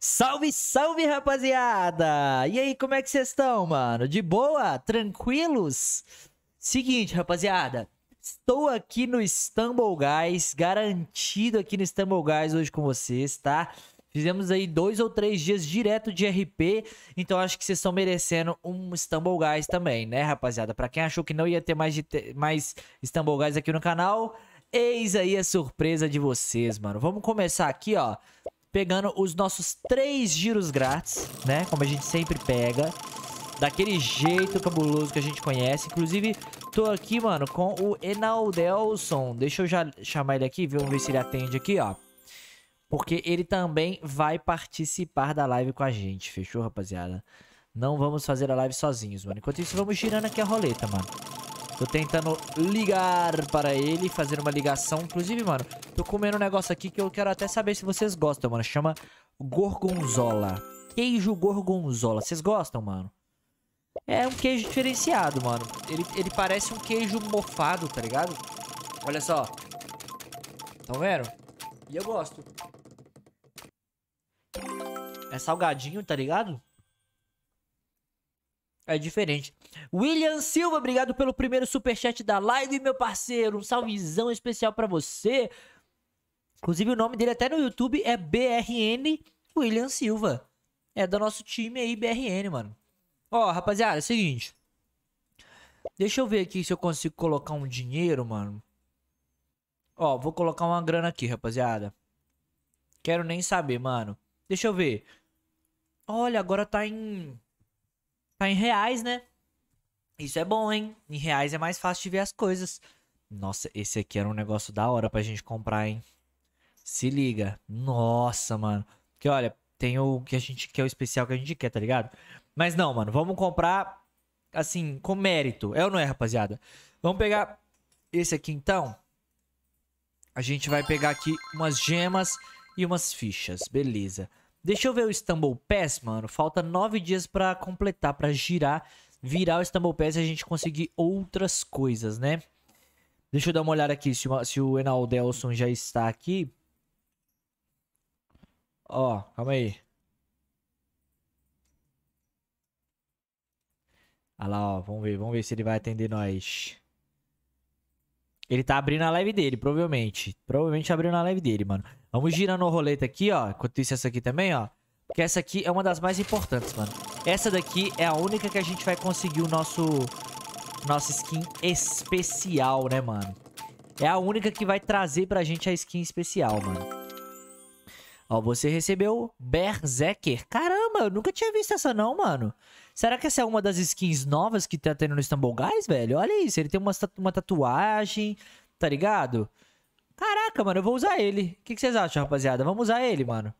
Salve, salve, rapaziada! E aí, como é que vocês estão, mano? De boa? Tranquilos? Seguinte, rapaziada. Estou aqui no Istanbul Guys, garantido aqui no Istanbul Guys hoje com vocês, tá? Fizemos aí dois ou três dias direto de RP, então acho que vocês estão merecendo um Istanbul Guys também, né, rapaziada? Para quem achou que não ia ter mais, de te... mais Istanbul Guys aqui no canal, eis aí a surpresa de vocês, mano. Vamos começar aqui, ó pegando os nossos três giros grátis, né? Como a gente sempre pega. Daquele jeito cabuloso que a gente conhece. Inclusive, tô aqui, mano, com o Enaldelson. Deixa eu já chamar ele aqui, ver, vamos ver se ele atende aqui, ó. Porque ele também vai participar da live com a gente, fechou, rapaziada? Não vamos fazer a live sozinhos, mano. Enquanto isso, vamos girando aqui a roleta, mano. Tô tentando ligar para ele, fazer uma ligação. Inclusive, mano, tô comendo um negócio aqui que eu quero até saber se vocês gostam, mano. Chama gorgonzola. Queijo gorgonzola. Vocês gostam, mano? É um queijo diferenciado, mano. Ele, ele parece um queijo mofado, tá ligado? Olha só. Tão vendo? E eu gosto. É salgadinho, tá ligado? É diferente. William Silva, obrigado pelo primeiro superchat da live, meu parceiro. Um salvezão especial para você. Inclusive, o nome dele até no YouTube é BRN William Silva. É do nosso time aí, BRN, mano. Ó, rapaziada, é o seguinte. Deixa eu ver aqui se eu consigo colocar um dinheiro, mano. Ó, vou colocar uma grana aqui, rapaziada. Quero nem saber, mano. Deixa eu ver. Olha, agora tá em Tá em reais, né? Isso é bom, hein? Em reais é mais fácil de ver as coisas. Nossa, esse aqui era um negócio da hora pra gente comprar, hein? Se liga. Nossa, mano. Porque olha, tem o que a gente quer, é o especial que a gente quer, tá ligado? Mas não, mano, vamos comprar assim, com mérito. É ou não é, rapaziada? Vamos pegar esse aqui então. A gente vai pegar aqui umas gemas e umas fichas, beleza. Deixa eu ver o Stumble Pass, mano. Falta nove dias para completar, para girar, virar o Stumble Pass e a gente conseguir outras coisas, né? Deixa eu dar uma olhada aqui se, uma, se o Enaldelson já está aqui. Ó, calma aí. Olha ah lá, ó. Vamos ver, vamos ver se ele vai atender nós. Ele tá abrindo a live dele, provavelmente. Provavelmente abriu na live dele, mano. Vamos girando o roleta aqui, ó. Enquanto isso, essa aqui também, ó. Porque essa aqui é uma das mais importantes, mano. Essa daqui é a única que a gente vai conseguir o nosso... Nossa skin especial, né, mano? É a única que vai trazer pra gente a skin especial, mano. Ó, você recebeu Berserker. Caramba, eu nunca tinha visto essa não, mano. Será que essa é uma das skins novas que tá tendo no Istanbul Guys, velho? Olha isso, ele tem uma, uma tatuagem, tá ligado? Caraca, mano, eu vou usar ele. O que, que, vocês acham, rapaziada? Vamos usar ele, mano.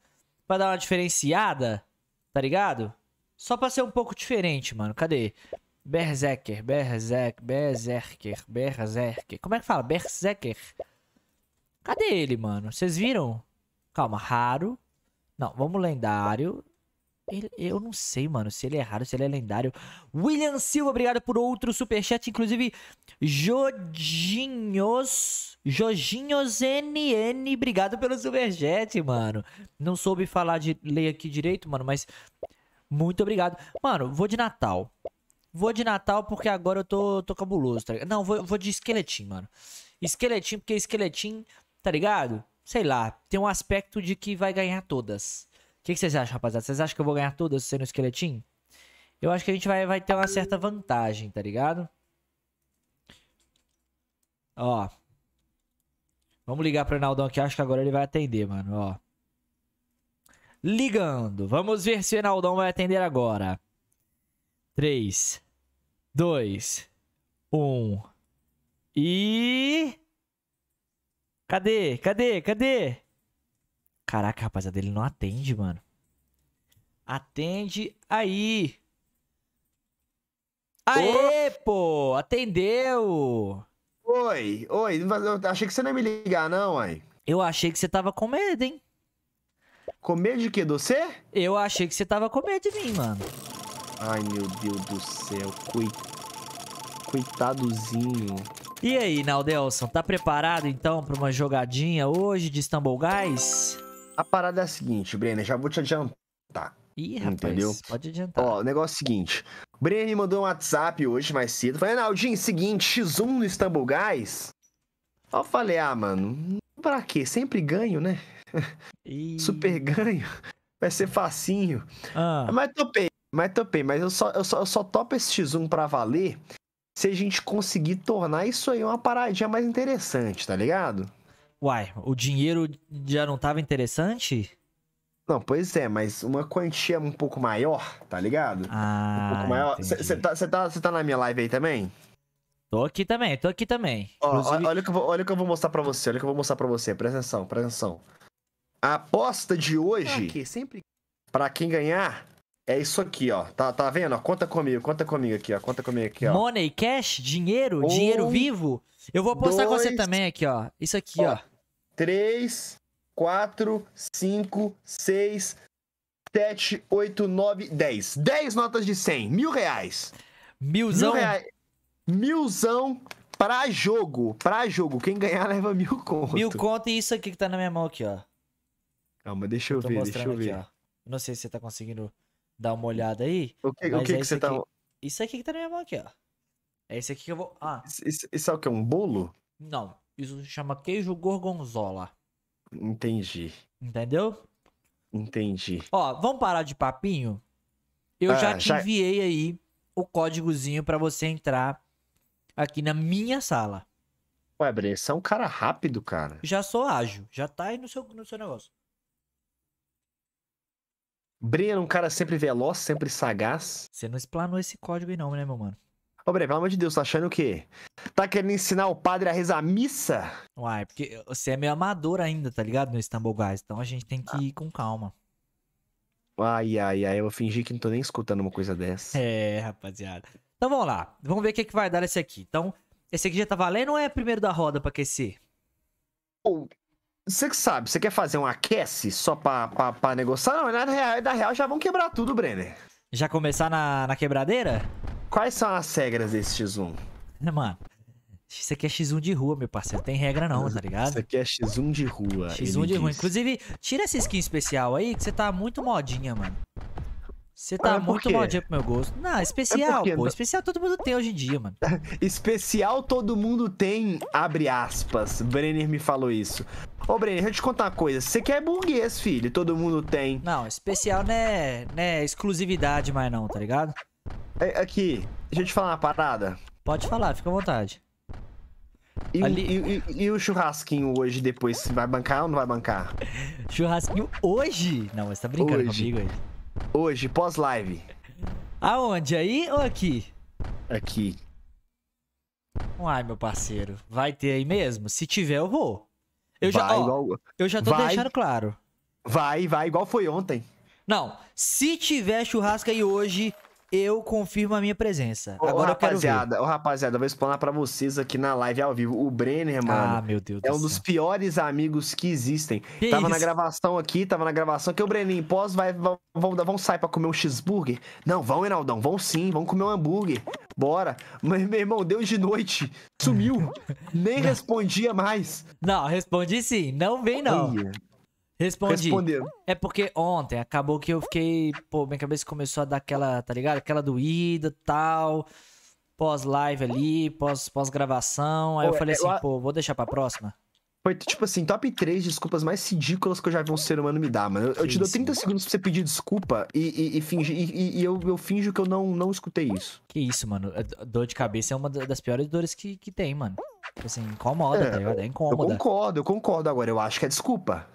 Pra dar uma diferenciada, tá ligado? Só pra ser um pouco diferente, mano. Cadê? Berserker, Berserker, Berserker, Berserker. Como é que fala? Berserker. Cadê ele, mano? Vocês viram? Calma, raro. Não, vamos lendário. Ele, eu não sei, mano, se ele é raro, se ele é lendário. William Silva, obrigado por outro superchat. Inclusive, Jodinhos. Jojinhos NN, obrigado pelo superchat, mano. Não soube falar de ler aqui direito, mano, mas muito obrigado. Mano, vou de Natal. Vou de Natal porque agora eu tô, tô cabuloso, tá ligado? Não, vou, vou de esqueletinho, mano. Esqueletinho, porque esqueletinho, tá ligado? Sei lá, tem um aspecto de que vai ganhar todas que, que vocês acham, rapaziada? Vocês acham que eu vou ganhar todas sendo esqueletinho? Eu acho que a gente vai, vai ter uma certa vantagem, tá ligado? Ó. Vamos ligar pro Reinaldão aqui. Acho que agora ele vai atender, mano. Ó. Ligando. Vamos ver se o Reinaldão vai atender agora. 3, 2, 1. E. Cadê? Cadê? Cadê? Caraca, rapaziada, ele não atende, mano. Atende aí. Aê, pô! Atendeu! Oi, oi. Eu achei que você não ia me ligar, não, aí. Eu achei que você tava com medo, hein? Com medo de quê? De você? Eu achei que você tava com medo de mim, mano. Ai, meu Deus do céu. Coitadozinho. E aí, Naldelson, tá preparado então pra uma jogadinha hoje de Istanbul Guys? A parada é a seguinte, Brenner, já vou te adiantar. Ih, rapaz, entendeu? pode adiantar. Ó, o negócio é o seguinte. O Breno mandou um WhatsApp hoje mais cedo. Falei, Naldinho, seguinte, X1 no Istanbul Gás. Eu falei, ah, mano, pra quê? Sempre ganho, né? Super ganho. Vai ser facinho. Ah. Mas topei, mas topei. Mas eu só, eu, só, eu só topo esse X1 pra valer se a gente conseguir tornar isso aí uma paradinha mais interessante, tá ligado? Uai, o dinheiro já não tava interessante? Não, pois é, mas uma quantia um pouco maior, tá ligado? Ah, um pouco maior. Você tá, tá, tá na minha live aí também? Tô aqui também, tô aqui também. Ó, Inclusive... olha, que vou, olha que eu vou mostrar pra você, olha o que eu vou mostrar pra você. Presta atenção, presta atenção. A aposta de hoje, ah, Sempre... pra quem ganhar, é isso aqui, ó. Tá, tá vendo? conta comigo, conta comigo aqui, ó. Conta comigo aqui, ó. Money, cash, dinheiro, um, dinheiro vivo. Eu vou apostar dois, com você também aqui, ó. Isso aqui, ó. ó. Três, 4, 5, 6, 7, 8, 9, 10. 10 notas de 100. Mil reais. Milzão. Mil reais. Milzão pra jogo. Pra jogo. Quem ganhar leva mil conto. Mil conto e isso aqui que tá na minha mão aqui, ó. Calma, deixa eu, eu ver, deixa eu ver. Ó. Não sei se você tá conseguindo dar uma olhada aí. O que, o que, é que você tá aqui. tá... Isso aqui que tá na minha mão aqui, ó. É esse aqui que eu vou... Ah. Isso, isso, é o que? Um bolo? Não. Isso chama queijo gorgonzola. Entendi. Entendeu? Entendi. Ó, vamos parar de papinho? Eu ah, já te já... enviei aí o códigozinho para você entrar aqui na minha sala. Ué, Bren, você é um cara rápido, cara. Já sou ágil, já tá aí no seu, no seu negócio. Bren é um cara sempre veloz, sempre sagaz. Você não explanou esse código aí não, né, meu mano? Ô, Bre, pelo amor de Deus, tá achando o quê? Tá querendo ensinar o padre a rezar missa? Uai, porque você é meio amador ainda, tá ligado? No Istanbul Guys. Então a gente tem que ir com calma. Ai, ai, ai, eu vou fingir que não tô nem escutando uma coisa dessa. É, rapaziada. Então vamos lá. Vamos ver o que, é que vai dar esse aqui. Então, esse aqui já tá valendo ou é primeiro da roda pra aquecer? você que sabe, você quer fazer um aquece só pra, pra, pra negociar? Não, na real, da real já vão quebrar tudo, Brenner. Já começar na, na quebradeira? Quais são as regras desse X1? Né, mano, isso aqui é X1 de rua, meu parceiro. Tem regra não, tá ligado? Isso aqui é X1 de rua. X1 de diz. rua. Inclusive, tira essa skin especial aí que você tá muito modinha, mano. Você tá é muito modinha pro meu gosto. Não, é especial, é pô. Não... Especial todo mundo tem hoje em dia, mano. especial todo mundo tem, abre aspas. Brenner me falou isso. Ô, Brenner, deixa eu te contar uma coisa. Você quer burguês, filho. Todo mundo tem. Não, especial não é, não é exclusividade mais não, tá ligado? É, aqui, deixa eu te falar uma parada. Pode falar, fica à vontade. E, Ali... e, e, e, o churrasquinho hoje depois, vai bancar ou não vai bancar? churrasquinho hoje? Não, você tá brincando hoje. comigo hoje. Hoje, pós-live. Aonde? Aí ou aqui? Aqui. Uai, meu parceiro. Vai ter aí mesmo? Se tiver, eu vou. Eu vai, já, ó, igual... eu já tô vai, deixando claro. Vai, vai, igual foi ontem. Não, se tiver churrasco aí hoje, eu confirmo a minha presença. Ô, Agora rapaziada, eu quero ver. Ô, rapaziada, eu vou explanar para vocês aqui na live ao vivo. O Brenner, mano, ah, meu Deus é um dos piores amigos que existem. Que tava isso? na gravação aqui, tava na gravação que o Brenner pós vai vão, vão, sair para comer um cheeseburger? Não, vão, Reinaldão, vão sim, vão comer um hambúrguer. Bora. Mas meu irmão, deu de noite, sumiu. Nem respondia mais. Não, respondi sim. Não vem não. Respondi. É porque ontem acabou que eu fiquei. Pô, minha cabeça começou a dar aquela, tá ligado? Aquela doída tal. Pós-live ali, pós-gravação. Pós Aí pô, eu falei é, assim, eu... pô, vou deixar pra próxima. Foi tipo assim, top 3 desculpas mais ridículas que eu já vi um ser humano me dar, mano. Eu, eu te dou 30 segundos pra você pedir desculpa e, e, e fingir. E, e, eu, eu finjo que eu não, não escutei isso. Que isso, mano. É, dor de cabeça é uma das piores dores que, que tem, mano. Tipo assim, incomoda, é, tá ligado? É incômoda. Eu concordo, eu concordo agora. Eu acho que é desculpa.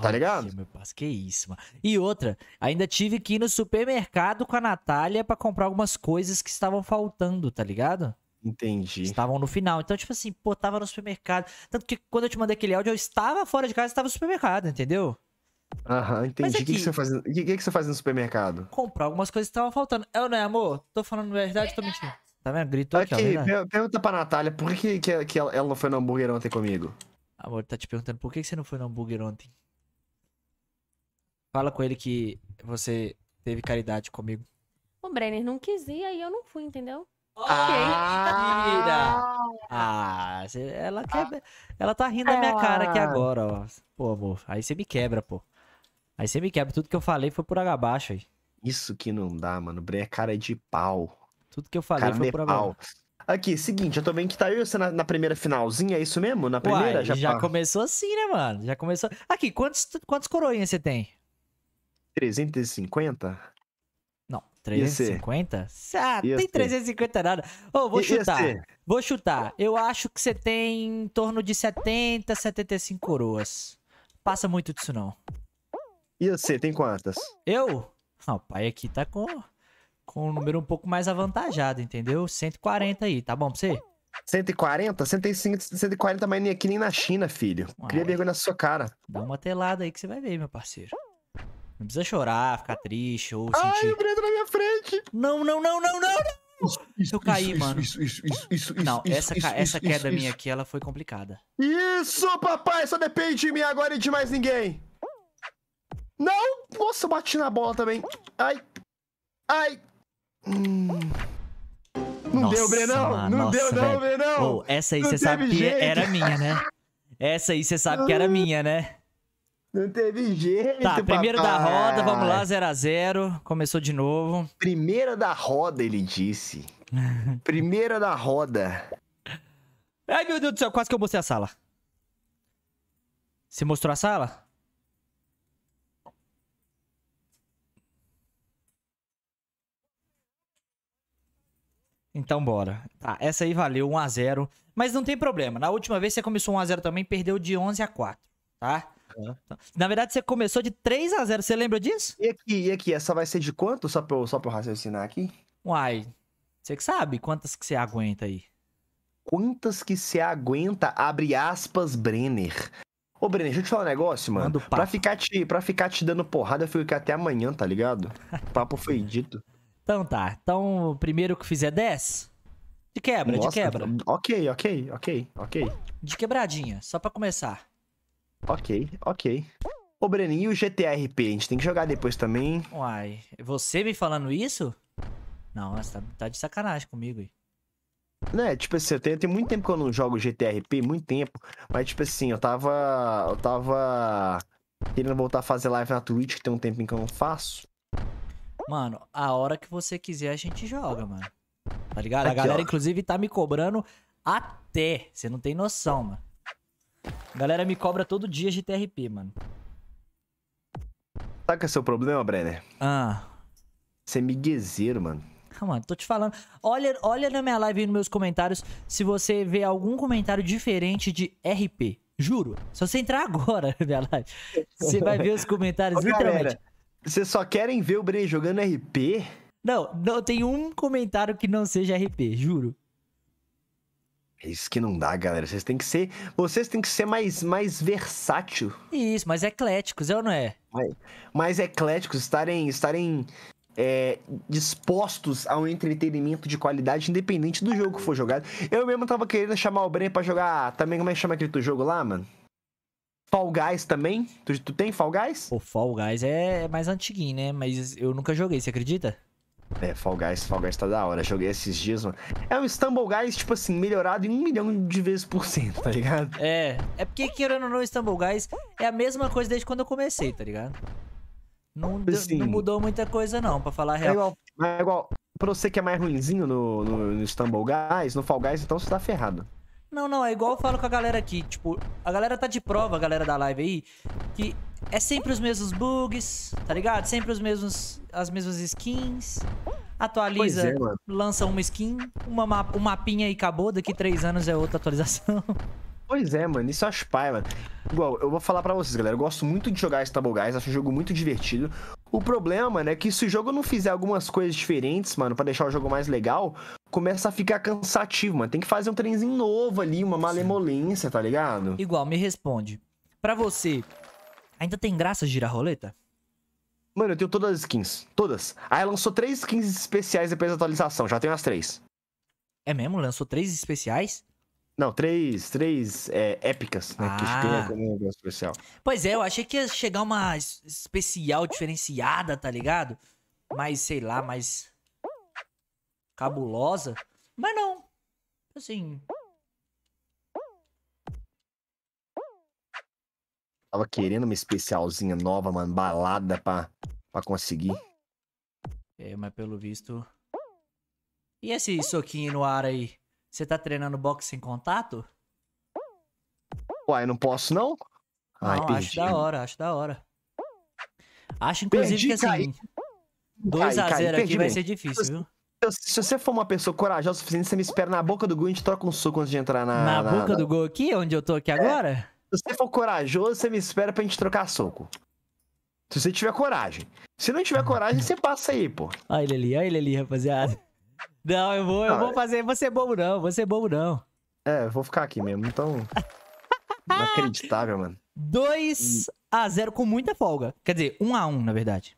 Tá ligado? Meu parceiro, que isso, mano. E outra, ainda tive que ir no supermercado com a Natália para comprar algumas coisas que estavam faltando, tá ligado? Entendi. Estavam no final. Então, tipo assim, pô, tava no supermercado. Tanto que quando eu te mandei aquele áudio, eu estava fora de casa, estava no supermercado, entendeu? Aham, entendi. O que, que, você faz... que, que, você faz no supermercado? Comprar algumas coisas que estavam faltando. Eu, é né, amor? Tô falando verdade, tô mentindo. Tá vendo? Gritou aqui. aqui pergunta pra Natália por que, que, ela, não foi no hambúrguer ontem comigo. Amor, tá te perguntando por que, que você não foi no hambúrguer ontem? Fala com ele que você teve caridade comigo. O Brenner não quis ir, aí eu não fui, entendeu? Ah, ok. Ah, ah ela, quer... Ah. ela tá rindo da minha ah. cara aqui agora, ó. Pô, amor, aí você me quebra, pô. Aí você me quebra. Tudo que eu falei foi por água abaixo aí. Isso que não dá, mano. Brenner é cara de pau. Tudo que eu falei cara foi por água Aqui, seguinte, eu tô vendo que tá eu você na, na, primeira finalzinha, é isso mesmo? Na primeira? Uai, já, já começou assim, né, mano? Já começou. Aqui, quantos, quantos coroinhas você tem? 350? Não, 350? Ah, Ia tem ser. 350 nada. Oh, vou Ia chutar. Ser. Vou chutar. Eu acho que você tem em torno de 70, 75 coroas. Passa muito disso, não. E você, tem quantas? Eu? Ah, o pai aqui tá com, com um número um pouco mais avantajado, entendeu? 140 aí, tá bom pra você? 140? 105, 140, mas nem aqui nem na China, filho. Uai. Cria vergonha na sua cara. Dá uma telada aí que você vai ver, meu parceiro. Não precisa chorar, ficar triste ou Ai, sentir... Ai, o Breno na minha frente! Não, não, não, não, não! não. Isso, isso, eu caí, isso, mano. Isso, isso, isso, isso, Não, isso, essa, isso, essa queda minha aqui, ela foi complicada. Isso, papai! Só depende de mim agora e de mais ninguém. Não! Nossa, eu bati na bola também. Ai. Ai. Hum. Não nossa, deu, Brenão. não nossa, deu, não, Brenão. Oh, essa aí você sabe que jeito. era minha, né? Essa aí você sabe que era ah. minha, né? Não teve jeito, Tá, primeiro papai. da roda, vamos lá, 0x0. Zero, zero Começou de novo. Primeira da roda, ele disse. Primeira da roda. Ai, meu Deus do céu, quase que eu mostrei a sala. Você mostrou a sala? Então bora. Tá, essa aí valeu 1 x 0, mas não tem problema. Na última vez você começou 1 x 0 também, perdeu de 11 x 4, tá? Tá. Na verdade, você começou de 3 a 0 Você lembra disso? E aqui, e aqui? Essa vai ser de quanto? Só pra, eu, só pra eu raciocinar aqui? Uai, você que sabe. Quantas que você aguenta aí? Quantas que você aguenta? Abre aspas, Brenner. Ô, Brenner, deixa eu te falar um negócio, mano. Pra ficar, te, pra ficar te dando porrada, eu fico aqui até amanhã, tá ligado? O papo foi dito. Então tá. Então, primeiro que fizer 10? De quebra, Nossa, de quebra. Ok, ok, ok, ok. De quebradinha, só pra começar. Ok, ok. Ô, Breninho, e o GTRP? A gente tem que jogar depois também. Uai, você me falando isso? Não, você tá, tá de sacanagem comigo aí. Né, tipo assim, eu tenho, tem muito tempo que eu não jogo GTRP, muito tempo. Mas, tipo assim, eu tava. Eu tava. Querendo voltar a fazer live na Twitch, que tem um tempinho que eu não faço. Mano, a hora que você quiser a gente joga, mano. Tá ligado? Aqui, a galera, ó. inclusive, tá me cobrando até. Você não tem noção, mano. Galera me cobra todo dia de TRP, mano. Sabe qual é o seu problema, Brenner? Ah. Você é miguezeiro, mano. Calma, ah, tô te falando. Olha, olha na minha live e nos meus comentários se você vê algum comentário diferente de RP. Juro. Se você entrar agora na minha live, você vai ver os comentários Ô, literalmente. vocês só querem ver o Brenner jogando RP? Não, não, tem um comentário que não seja RP, juro. É isso que não dá, galera. Vocês têm que ser, vocês têm que ser mais, mais versátil. Isso, mais ecléticos, é ou não é? Mais, mais ecléticos, estarem, estarem é, dispostos a um entretenimento de qualidade, independente do jogo que for jogado. Eu mesmo tava querendo chamar o Breno para jogar também, como é que chama aquele teu jogo lá, mano? Fall Guys também? Tu, tu tem Fall Guys? O Fall Guys é, é mais antiguinho, né? Mas eu nunca joguei, você acredita? É, Fall Guys, Fall Guys tá da hora. Joguei esses dias, mano. É um Stumble Guys, tipo assim, melhorado em um milhão de vezes por cento, tá ligado? É, é porque, querendo ou não, Stumble Guys é a mesma coisa desde quando eu comecei, tá ligado? Não, assim, não mudou muita coisa, não, pra falar a é real. É igual, é igual, pra você que é mais ruinzinho no, no, no Stumble Guys, no Fall Guys, então você tá ferrado. Não, não, é igual eu falo com a galera aqui, tipo, a galera tá de prova, a galera da live aí, que é sempre os mesmos bugs, tá ligado? Sempre os mesmos, as mesmas skins. Atualiza, é, lança uma skin, uma um mapinha e acabou. Daqui três anos é outra atualização. Pois é, mano, isso acho pai, mano. Igual, eu vou falar para vocês, galera. Eu gosto muito de jogar Stable Guys, acho um jogo muito divertido. O problema, mano, é que se o jogo não fizer algumas coisas diferentes, mano, para deixar o jogo mais legal, começa a ficar cansativo, mano. Tem que fazer um trenzinho novo ali, uma malemolência, tá ligado? Igual, me responde. para você, Ainda tem graça girar roleta? Mano, eu tenho todas as skins. Todas. Aí lançou três skins especiais depois da atualização. Já tenho as três. É mesmo? Lançou três especiais? Não, três, três é, épicas, né? Ah. Que tem como especial. Pois é, eu achei que ia chegar uma especial diferenciada, tá ligado? Mais, sei lá, mais cabulosa. Mas não. Assim, Tava querendo uma especialzinha nova, mano, balada pra, pra conseguir. É, mas pelo visto. E esse soquinho no ar aí? Você tá treinando boxe sem contato? Uai, não posso não? Ai, não, acho da hora, acho da hora. Acho inclusive perdi, que assim. 2x0 aqui vai ser difícil, viu? Se você for uma pessoa corajosa o suficiente, você me espera na boca do gol e a gente troca um soco antes de entrar na. Na, na boca na... do gol aqui, onde eu tô aqui é. agora? Se você for corajoso, você me espera pra gente trocar soco. Se você tiver coragem. Se não tiver coragem, você passa aí, pô. Olha ele ali, olha ele ali, rapaziada. Não, eu vou, eu vou é- fazer. Você é bobo, não. Você é bobo, não. É, eu vou ficar aqui mesmo. Então. Inacreditável, mano. 2 a 0 com muita folga. Quer dizer, 1 um a 1 um, na verdade.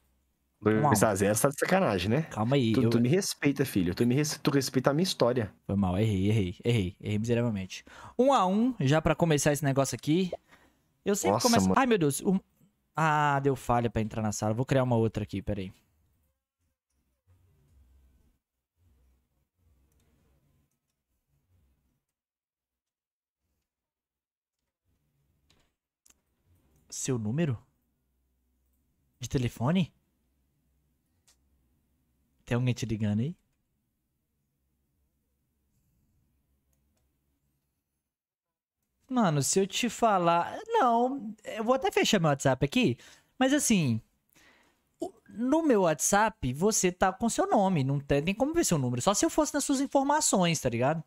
2x0, ah, você tá de sacanagem, né? Calma aí. Tu, eu... tu me respeita, filho. Tu, me res... tu respeita a minha história. Foi mal, errei, errei, errei, errei miseravelmente. 1x1, um, um já pra começar esse negócio aqui. Eu sempre Nossa, começo. Mano. Ai, meu Deus. Um... Ah, deu falha pra entrar na sala. Vou criar uma outra aqui, peraí. Seu número? De telefone? Tem alguém te ligando aí? Mano, se eu te falar. Não, eu vou até fechar meu WhatsApp aqui. Mas assim. No meu WhatsApp, você tá com seu nome. Não tem, como ver seu número. Só se eu fosse nas suas informações, tá ligado?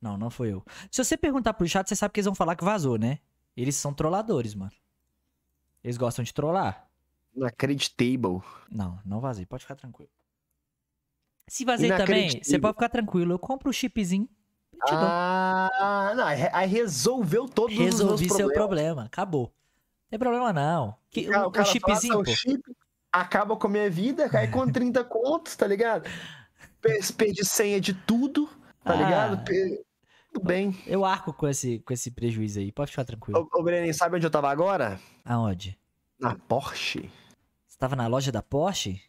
Não, não foi eu. Se você perguntar pro chat, você sabe que eles vão falar que vazou, né? Eles são trolladores, mano. Eles gostam de trollar. Inacreditável. Não, não vazei, pode ficar tranquilo. Se vazei também, você pode ficar tranquilo. Eu compro o chipzinho te ah, dou. Não, aí resolveu todos Resolvi os meus seu problema, acabou. Não tem problema não. Que, o, o, o chipzinho, o chip acaba com a minha vida, cai com 30 contos, tá ligado? Perdi senha de tudo, tá ah. ligado? Tudo bem. Eu arco com esse, com esse prejuízo aí, pode ficar tranquilo. Ô, ô Brenin, sabe onde eu tava agora? Aonde? Na Porsche. Tava na loja da Porsche?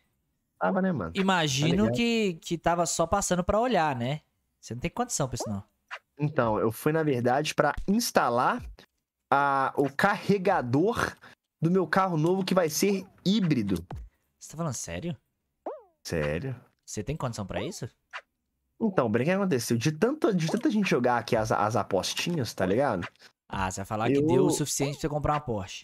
Tava, né, mano? Imagino tá que, que tava só passando pra olhar, né? Você não tem condição pra isso, não. Então, eu fui, na verdade, para instalar a, o carregador do meu carro novo que vai ser híbrido. Você tá falando sério? Sério. Você tem condição para isso? Então, brincadeira o que aconteceu? De tanta, de tanta gente jogar aqui as, as apostinhas, tá ligado? Ah, você vai falar eu... que deu o suficiente pra você comprar uma Porsche.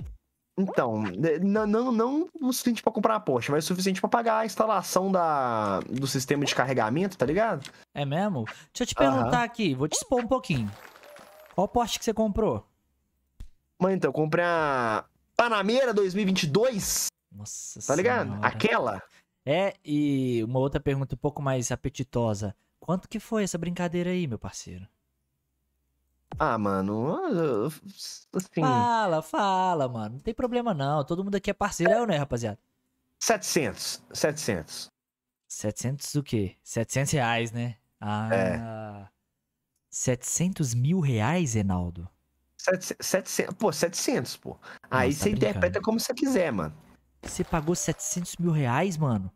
Então, né, não, não, não o suficiente para comprar a Porsche, mas o suficiente para pagar a instalação da, do sistema de carregamento, tá ligado? É mesmo? Deixa eu te perguntar uhum. aqui, vou te expor um pouquinho. Qual Porsche que você comprou? Mano, então, eu comprei a Panamera 2022. Nossa Tá ligado? Aquela. É, e uma outra pergunta um pouco mais apetitosa. Quanto que foi essa brincadeira aí, meu parceiro? Ah, mano, assim... Fala, fala, mano. Não tem problema não. Todo mundo aqui é parceiro, é ou não é, rapaziada? 700, 700. 700 o quê? 700 reais, né? Ah... É. 700 mil reais, Reinaldo? 700, pô, 700, pô. Nossa, Aí tá você brincando. interpreta como você quiser, mano. Você pagou 700 mil reais, mano?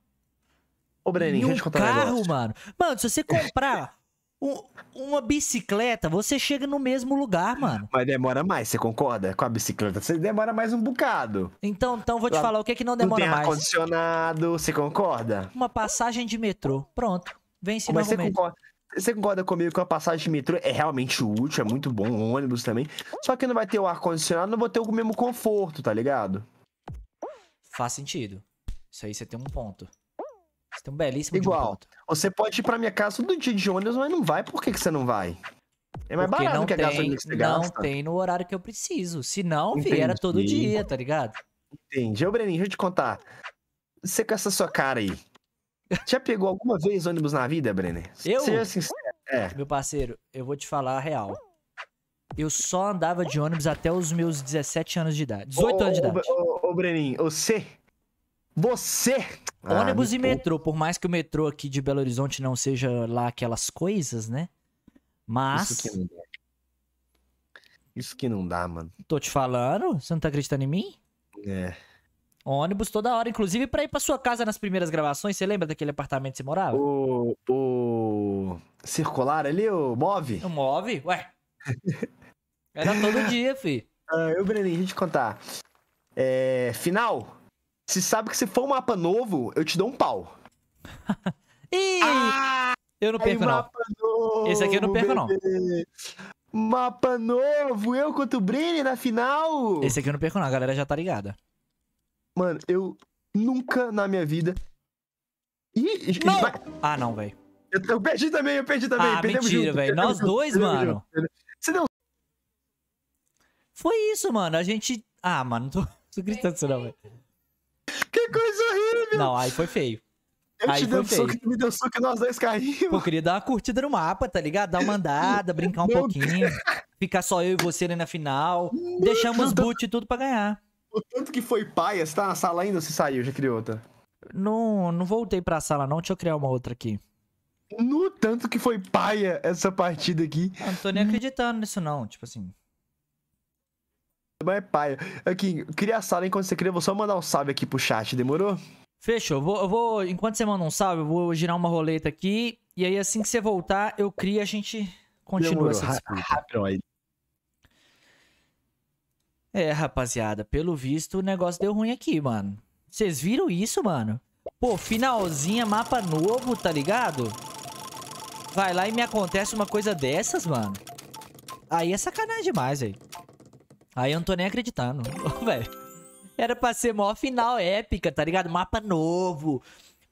Ô, Breninho, deixa eu te contar carro, um negócio. carro, mano. Mano, se você comprar Um, uma bicicleta, você chega no mesmo lugar, mano. Mas demora mais, você concorda? Com a bicicleta, você demora mais um bocado. Então, então vou te Lá falar o que é que não demora não tem mais. ar-condicionado, você concorda? Uma passagem de metrô, pronto. Vence Mas você concorda, você concorda comigo que a passagem de metrô é realmente útil, é muito bom, o ônibus também. Só que não vai ter o ar-condicionado, não vou ter o mesmo conforto, tá ligado? Faz sentido. Isso aí você tem um ponto. Você tem um belíssimo Igual. Você pode ir pra minha casa todo dia de ônibus, mas não vai. Por que, que você não vai? É mais Porque barato não que a tem, gasolina que você Não gasta. tem no horário que eu preciso. Se não, Entendi. viera todo dia, tá ligado? Entendi. Ô, Breninho, deixa eu te contar. Você com essa sua cara aí. Já pegou alguma vez ônibus na vida, Brenner? Eu? Seja sincero. É. Meu parceiro, eu vou te falar a real. Eu só andava de ônibus até os meus 17 anos de idade. 18 ô, anos de idade. Ô, ô, ô Breninho, você você! Ah, Ônibus e metrô, por mais que o metrô aqui de Belo Horizonte não seja lá aquelas coisas, né? Mas. Isso que não dá. Isso que não dá, mano. Tô te falando, você não tá acreditando em mim? É. Ônibus toda hora, inclusive para ir pra sua casa nas primeiras gravações. Você lembra daquele apartamento que você morava? O. O. Circular ali, o Move? O Move? Ué. Era todo dia, fi. Ah, eu, Breninho, deixa eu te contar. É. Final? Você sabe que se for um mapa novo, eu te dou um pau. Ih! Ah, eu não perco, não. Novo, Esse aqui eu não perco, bebê. não. Mapa novo, eu contra o Brenner na final. Esse aqui eu não perco, não. A galera já tá ligada. Mano, eu nunca na minha vida. Ih, não. Vai... Ah, não, velho. Eu, perdi também, eu perdi também. Ah, Perdemos mentira, velho. Nós junto, dois, mano. Você deu... Foi isso, mano. A gente. Ah, mano, não tô, tô gritando isso, não, velho. Que coisa horrível! Não, aí foi feio. Eu aí te dei um soco, me deu um soco e nós dois caímos. Pô, eu queria dar uma curtida no mapa, tá ligado? Dar uma andada, brincar um Meu pouquinho. Ficar só eu e você ali na final. Meu Deixamos Deus. boot e tudo pra ganhar. O tanto que foi paia, você tá na sala ainda ou você saiu? Já criou outra? Não, não voltei pra sala não, deixa eu criar uma outra aqui. No tanto que foi paia essa partida aqui. Eu não tô nem acreditando nisso não, tipo assim mas é paia. Aqui, cria a sala enquanto você cria, vou só mandar um salve aqui pro chat, demorou? Fechou. Vou, eu vou, enquanto você manda um salve, eu vou girar uma roleta aqui. E aí, assim que você voltar, eu crio a gente continua demorou. essa disputa. É, rapaziada, pelo visto o negócio deu ruim aqui, mano. Vocês viram isso, mano? Pô, finalzinha, mapa novo, tá ligado? Vai lá e me acontece uma coisa dessas, mano. Aí é sacanagem demais, velho. Aí eu não tô nem acreditando, velho. Era pra ser maior final épica, tá ligado? Mapa novo.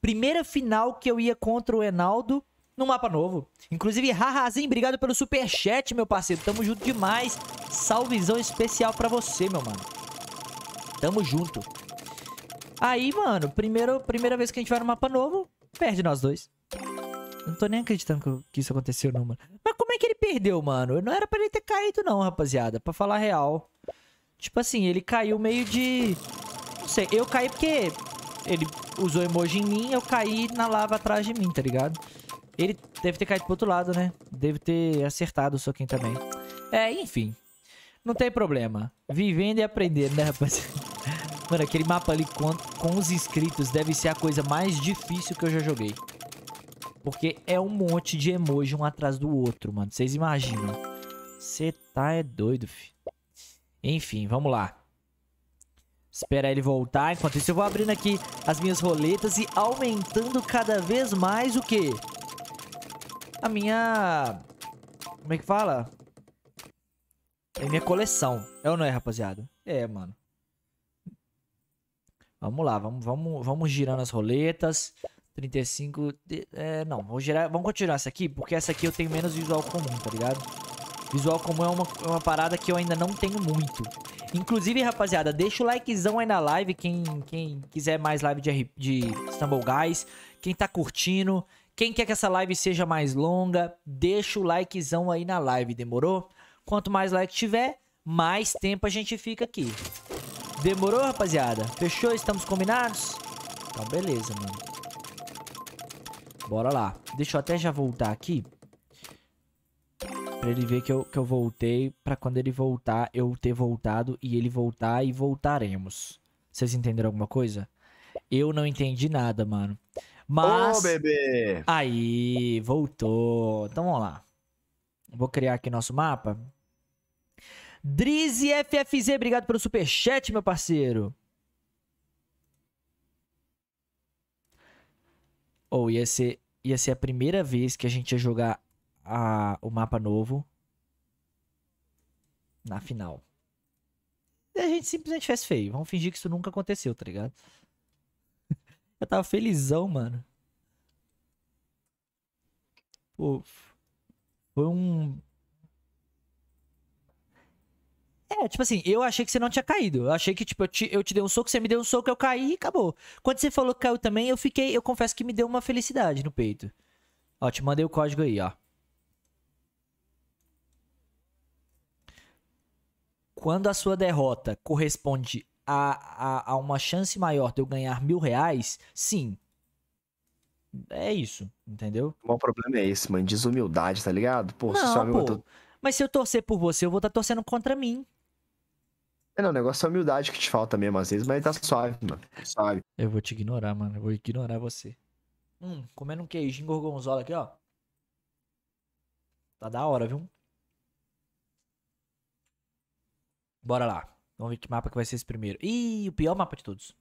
Primeira final que eu ia contra o Enaldo no mapa novo. Inclusive, Rahazinho, obrigado pelo superchat, meu parceiro. Tamo junto demais. Salvezão especial pra você, meu mano. Tamo junto. Aí, mano, primeiro, primeira vez que a gente vai no mapa novo, perde nós dois não tô nem acreditando que isso aconteceu, não, mano. Mas como é que ele perdeu, mano? Não era pra ele ter caído, não, rapaziada. Pra falar real. Tipo assim, ele caiu meio de... Não sei, eu caí porque ele usou emoji em mim, eu caí na lava atrás de mim, tá ligado? Ele deve ter caído pro outro lado, né? Deve ter acertado o soquinho também. É, enfim. Não tem problema. Vivendo e aprendendo, né, rapaziada? Mano, aquele mapa ali com, com os inscritos deve ser a coisa mais difícil que eu já joguei. Porque é um monte de emoji um atrás do outro, mano. Vocês imaginam. Você tá é doido, fi. Enfim, vamos lá. Espera ele voltar. Enquanto isso, eu vou abrindo aqui as minhas roletas e aumentando cada vez mais o quê? A minha... Como é que fala? É minha coleção. É ou não é, rapaziada? É, mano. Vamos lá, vamos, vamos, vamos girando as roletas. 35... De, é, não, vou gerar, vamos continuar essa aqui, porque essa aqui eu tenho menos visual comum, tá ligado? Visual comum é uma, é uma parada que eu ainda não tenho muito. Inclusive, rapaziada, deixa o likezão aí na live, quem, quem quiser mais live de, de Stumble Guys, quem tá curtindo, quem quer que essa live seja mais longa, deixa o likezão aí na live, demorou? Quanto mais like tiver, mais tempo a gente fica aqui. Demorou, rapaziada? Fechou? Estamos combinados? Então, beleza, mano. Bora lá. Deixa eu até já voltar aqui. Pra ele ver que eu, que eu voltei. Pra quando ele voltar, eu ter voltado e ele voltar e voltaremos. Vocês entenderam alguma coisa? Eu não entendi nada, mano. Mas. Ô, bebê! Aí, voltou. Então vamos lá. Vou criar aqui nosso mapa. Drizzy FFZ, obrigado pelo superchat, meu parceiro. Ou oh, ia ser, ia ser a primeira vez que a gente ia jogar a, o mapa novo na final. E a gente simplesmente fez feio. Vamos fingir que isso nunca aconteceu, tá ligado? Eu tava felizão, mano. Pô, foi um é, tipo assim, eu achei que você não tinha caído. Eu achei que, tipo, eu te, eu te dei um soco, você me deu um soco, eu caí e acabou. Quando você falou que caiu também, eu fiquei, eu confesso que me deu uma felicidade no peito. Ó, te mandei o código aí, ó. Quando a sua derrota corresponde a, a, a uma chance maior de eu ganhar mil reais, sim, é isso, entendeu? O problema é esse, mano. Desumildade, tá ligado? Pô, não, se seu amigo. Pô, tô... Mas se eu torcer por você, eu vou estar tá torcendo contra mim. É, não, o negócio é a humildade que te falta mesmo às vezes, mas tá suave, mano. Tá suave. Eu vou te ignorar, mano. Eu vou ignorar você. Hum, comendo um queijinho gorgonzola aqui, ó. Tá da hora, viu? Bora lá. Vamos ver que mapa que vai ser esse primeiro. Ih, o pior mapa de todos.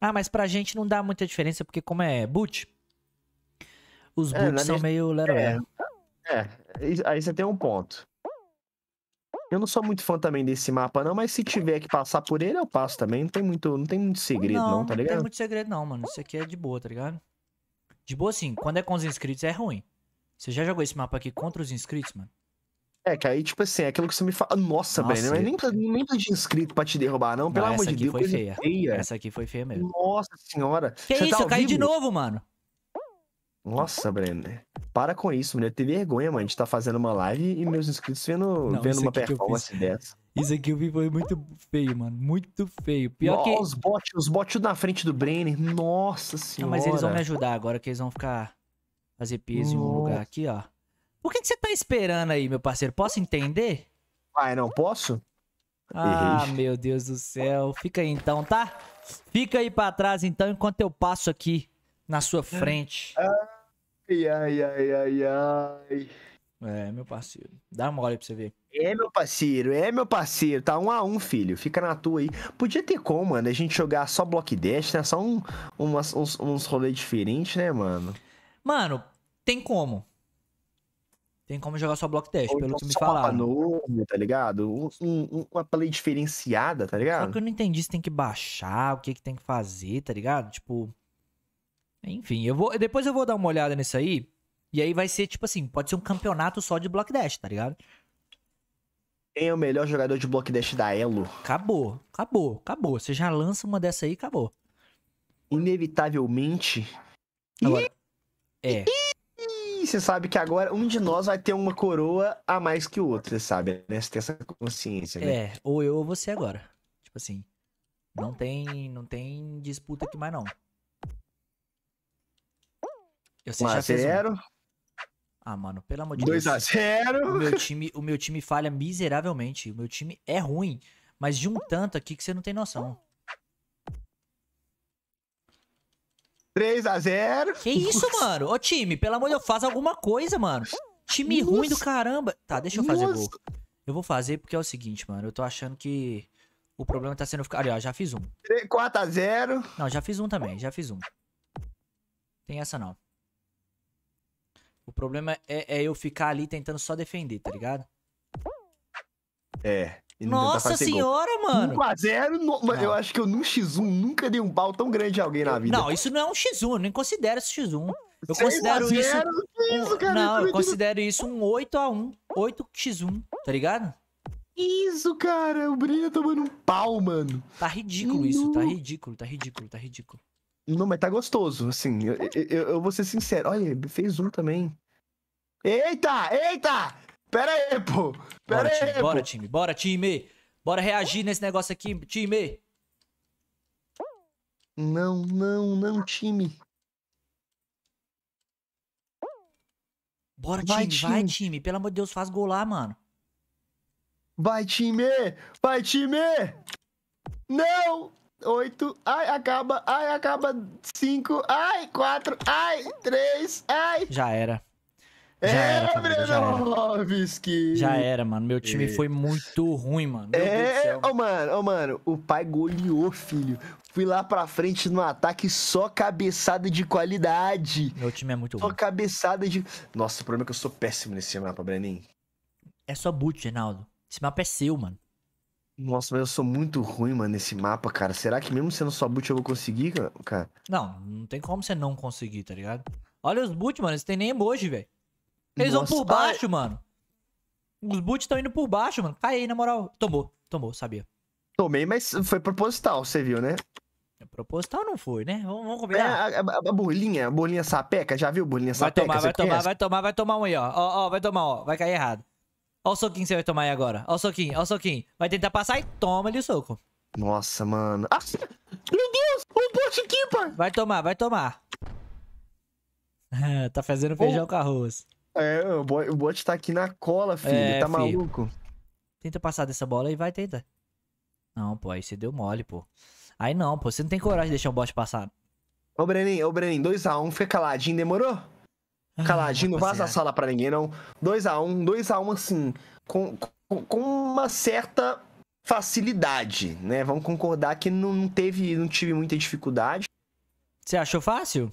Ah, mas pra gente não dá muita diferença, porque como é boot, os é, boots é, são minha... meio lero é, é, é, aí você tem um ponto. Eu não sou muito fã também desse mapa, não, mas se tiver que passar por ele, eu passo também. Não tem muito, não tem muito segredo, não, não tá ligado? Não tem muito segredo, não, mano. Isso aqui é de boa, tá ligado? De boa, sim. Quando é com os inscritos, é ruim. Você já jogou esse mapa aqui contra os inscritos, mano? É, que aí, tipo assim, é aquilo que você me fala. Nossa, velho, é nem, é pra, nem pra de inscrito pra te derrubar, não, não pelo amor de Deus. Essa aqui foi feia. feia. Essa aqui foi feia mesmo. Nossa senhora. Que você tá isso, tá eu caí vivo? de novo, mano. Nossa, Brenner, Para com isso, mulher. Tem vergonha, mano. A gente tá fazendo uma live e meus inscritos vendo, Não, vendo uma performance dessa. Isso aqui eu vi foi muito feio, mano. Muito feio. Pior Nossa, que. Os bots, os bots na frente do Brenner. Nossa senhora. Não, mas eles vão me ajudar agora, que eles vão ficar. Fazer peso em um lugar aqui, ó. Por que, que você tá esperando aí, meu parceiro? Posso entender? Ah, não posso? Ah, Errei. meu Deus do céu. Fica aí então, tá? Fica aí pra trás então, enquanto eu passo aqui na sua frente. Ai, ai, ai, ai, ai. É, meu parceiro. Dá uma olhada pra você ver. É, meu parceiro, é, meu parceiro. Tá um a um, filho. Fica na tua aí. Podia ter como, mano, a gente jogar só Block Dash, né? Só um, umas, uns, uns rolês diferentes, né, mano? Mano, tem como. Tem como jogar só Block Dash, Ou pelo então que me falaram. Novo, tá ligado? Um, um, uma play diferenciada, tá ligado? Só que eu não entendi se tem que baixar, o que, que tem que fazer, tá ligado? Tipo, enfim, eu vou, depois eu vou dar uma olhada nisso aí. E aí vai ser tipo assim, pode ser um campeonato só de block dash, tá ligado? Quem é o melhor jogador de block dash da Elo? Acabou, acabou, acabou. Você já lança uma dessa aí, acabou. Inevitavelmente. Agora, é. E você sabe que agora um de nós vai ter uma coroa a mais que o outro, você sabe, né? Você tem essa consciência, né? É, ou eu ou você agora. Tipo assim, não tem, não tem disputa aqui mais não. Eu sei 1 a 0 um. Ah, mano, pelo amor de 2 Deus. 2x0. O meu, time, o meu time falha miseravelmente. O meu time é ruim, mas de um tanto aqui que você não tem noção. 3x0. Que isso, mano? Ô, time, pelo amor de Deus, faz alguma coisa, mano. Time Nossa. ruim do caramba. Tá, deixa eu fazer Nossa. gol. Eu vou fazer porque é o seguinte, mano. Eu tô achando que o problema tá sendo ficar. Ali, ó, já fiz um. 4x0. Não, já fiz um também, já fiz um. Tem essa não. O problema é, é, eu ficar ali tentando só defender, tá ligado? É. Nossa senhora, gol. mano! 1 x 0 no... eu acho que eu num X1 nunca dei um pau tão grande a alguém na vida. Não, isso não é um X1, eu nem considero esse X1. Eu considero isso. isso cara, não, eu, eu considero isso um 8x1. 8x1, tá ligado? Isso, cara! O tá tomando um pau, mano. Tá ridículo isso, tá ridículo, tá ridículo, tá ridículo. Não, mas tá gostoso, assim. Tá. Eu, eu, eu vou ser sincero. Olha, fez um também. Eita! Eita! Pera aí, pô! Pera bora, aí, time, pô. bora, time, bora, time! Bora reagir nesse negócio aqui, time! Não, não, não, time. Bora, vai, time, time, vai, time. Pelo amor de Deus, faz gol lá, mano. Vai, time! Vai, time! Não! 8, ai, acaba, ai, acaba, 5, ai, 4, ai, 3, ai. Já era. Já é, era, família, já era. já era, mano. Meu time é. foi muito ruim, mano. Meu é, ô, oh, mano, ô, oh, mano. O pai goleou, filho. Fui lá pra frente no ataque, só cabeçada de qualidade. Meu time é muito só ruim. Só cabeçada de. Nossa, o problema é que eu sou péssimo nesse mapa, Brenin. É só boot, Reinaldo. Esse mapa é seu, mano. Nossa, mas eu sou muito ruim, mano, nesse mapa, cara. Será que mesmo sendo só boot eu vou conseguir, cara? Não, não tem como você não conseguir, tá ligado? Olha os boot, mano, eles tem nem emoji, velho. Eles Nossa, vão por baixo, ai... mano. Os boots estão indo por baixo, mano. Cai aí, na moral. Tomou, tomou, sabia. Tomei, mas foi proposital, você viu, né? É, proposital não foi, né? Vamos, vamos combinar. É, a, a, a bolinha, a bolinha sapeca, já viu bolinha vai Tomar, vai tomar, vai tomar, vai tomar um aí, ó. Ó, ó, vai tomar, ó. Vai cair errado. Olha o soquinho que você vai tomar aí agora. Olha o soquinho, olha o soquinho. Vai tentar passar e toma ali o soco. Nossa, mano. Ah, meu Deus! Um bot pai. Vai tomar, vai tomar. tá fazendo feijão oh. com arroz. É, o bot, tá aqui na cola, filho. É, tá filho. maluco? Tenta passar dessa bola e vai, tenta. Não, pô, aí você deu mole, pô. Aí não, pô, você não tem coragem de deixar o bot passar. Ô, Brenin, ô, Brenin, 2x1, um, fica caladinho, demorou? Ah, Caladinho, não vaza a sala para ninguém, não. 2 a 1 um, 2 a 1 um, assim, com, com, com, uma certa facilidade, né? Vamos concordar que não, não teve, não tive muita dificuldade. Você achou fácil?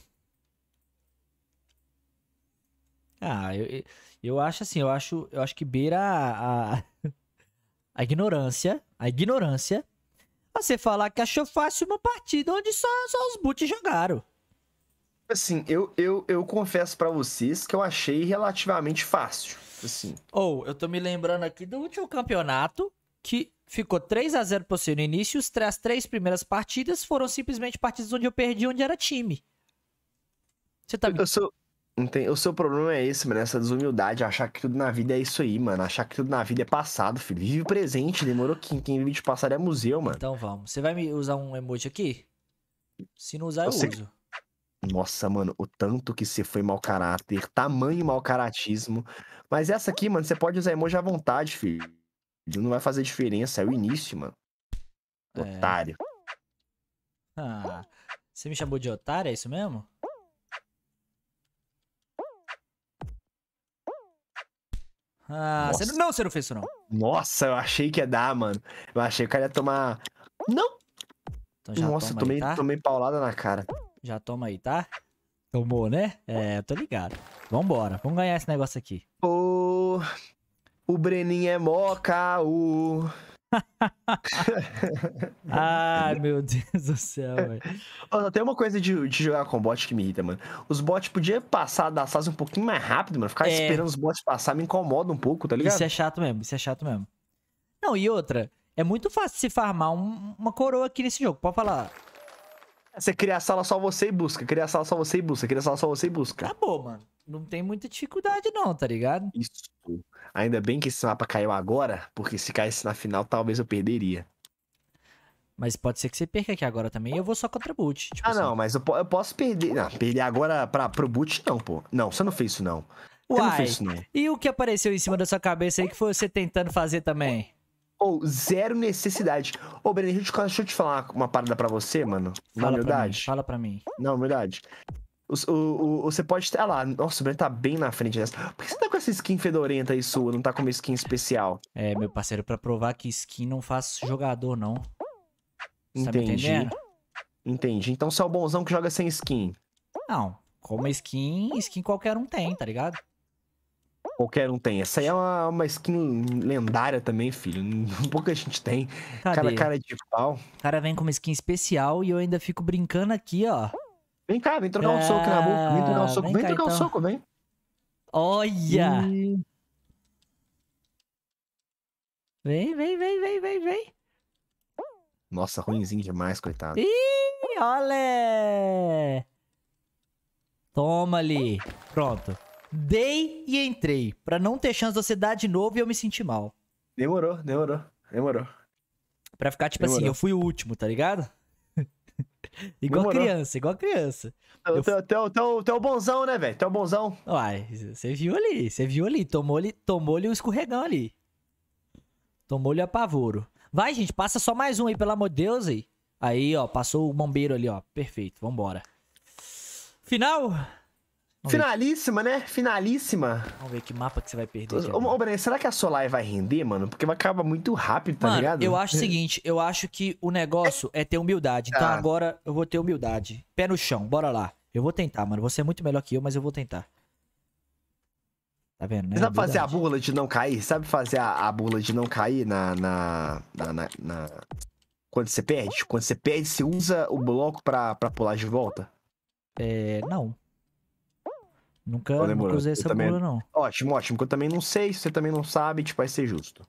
Ah, eu, eu acho assim, eu acho, eu acho que beira a, a, a ignorância, a ignorância, você falar que achou fácil uma partida onde só, só os boots jogaram. Assim, eu, eu, eu confesso para vocês que eu achei relativamente fácil, assim. Ou, oh, eu tô me lembrando aqui do último campeonato, que ficou 3 a 0 pra seu no início, os três, as três primeiras partidas foram simplesmente partidas onde eu perdi, onde era time. Você tá... Eu sou... Entendi. O seu problema é esse, mano. Essa desumildade, achar que tudo na vida é isso aí, mano. Achar que tudo na vida é passado, filho. Vive o presente, demorou quem, quem vive de passado é museu, mano. Então vamos. Você vai me usar um emoji aqui? Se não usar, eu, eu uso. Nossa, mano, o tanto que você foi mau caráter, tamanho mau caratismo. Mas essa aqui, mano, você pode usar emoji à vontade, filho. Não vai fazer diferença, é o início, mano. É. Otário. Ah, você me chamou de otário, é isso mesmo? Ah, você não, você não fez isso não. Nossa, eu achei que ia dar, mano. Eu achei que o cara ia tomar... Não! Então Nossa, tomei, aí, tá? tomei paulada na cara. Já toma aí, tá? Tomou, né? É, tô ligado. Vambora, vamos ganhar esse negócio aqui. O, o Breninho é mó o... Ai, meu Deus do céu, velho. Tem uma coisa de, de, jogar com bot que me irrita, mano. Os bots podiam passar da fase um pouquinho mais rápido, mano. Ficar é... esperando os bots passar me incomoda um pouco, tá ligado? Isso é chato mesmo, isso é chato mesmo. Não, e outra, é muito fácil se farmar um, uma coroa aqui nesse jogo. Pode falar, você cria a sala só você e busca, cria a sala só você e busca, cria a sala só você e busca. Acabou, mano. Não tem muita dificuldade, não, tá ligado? Isso. Ainda bem que esse mapa caiu agora, porque se caísse na final, talvez eu perderia. Mas pode ser que você perca aqui agora também. Eu vou só contra boot. Tipo ah, assim. não, mas eu, eu, posso perder. Não, perder agora pra, pro boot, não, pô. Não, você não fez isso, não. Uai, você não fez isso, não. E o que apareceu em cima da sua cabeça aí que foi você tentando fazer também? Ou oh, zero necessidade. Ô, oh, Breno, deixa, eu te falar uma parada pra você, mano. Na fala humildade. Pra mim, fala pra mim. Na verdade. O, o, o, você pode estar ah lá. Nossa, o Breno tá bem na frente dessa. Por que você tá com essa skin fedorenta aí sua? Não tá com uma skin especial? É, meu parceiro, pra provar que skin não faz jogador, não. Tá Entendi. Tá Entendi. Então você é o bonzão que joga sem skin. Não. Como skin, skin qualquer um tem, tá ligado? Qualquer um tem. Essa aí é uma, uma skin lendária também, filho. Pouca gente tem. Cadê? Cara, cara de pau. O cara vem com uma skin especial e eu ainda fico brincando aqui, ó. Vem cá, vem trocar ah, um soco na boca. Vem trocar um soco. Vem, vem cá, trocar então. um soco, vem. Olha! E... Vem, vem, vem, vem, vem, vem. Nossa, ruimzinho demais, coitado. Ih, olha Toma ali. Pronto dei e entrei. Pra não ter chance de você dar de novo e eu me sentir mal. Demorou, demorou, demorou. Pra ficar tipo assim, demorou. assim, eu fui o último, tá ligado? igual demorou. criança, igual criança. Então, eu, é o teu, teu, teu, bonzão, né, velho? Teu bonzão. Uai, você viu ali, você viu ali. Tomou-lhe tomou o um escorregão ali. Tomou-lhe apavoro. Vai, gente, passa só mais um aí, pelo amor de Deus aí. Aí, ó, passou o bombeiro ali, ó. Perfeito, vambora. Final? Finalíssima, né? Finalíssima. Vamos ver que mapa que você vai perder. Ô, ô Brené, será que a sua live vai render, mano? Porque acaba muito rápido, tá mano, ligado? Eu acho o seguinte, eu acho que o negócio é ter humildade. Então ah. agora eu vou ter humildade. Pé no chão, bora lá. Eu vou tentar, mano. Você é muito melhor que eu, mas eu vou tentar. Tá vendo, né? Você sabe fazer a burla de não cair? Sabe fazer a, a burla de não cair na na, na, na, na, Quando você perde? Quando você perde, você usa o bloco pra, pra pular de volta? É. Não. Nunca, nunca usei essa bula, não. Ótimo, ótimo. Que eu também não sei, se você também não sabe, tipo, vai ser justo.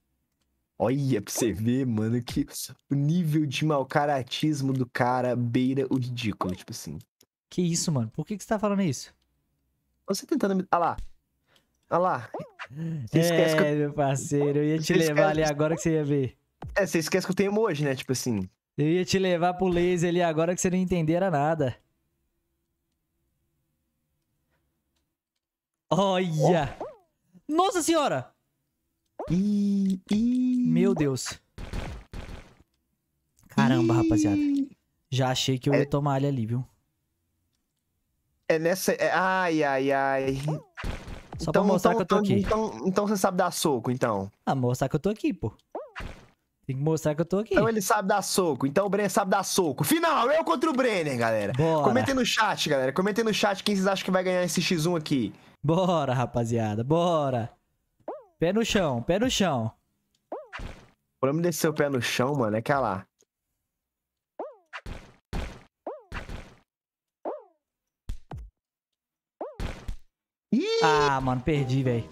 Olha pra você ver, mano, que o nível de mau caratismo do cara beira o ridículo, tipo assim. Que isso, mano? Por que, que você tá falando isso? Você tentando me. Ah lá. Ah lá. Você é, que... meu parceiro, eu ia te você levar esquece... ali agora que você ia ver. É, você esquece que eu tenho emoji, né? Tipo assim. Eu ia te levar pro laser ali agora que você não entendera nada. Olha! Nossa senhora! Meu Deus. Caramba, rapaziada. Já achei que eu ia é- tomar alha ali, viu? É nessa... É, ai, ai, ai. Só então, pra mostrar então, que eu tô então, aqui. Então, então você sabe dar soco, então? Ah, mostrar que eu tô aqui, pô. Tem que mostrar que eu tô aqui. Então ele sabe dar soco. Então o Brenner sabe dar soco. Final, eu contra o Brenner, galera. Bora. Comentem no chat, galera. Comentem no chat quem vocês acham que vai ganhar esse X1 aqui. Bora, rapaziada, bora. Pé no chão, pé no chão. O problema desse seu pé no chão, mano, é que é lá. Ah, mano, perdi, velho.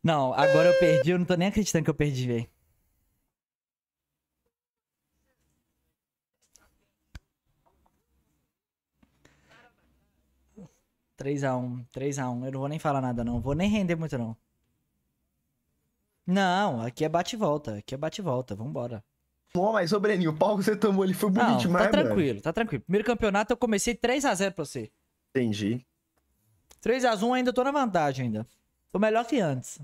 Não, agora eu perdi, eu não tô nem acreditando que eu perdi, velho. 3x1, 3x1. Eu não vou nem falar nada, não. Vou nem render muito, não. Não, aqui é bate e volta. Aqui é bate e volta. Vambora. Pô, mas, ô Breninho, o pau que você tomou ali foi bonito não, tá demais, tá tranquilo, mano. tá tranquilo. Primeiro campeonato eu comecei 3x0 pra você. Entendi. 3x1 ainda tô na vantagem ainda. Tô melhor que antes.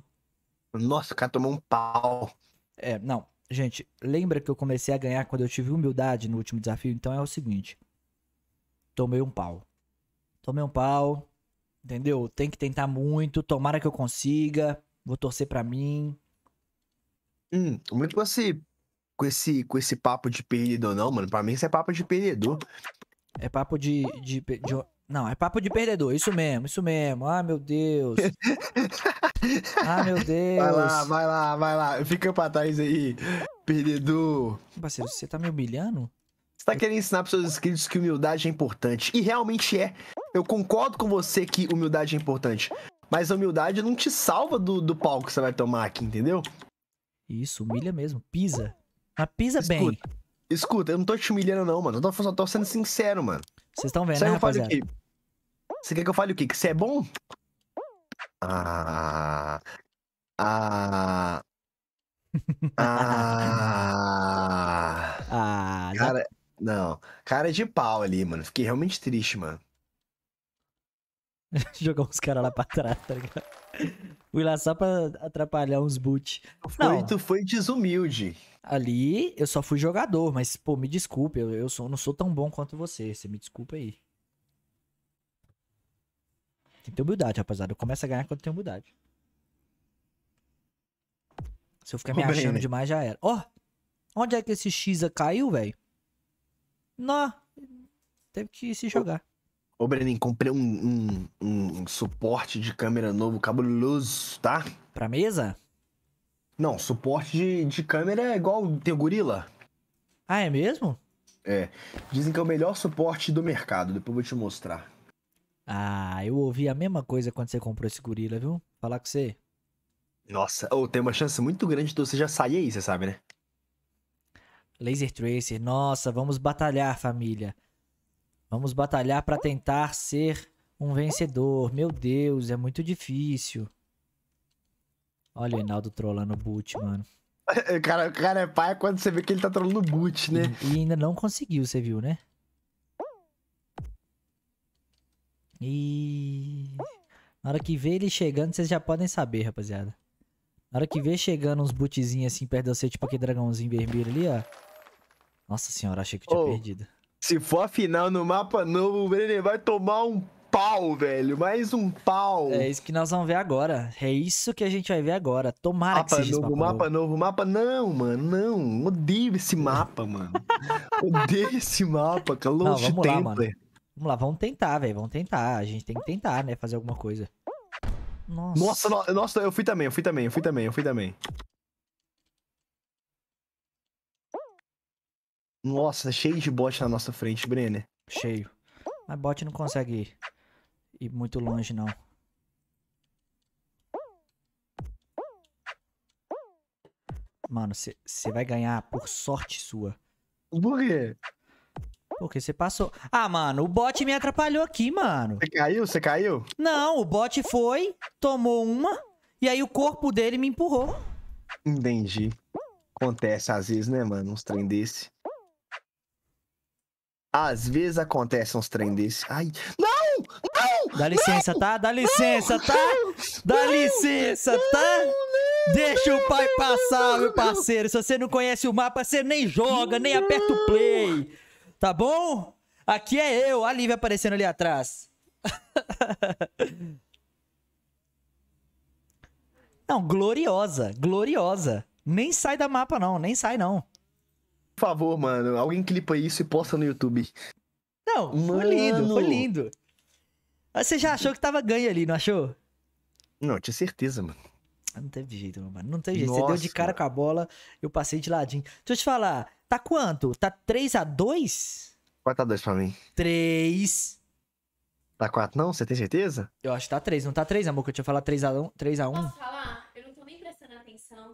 Nossa, o cara tomou um pau. É, não. Gente, lembra que eu comecei a ganhar quando eu tive humildade no último desafio? Então é o seguinte. Tomei um pau tomei um pau, entendeu? Tem que tentar muito, tomara que eu consiga, vou torcer para mim. Hum, muito com esse, com, esse, com esse papo de perdedor, não, mano. Pra mim isso é papo de perdedor. É papo de, de, de, de... Não, é papo de perdedor, isso mesmo, isso mesmo. Ah, meu Deus. ah, meu Deus. Vai lá, vai lá, vai lá. Fica pra trás aí, perdedor. Parceiro, você tá me humilhando? Você tá querendo ensinar pros seus inscritos que humildade é importante. E realmente é eu concordo com você que humildade é importante. Mas a humildade não te salva do, do pau que você vai tomar aqui, entendeu? Isso, humilha mesmo. Pisa. Mas ah, pisa escuta, bem. Escuta, eu não tô te humilhando, não, mano. Eu tô, só tô sendo sincero, mano. Vocês estão vendo, você né, rapaziada? aqui. Você quer que eu fale o quê? Que você é bom? Ah. Ah. Ah. ah. Cara, não. Cara de pau ali, mano. Fiquei realmente triste, mano. Jogar uns caras lá pra trás, tá ligado? Fui lá só pra atrapalhar uns boot. Não, foi, tu foi desumilde. Ali eu só fui jogador, mas, pô, me desculpe, eu, eu sou, não sou tão bom quanto você. Você me desculpa aí. Tem que ter humildade, rapaziada. Eu começo a ganhar quando tem humildade. Se eu ficar me Ô, achando demais, já era. Ó, oh, onde é que esse Xa caiu, velho? Nó, teve que se jogar. Ô, Brenin, comprei um, um, um, suporte de câmera novo cabuloso, tá? Pra mesa? Não, suporte de, de câmera é igual tem o Gorila. Ah, é mesmo? É. Dizem que é o melhor suporte do mercado, depois eu vou te mostrar. Ah, eu ouvi a mesma coisa quando você comprou esse Gorila, viu? Falar com você. Nossa, oh, tem uma chance muito grande de você já sair aí, você sabe, né? Laser Tracer, nossa, vamos batalhar, família. Vamos batalhar para tentar ser um vencedor. Meu Deus, é muito difícil. Olha o Hinaldo trollando o boot, mano. O cara, cara é pai quando você vê que ele tá trollando o boot, né? E, e ainda não conseguiu, você viu, né? E... Na hora que vê ele chegando, vocês já podem saber, rapaziada. Na hora que vê chegando uns bootzinhos assim perto de você, tipo aquele dragãozinho vermelho ali, ó. Nossa senhora, achei que eu tinha oh. perdido. Se for a final no mapa novo, o Brenner vai tomar um pau, velho. Mais um pau. É isso que nós vamos ver agora. É isso que a gente vai ver agora. Tomara mapa que seja novo, mapa, mapa novo. novo, mapa não, mano. Não, odeio esse mapa, mano. odeio esse mapa, cara. É não, vamos tempo, lá, mano. Vamos lá, vamos tentar, velho. Vamos tentar. A gente tem que tentar, né? Fazer alguma coisa. Nossa. nossa, nossa, eu fui também, eu fui também, eu fui também, eu fui também. Nossa, cheio de bot na nossa frente, Brenner. Cheio. Mas bot não consegue ir, ir muito longe, não. Mano, você vai ganhar por sorte sua. Por quê? Porque você passou. Ah, mano, o bot me atrapalhou aqui, mano. Você caiu? Você caiu? Não, o bot foi, tomou uma, e aí o corpo dele me empurrou. Entendi. Acontece às vezes, né, mano? Uns trem desse. Às vezes acontece uns trem desse. Ai, não! Não! Dá licença, não, tá? Dá licença, tá? não, tá? Dá licença, não, tá? Deixa o pai passar, meu parceiro. Se você não conhece o mapa, você nem joga, nem aperta o play. Tá bom? Aqui é eu, a Lívia aparecendo ali atrás. Não, gloriosa, gloriosa. Nem sai da mapa, não, nem sai, não. Por favor, mano, alguém clipa isso e posta no YouTube. Não, mano. foi lindo, foi lindo. Mas Você já achou que tava ganho ali, não achou? Não, tinha certeza, mano. Não teve jeito, meu mano. Não teve jeito. Nossa, Você deu de cara com a bola, eu passei de ladinho. Deixa eu te falar, tá quanto? Tá 3x2? 4x2 pra mim. 3. Tá 4 não? Você tem certeza? Eu acho que tá 3, não tá 3, amor, que eu tinha falado 3x1. Posso falar?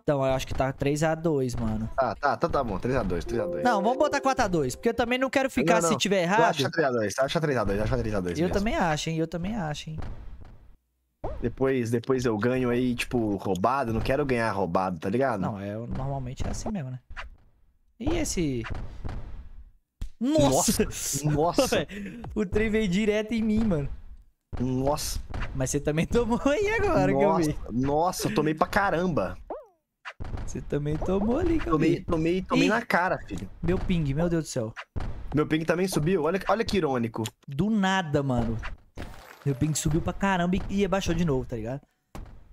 Então, eu acho que tá 3x2, mano. Tá, tá, tá, tá bom. 3x2, 3x2. Não, vamos botar 4x2, porque eu também não quero ficar não, não. se tiver errado. Acha 3x2, acha 3x2, acha 3x2. Eu mesmo. também acho, hein, eu também acho, hein. Depois, depois eu ganho aí, tipo, roubado. Não quero ganhar roubado, tá ligado? Não, é, normalmente é assim mesmo, né? E esse... Nossa! Nossa! Nossa. o trem veio direto em mim, mano. Nossa. Mas você também tomou aí agora nossa, que eu vi. Nossa, eu tomei pra caramba. Você também tomou ali que eu tomei, vi. Tomei, tomei Ih, na cara, filho. Meu ping, meu Deus do céu. Meu ping também subiu? Olha, olha que irônico. Do nada, mano. Meu ping subiu pra caramba e, abaixou de novo, tá ligado?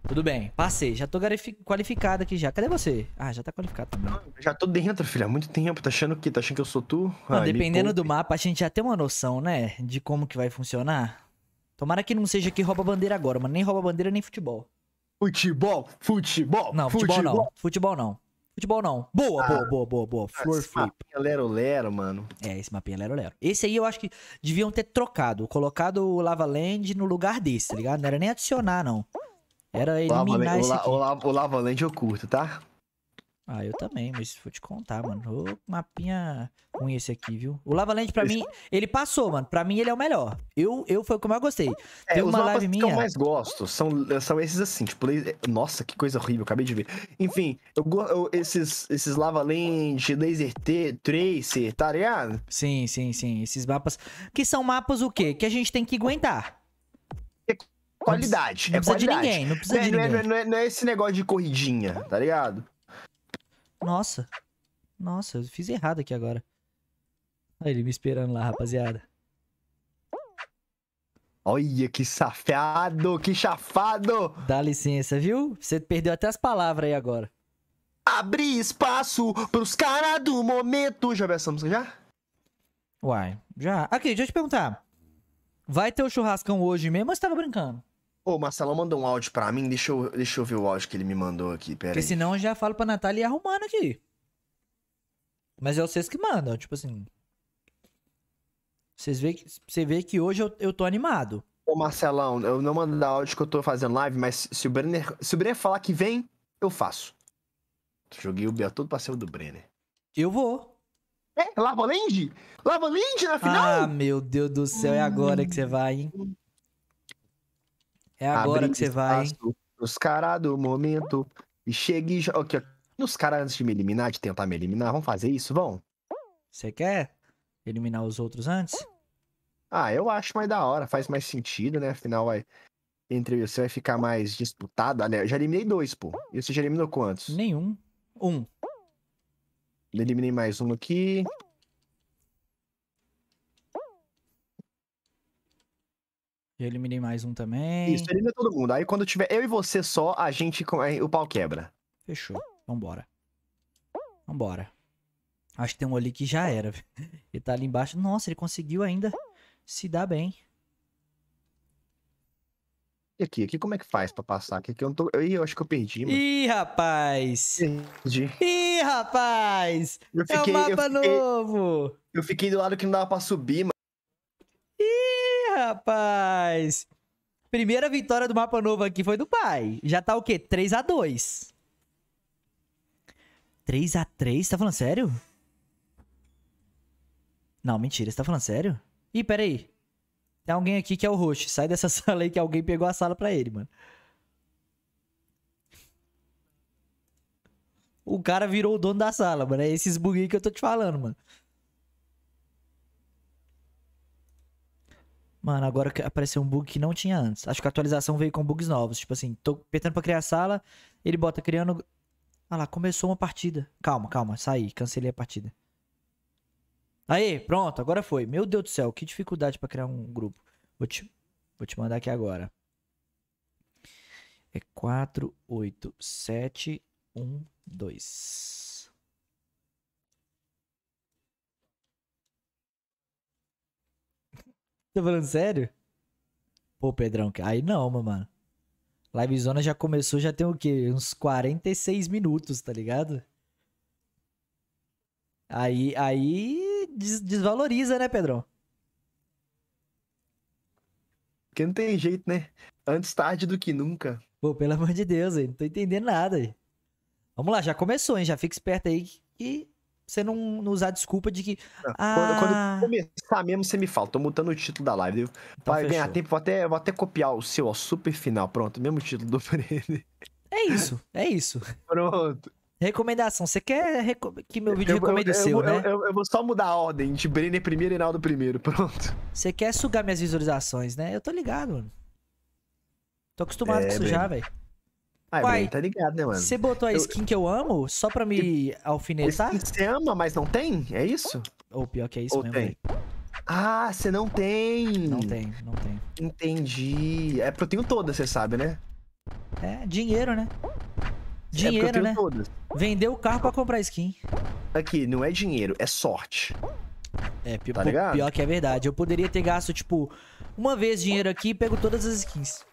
Tudo bem, passei. Já tô qualificado aqui já. Cadê você? Ah, já tá qualificado também. Ah, já tô dentro, filho. Há muito tempo. Tá achando que? Tá achando que eu sou tu? Não, ah, dependendo do mapa, a gente já tem uma noção, né? De como que vai funcionar. Tomara que não seja que rouba bandeira agora, mas nem rouba bandeira nem futebol. Futebol, futebol. Não, futebol, futebol. não. Futebol não. Futebol não. Boa, ah, boa, boa, boa, boa. Ah, Flor esse flip. mapinha Lero Lero, mano. É, esse mapinha Lero Lero. Esse aí eu acho que deviam ter trocado, colocado o Lava Land no lugar desse, tá ligado? Não era nem adicionar, não. Era eliminar Lava, esse. O, La, o, La, o Lava Land eu curto, tá? Ah, eu também, mas vou te contar, mano. Ô, mapinha ruim esse aqui, viu? O Lava Land, pra mim, é ele passou, mano. Pra mim, ele é o melhor. Eu, eu foi como eu gostei. É, Tem uma live minha. que eu mais gosto são, são esses assim, tipo, nossa, que coisa horrível, acabei de ver. Enfim, eu, eu, esses, esses Lava Land, Laser T, Tracer, tá ligado? Sim, sim, sim. Esses mapas. Que são mapas o quê? Que a gente tem que aguentar é qualidade. Não é precisa qualidade. de ninguém, não precisa de ninguém. Não é, é não é, não é esse negócio de corridinha, tá ligado? Nossa. Nossa, eu fiz errado aqui agora. Olha ele me esperando lá, rapaziada. Olha que safado, que chafado! Dá licença, viu? Você perdeu até as palavras aí agora. Abri espaço pros caras do momento. Já viu essa música já? Uai, já. Aqui, deixa eu te perguntar. Vai ter o churrascão hoje mesmo ou você tava brincando? Ô, Marcelão manda um áudio pra mim. Deixa eu, deixa eu ver o áudio que ele me mandou aqui. Pera Porque aí. senão eu já falo pra Natália ir arrumando aqui. Mas é vocês que mandam, tipo assim. Vocês vê que, você vê que hoje eu, eu tô animado. Ô, Marcelão, eu não mando áudio que eu tô fazendo live, mas se o Brenner, se o Brenner falar que vem, eu faço. Joguei o Bia todo pra o do Brenner. Eu vou. É? Lava Land? Lava Land na ah, final? Ah, meu Deus do céu, é agora que você vai, hein? É agora Abrir que você vai. Os caras do momento. E chegue e. Okay, os caras antes de me eliminar, de tentar me eliminar, vão fazer isso? Vão? Você quer eliminar os outros antes? Ah, eu acho mais da hora, faz mais sentido, né? Afinal, vai. Entre você vai ficar mais disputado. Ah, né? Eu já eliminei dois, pô. E você já eliminou quantos? Nenhum. Um. Eliminei mais um aqui. Eu eliminei mais um também. Isso, elimina todo mundo. Aí quando tiver eu e você só, a gente. O pau quebra. Fechou. Vambora. Vambora. Acho que tem um ali que já era. ele tá ali embaixo. Nossa, ele conseguiu ainda se dar bem. E aqui, aqui como é que faz pra passar? Aqui, aqui eu não tô. Ih, eu acho que eu perdi, mano. Ih, rapaz! Perdi. Ih, rapaz! Eu é fiquei, é um mapa eu fiquei, novo! Eu fiquei do lado que não dava pra subir, mano rapaz! Primeira vitória do mapa novo aqui foi do pai. Já tá o quê? 3x2. 3x3? Tá falando sério? Não, mentira. Você tá falando sério? Ih, peraí. Tem alguém aqui que é o host. Sai dessa sala aí que alguém pegou a sala pra ele, mano. O cara virou o dono da sala, mano. É esses bugs que eu tô te falando, mano. Mano, agora apareceu um bug que não tinha antes. Acho que a atualização veio com bugs novos. Tipo assim, tô apertando pra criar a sala, ele bota criando. Ah lá, começou uma partida. Calma, calma, saí, cancelei a partida. Aí, pronto, agora foi. Meu Deus do céu, que dificuldade para criar um grupo. Vou te, vou te mandar aqui agora. É 4, 8, 7, 1, 2. Tô tá falando sério? Pô, Pedrão, aí não, mano. Livezona já começou, já tem o quê? Uns 46 minutos, tá ligado? Aí, aí des desvaloriza, né, Pedrão? Porque não tem jeito, né? Antes tarde do que nunca. Pô, pelo amor de Deus, aí, não tô entendendo nada. Aí. Vamos lá, já começou, hein? Já fica esperto aí que você não, não usar desculpa de que. Não, ah... quando, quando, ah. começar mesmo, você me fala. Tô mutando o título da live, viu? Então Vai fechou. ganhar tempo, vou até, vou até copiar o seu, ó, super final. Pronto, mesmo título do Freire. É isso, é isso. Pronto. Recomendação, você quer reco que meu vídeo eu, recomende eu, eu, o seu, né? Eu, vou só mudar a ordem de Brenner primeiro e Naldo primeiro, pronto. Você quer sugar minhas visualizações, né? Eu tô ligado, mano. Tô acostumado é, com isso já, velho. Ah, Pai, é tá ligado, né, mano? Você botou a skin que eu amo só pra me eu... alfinetar? Você ama, mas não tem? É isso? Ou pior que é isso Ou mesmo. Tem. Né? Ah, você não tem. Não tem, não tem. Entendi. É porque eu tenho todas, você sabe, né? É, dinheiro, né? É, dinheiro, é eu tenho né? Todas. Vender o carro pra comprar skin. Aqui, não é dinheiro, é sorte. É, tá pior que é verdade. Eu poderia ter gasto, tipo, uma vez dinheiro aqui e pego todas as skins.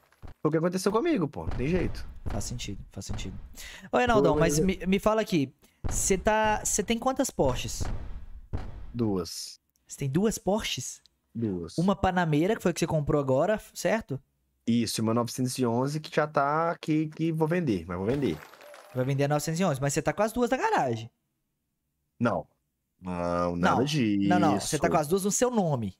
Foi o que aconteceu comigo, pô. Não tem jeito. Faz sentido, faz sentido. Ô, Reinaldão, mas me, me, fala aqui. Você tá. Você tem quantas Porsches? Duas. Você tem duas Porsches? Duas. Uma Panameira, que foi a que você comprou agora, certo? Isso, uma 911 que já tá aqui, que vou vender, mas vou vender. Vai vender a 911, mas você tá com as duas na garagem. Não. Não, nada não. disso. Não, não, você tá com as duas no seu nome.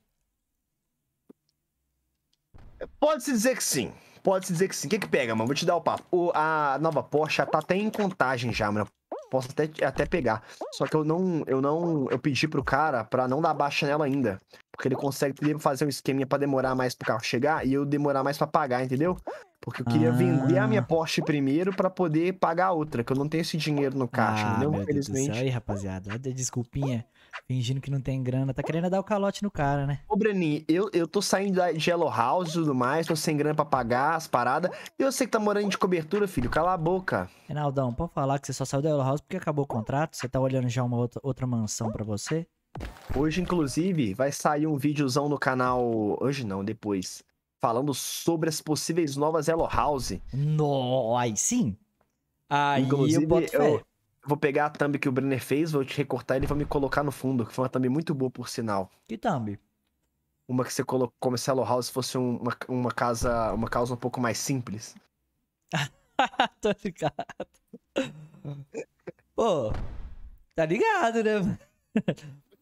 Pode-se dizer que sim. Pode-se dizer que sim. O que que pega, mano? Vou te dar o papo. O, a nova Porsche já tá até em contagem já, mano. Posso até, até pegar. Só que eu não, eu não, eu pedi pro cara pra não dar baixa nela ainda. Porque ele consegue fazer um esqueminha pra demorar mais pro carro chegar e eu demorar mais pra pagar, entendeu? Porque eu queria ah. vender a minha ah. Porsche primeiro para poder pagar a outra, que eu não tenho esse dinheiro no caixa, ah, entendeu? Infelizmente. Aí, rapaziada, olha a desculpinha. Fingindo que não tem grana. Tá querendo dar o calote no cara, né? Ô, Breninho, eu, eu tô saindo da Yellow House e tudo mais, tô sem grana pra pagar as paradas. E você que tá morando de cobertura, filho, cala a boca. Renaldão, pode falar que você só saiu da Yellow House porque acabou o contrato? Você tá olhando já uma outra, outra mansão pra você? Hoje, inclusive, vai sair um videozão no canal. Hoje não, depois. Falando sobre as possíveis novas Yellow House. No, aí sim. Aí inclusive, eu boto fé. Eu... Vou pegar a thumb que o Brenner fez, vou te recortar ele vai me colocar no fundo, que foi uma thumb muito boa, por sinal. Que thumb? Uma que você colocou como se Hello House fosse uma, uma casa, uma causa um pouco mais simples. Tô ligado. Pô, tá ligado, né?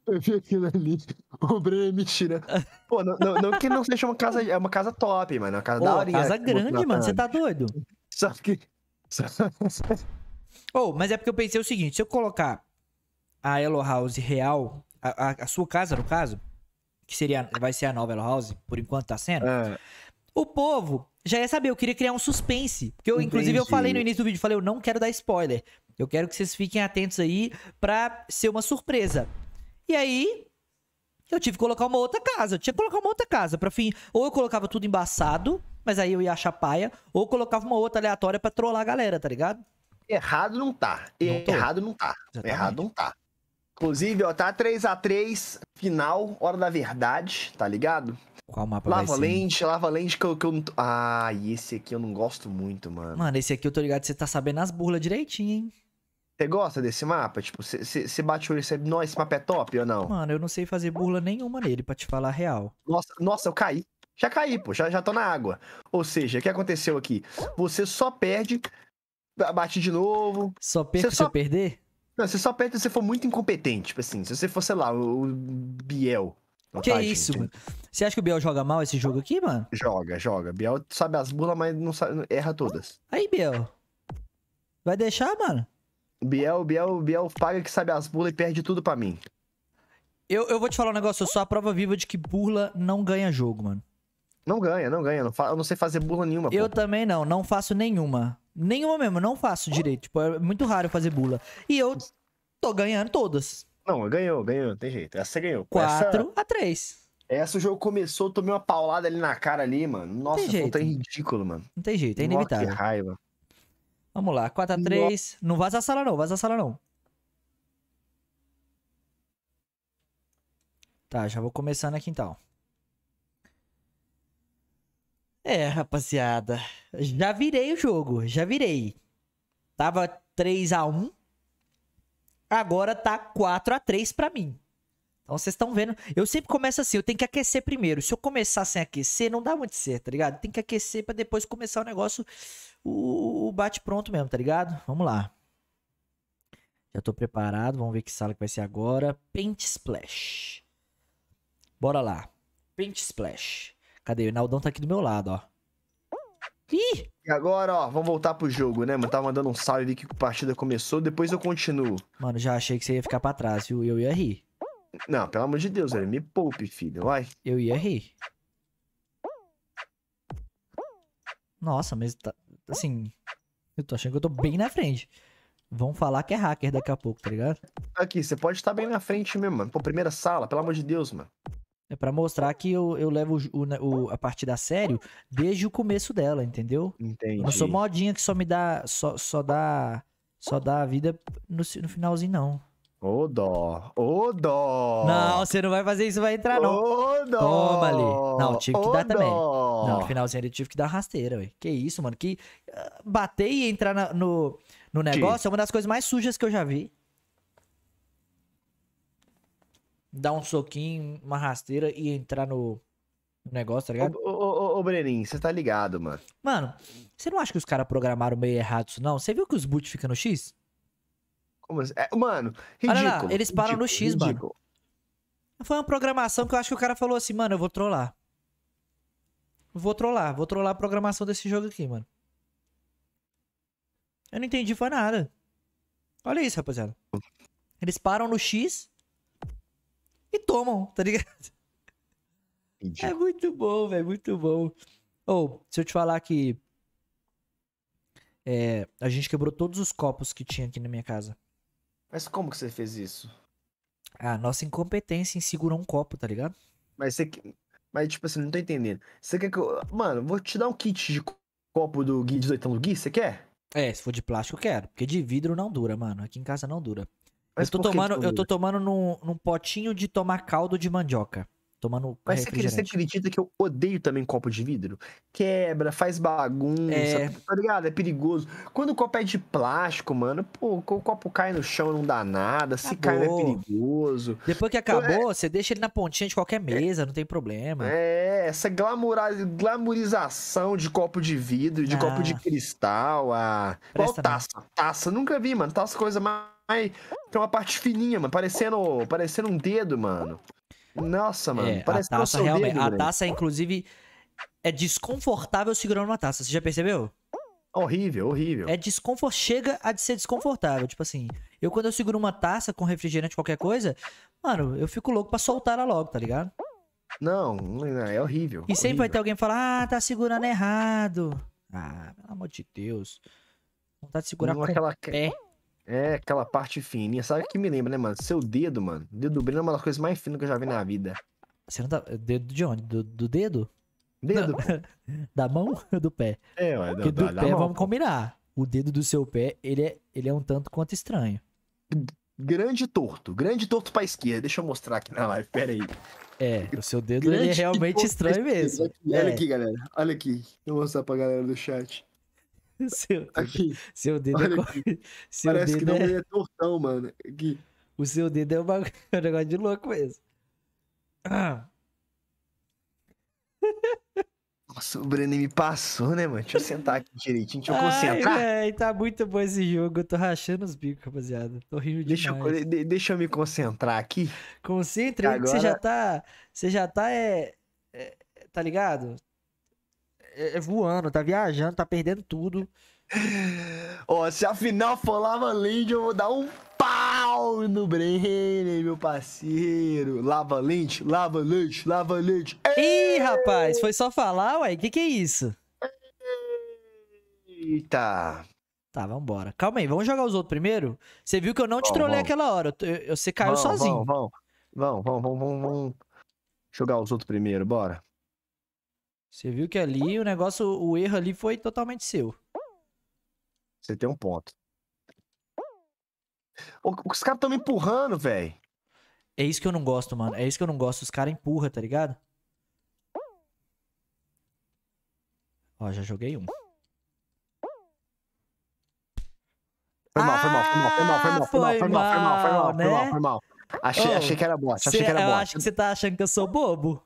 Eu vi aquilo ali, o Brenner me tira. Pô, não, não, não que não seja uma casa, é uma casa top, mano, é uma casa Pô, da hora. casa grande, mano, você tá doido? Só que... Só... Oh, mas é porque eu pensei o seguinte: se eu colocar a Elo House real, a, a, a sua casa, no caso, que seria, vai ser a nova Elo House, por enquanto tá sendo, é. o povo já ia saber. Eu queria criar um suspense. Porque eu, inclusive, eu falei no início do vídeo: falei, eu não quero dar spoiler. Eu quero que vocês fiquem atentos aí pra ser uma surpresa. E aí, eu tive que colocar uma outra casa. Eu tinha que colocar uma outra casa. para fim, ou eu colocava tudo embaçado, mas aí eu ia achar paia, ou eu colocava uma outra aleatória para trollar a galera, tá ligado? Errado não tá. Não errado não tá. Exatamente. Errado não tá. Inclusive, ó, tá 3x3, final, hora da verdade, tá ligado? Qual mapa lava vai ser? lente, lava lente que eu, que eu Ah, e esse aqui eu não gosto muito, mano. Mano, esse aqui eu tô ligado, você tá sabendo as burlas direitinho, hein? Você gosta desse mapa? Tipo, você bate o olho e você. Nossa, esse mapa é top ou não? Mano, eu não sei fazer burla nenhuma nele, pra te falar a real. Nossa, nossa, eu caí. Já caí, pô, já, já tô na água. Ou seja, o que aconteceu aqui? Você só perde bate de novo. Só perco se só... eu perder? Não, você só perde se você for muito incompetente. Tipo assim, se você for, sei lá, o Biel. Que é isso, gente. mano. Você acha que o Biel joga mal esse jogo aqui, mano? Joga, joga. Biel sabe as burlas, mas não sabe, erra todas. Aí, Biel. Vai deixar, mano? Biel, Biel, Biel paga que sabe as burlas e perde tudo pra mim. Eu, eu vou te falar um negócio, eu sou a prova viva de que burla não ganha jogo, mano. Não ganha, não ganha. Não fa... Eu não sei fazer burla nenhuma. Eu pô. também não, não faço nenhuma. Nenhuma mesmo, não faço direito. Tipo, é muito raro fazer bula. E eu tô ganhando todas. Não, ganhou, ganhou, não tem jeito. Essa você ganhou. 4 a 3. Essa o jogo começou, eu tomei uma paulada ali na cara ali, mano. Nossa, foi tá ridículo, mano. Não tem jeito, é inevitável. Nossa, que raiva. Vamos lá, 4x3. Não vaza a sala não, vaza a sala não. Tá, já vou começando aqui então. É, rapaziada. Já virei o jogo, já virei. Tava 3 a 1 Agora tá 4 a 3 para mim. Então vocês estão vendo. Eu sempre começo assim, eu tenho que aquecer primeiro. Se eu começar sem aquecer, não dá muito certo, tá ligado? Tem que aquecer para depois começar o negócio, o, o bate-pronto mesmo, tá ligado? Vamos lá. Já tô preparado, vamos ver que sala que vai ser agora. Paint Splash. Bora lá. Paint Splash. Cadê? O Naldão tá aqui do meu lado, ó. Ih! E agora, ó, vamos voltar pro jogo, né, mano? Tava mandando um salve ali que a partida começou, depois eu continuo. Mano, já achei que você ia ficar pra trás, viu? Eu ia rir. Não, pelo amor de Deus, velho. Me poupe, filho. Vai. Eu ia rir. Nossa, mas tá. Assim. Eu tô achando que eu tô bem na frente. Vão falar que é hacker daqui a pouco, tá ligado? Aqui, você pode estar bem na frente mesmo, mano. Pô, primeira sala, pelo amor de Deus, mano. É para mostrar que eu, eu levo o, o, a partida a sério desde o começo dela, entendeu? Entendi. não sou modinha que só me dá. Só, só dá. Só dá a vida no, no finalzinho, não. Ô dó, ô dó. Não, você não vai fazer isso, vai entrar não. Ô dó. Toma ali. Não, tive que dar dó. também. Não, no finalzinho ele tive que dar rasteira, velho. Que isso, mano. Que ah, bater e entrar na, no, no negócio que? é uma das coisas mais sujas que eu já vi. dar um soquinho, uma rasteira e entrar no negócio, tá ligado? Ô, ô, ô, ô Breninho, você tá ligado, mano. Mano, você não acha que os caras programaram meio errado isso, não? Você viu que os boot ficam no X? Como assim? É, mano, ridículo. Olha lá, eles param no X, ridículo. mano. Foi uma programação que eu acho que o cara falou assim, mano, eu vou trollar. Vou trollar, vou trollar a programação desse jogo aqui, mano. Eu não entendi, foi nada. Olha isso, rapaziada. Eles param no X e tomam, tá ligado? É muito bom, velho, muito bom. Ou, oh, se eu te falar que é, a gente quebrou todos os copos que tinha aqui na minha casa. Mas como que você fez isso? A nossa incompetência em segurar um copo, tá ligado? Mas você. Mas, tipo assim, não tô entendendo. Você quer que eu. Mano, vou te dar um kit de copo do Gui 18 do Gui, você quer? É, se for de plástico, eu quero. Porque de vidro não dura, mano. Aqui em casa não dura. Mas eu tô tomando, eu tô tomando num, num, potinho de tomar caldo de mandioca. Tomando Mas você acredita que eu odeio também copo de vidro? Quebra, faz bagunça, é... tá ligado? É perigoso. Quando o copo é de plástico, mano, pô, o copo cai no chão, não dá nada. Se cai, é perigoso. Depois que é acabou, é... você deixa ele na pontinha de qualquer é. mesa, é... não tem problema. É, essa glamorização de copo de vidro, de ah. copo de ah. cristal, a... Ah, Qual taça? Taça, nunca vi, mano. Taça é coisa mais tem uma parte fininha, mano, parecendo, parecendo um dedo, mano. Nossa, mano, é, parece a taça realmente, dedo, A taça, inclusive, é desconfortável segurando uma taça. Você já percebeu? Horrível, horrível. É desconfortável. Chega a ser desconfortável. Tipo assim, eu quando eu seguro uma taça com refrigerante, qualquer coisa, mano, eu fico louco pra soltar ela logo, tá ligado? Não, é horrível. E horrível. sempre vai ter alguém falar, ah, tá segurando errado. Ah, pelo amor de Deus. Vontade de segurar com aquela... pé. É, aquela parte fininha. Sabe o que me lembra, né, mano? Seu dedo, mano. Dedo do Breno é uma das coisas mais finas que eu já vi na vida. Você não tá. Dedo de onde? Do, do dedo? Dedo. da mão ou do pé? É, ué, do, do, do pé, mão, vamos pô. combinar. O dedo do seu pé, ele é, ele é um tanto quanto estranho. Grande torto. Grande torto pra esquerda. Deixa eu mostrar aqui na live, pera aí. É, o seu dedo é realmente estranho mesmo. Olha é. aqui, galera. Olha aqui. Vou mostrar pra galera do chat. seu tá aqui. Seu dedo é Olha é. Aqui. Seu Parece dedo que não é... é tortão, mano. Aqui. O seu dedo é um, é um negócio de louco mesmo. Ah. Nossa, o Breno me passou, né, mano? Deixa eu sentar aqui direitinho, deixa eu Ai, concentrar. tá muito bom esse jogo, eu tô rachando os bicos, rapaziada. Tô rindo deixa Eu, de, deixa eu me concentrar aqui. Concentra, Agora... que você já tá. Você já tá. É, é, tá ligado? É, é, voando, tá viajando, tá perdendo tudo. Ó, oh, se a final for Lava Lindy, eu vou dar um pau no Brenner, meu parceiro. Lava lente Lava lente Lava lente Ih, rapaz, foi só falar, ué? Que que é isso? Eita. Tá, vambora. Calma aí, vamos jogar os outros primeiro? Você viu que eu não te trollei trolei aquela hora. Eu, eu, você caiu vão, sozinho. Vamos, vamos, vamos, vamos, vamos. Jogar os outros primeiro, bora. Você viu que ali o negócio, o erro ali foi totalmente seu. Você tem um ponto. Os caras estão me empurrando, velho. É isso que eu não gosto, mano. É isso que eu não gosto. Os caras empurram, tá ligado? Ó, já joguei um. Foi mal, foi mal, foi mal, foi mal, foi mal, foi mal, foi mal, foi mal, foi mal, ah, foi mal, né? Achei, achei que era bom, achei que era bom. Eu acho que você tá achando que eu sou bobo.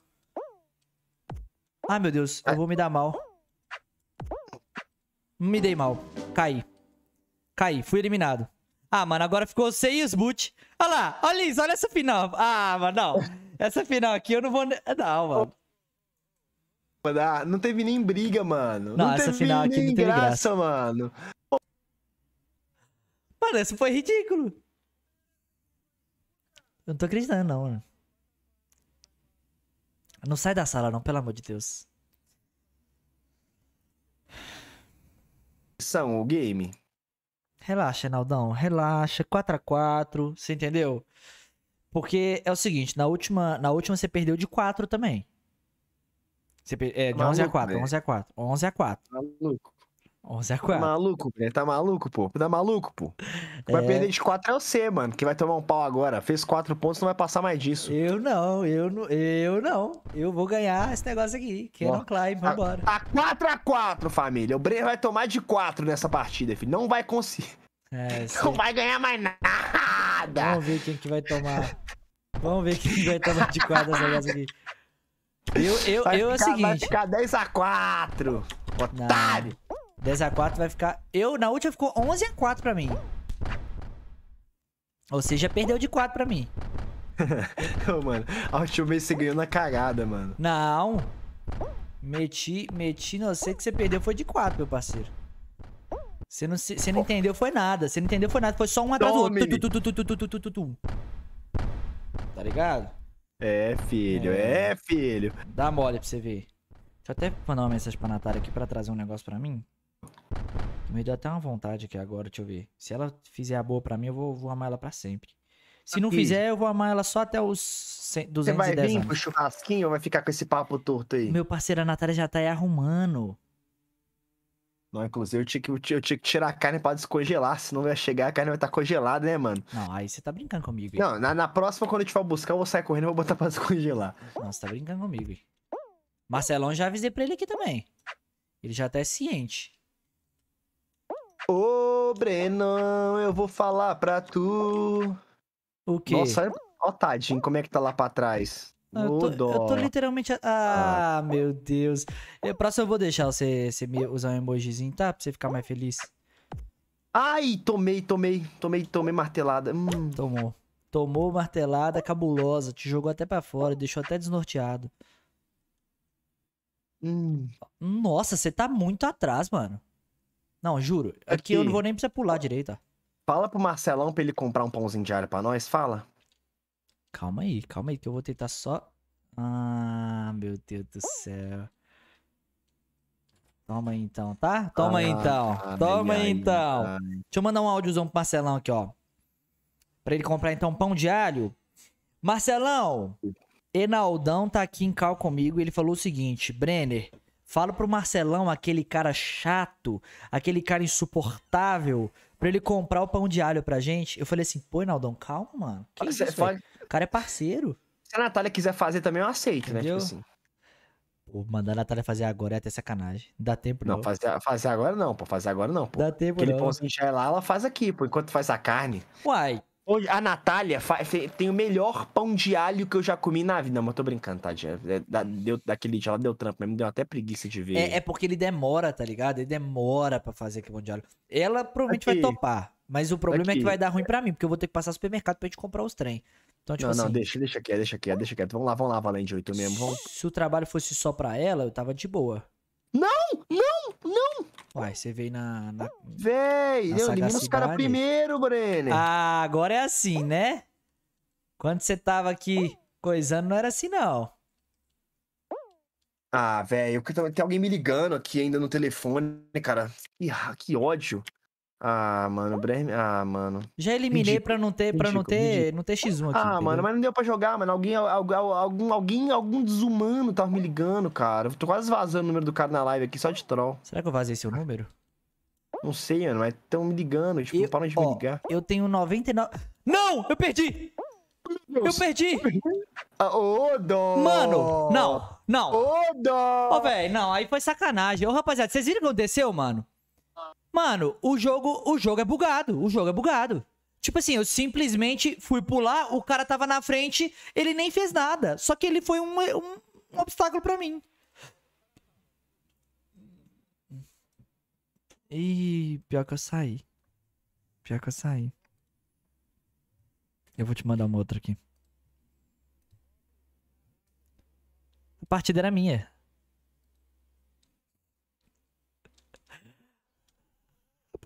Ah, meu Deus, eu vou me dar mal. Me dei mal. Caí. Caí, fui eliminado. Ah, mano, agora ficou sem os boot. Olha lá, olha isso, olha essa final. Ah, mano, não. Essa final aqui eu não vou... Não, mano. Ah, não teve nem briga, mano. Não, não essa final aqui não teve graça, graça. mano. Mano, isso foi ridículo. Eu não tô acreditando, não, mano. Não sai da sala, não, pelo amor de Deus. São o game. Relaxa, Naldão, relaxa. 4 x 4 você entendeu? Porque é o seguinte, na última, na última você perdeu de 4 também. Você, é, de 11 x 4, 11 a 4, 11 a 4. Maluco. 11 a 4. Tá maluco, velho. Tá maluco, pô. Tá maluco, pô. É... Vai perder de 4 é o C, mano. Que vai tomar um pau agora. Fez 4 pontos, não vai passar mais disso. Eu não, eu não, eu não. Eu vou ganhar esse negócio aqui. Que não climb, tá vambora. Tá a 4 a 4, família. O Breno vai tomar de 4 nessa partida, filho. Não vai conseguir. É, não vai ganhar mais nada. Vamos ver quem que vai tomar. Vamos ver quem vai tomar de 4 nesse negócio aqui. Eu, eu, vai eu ficar, é o seguinte. Vai ficar 10 a 4. Otário. Não. 10x4 vai ficar... Eu, na última, ficou 11x4 pra mim. Ou seja, perdeu de 4 pra mim. Ô, mano, a última vez você ganhou na cagada, mano. Não. Meti, meti, não sei que você perdeu foi de 4, meu parceiro. Você não, você não entendeu foi nada. Você não entendeu foi nada. Foi só um atrás do outro. Tu, tu, tu, tu, Tá ligado? É, filho. É. é. filho. Dá mole pra você ver. Deixa eu até mandar uma mensagem pra Natália aqui pra trazer um negócio pra mim. Me deu até uma vontade aqui agora, deixa eu ver. Se ela fizer a boa pra mim, eu vou, vou amar ela pra sempre. Se não fizer, eu vou amar ela só até os 100, 210 anos. Você vai vir pro churrasquinho ou vai ficar com esse papo torto aí? Meu parceiro, a Natália já tá aí arrumando. Não, inclusive eu tinha, que, eu tinha que tirar a carne pra descongelar, senão vai chegar, a carne vai estar tá congelada, né, mano? Não, aí você tá brincando comigo. Hein? Não, na, na, próxima, quando eu te for buscar, eu vou sair correndo e vou botar pra descongelar. Não, você tá brincando comigo. Hein? Marcelão, já avisei pra ele aqui também. Ele já tá é ciente. Ô, Brenão, eu vou falar pra tu. O quê? Nossa, ó, tadinho, como é que tá lá pra trás? Não, ah, eu, tô, eu tô, literalmente. Ah, ah, meu Deus. Eu, próximo eu vou deixar você, você usar um emojizinho, tá? Pra você ficar mais feliz. Ai, tomei, tomei, tomei, tomei martelada. Hum. Tomou. Tomou martelada cabulosa, te jogou até para fora, deixou até desnorteado. Hum. Nossa, você tá muito atrás, mano. Não, juro. É aqui, aqui eu não vou nem precisar pular direito. Fala pro Marcelão pra ele comprar um pãozinho de alho pra nós, fala. Calma aí, calma aí, que eu vou tentar só. Ah, meu Deus do céu. Toma aí então, tá? Toma ah, então. ah aí então. Toma aí então. Tá. Deixa eu mandar um áudiozão pro Marcelão aqui, ó. Pra ele comprar então pão de alho. Marcelão, Enaldão tá aqui em cal comigo e ele falou o seguinte: Brenner, Falo pro Marcelão, aquele cara chato, aquele cara insuportável, pra ele comprar o pão de alho pra gente. Eu falei assim, pô, Naldão, calma, mano. Que isso, O cara é parceiro. Se a Natália quiser fazer também, eu aceito, Entendeu? né? Tipo assim. Pô, mandar a Natália fazer agora é até sacanagem. Dá tempo não. Não, fazer, fazer agora não, pô. Fazer agora não, pô. Dá tempo Aquele não. Aquele pãozinho já é lá, ela faz aqui, pô. Enquanto faz a carne. Uai, a Natália faz, tem o melhor pão de alho que eu já comi na vida. Não, mas tô brincando, tadinha. É, da, deu, daquele dia ela deu trampo me deu até preguiça de ver. É, é, porque ele demora, tá ligado? Ele demora pra fazer aquele pão de alho. Ela provavelmente Aqui. vai topar, mas o problema Aqui. é que vai dar ruim pra mim, porque eu vou ter que passar no supermercado pra gente comprar os trem. Então, tipo não, assim, não, deixa, deixa aqui, deixa aqui, deixa aqui. Vamos lá, vamos lá, Valente 8 mesmo. Vamos... Se o trabalho fosse só pra ela, eu tava de boa. Não, não! Não! Uai, você veio na. na Véi! eu elimino os caras primeiro, Brenner! Ah, agora é assim, né? Quando você tava aqui coisando, não era assim, não. Ah, velho, tem alguém me ligando aqui ainda no telefone, cara. Que, ah, que ódio. Ah, mano, Bremen. Ah, mano. Já eliminei ridículo, pra não ter, ridículo, pra não ter, não ter X1 aqui. Ah, entendeu? mano, mas não deu pra jogar, mano. Alguém, algum, alguém, algum desumano tava me ligando, cara. Eu tô quase vazando o número do cara na live aqui, só de troll. Será que eu vazei seu número? Não sei, mano, mas tão me ligando. Tipo, eu, não param de ó, me ligar. Eu tenho 99. Não! Eu perdi! Eu perdi! Ah, ô, oh, dó! Mano, não, não. Ô, oh, dó! Ô, velho, não, aí foi sacanagem. Ô, rapaziada, vocês viram o que aconteceu, mano? Mano, o jogo, o jogo é bugado. O jogo é bugado. Tipo assim, eu simplesmente fui pular, o cara tava na frente, ele nem fez nada. Só que ele foi um, um, um obstáculo para mim. E pior que eu saí. Pior que eu saí. Eu vou te mandar uma outra aqui. A partida era minha.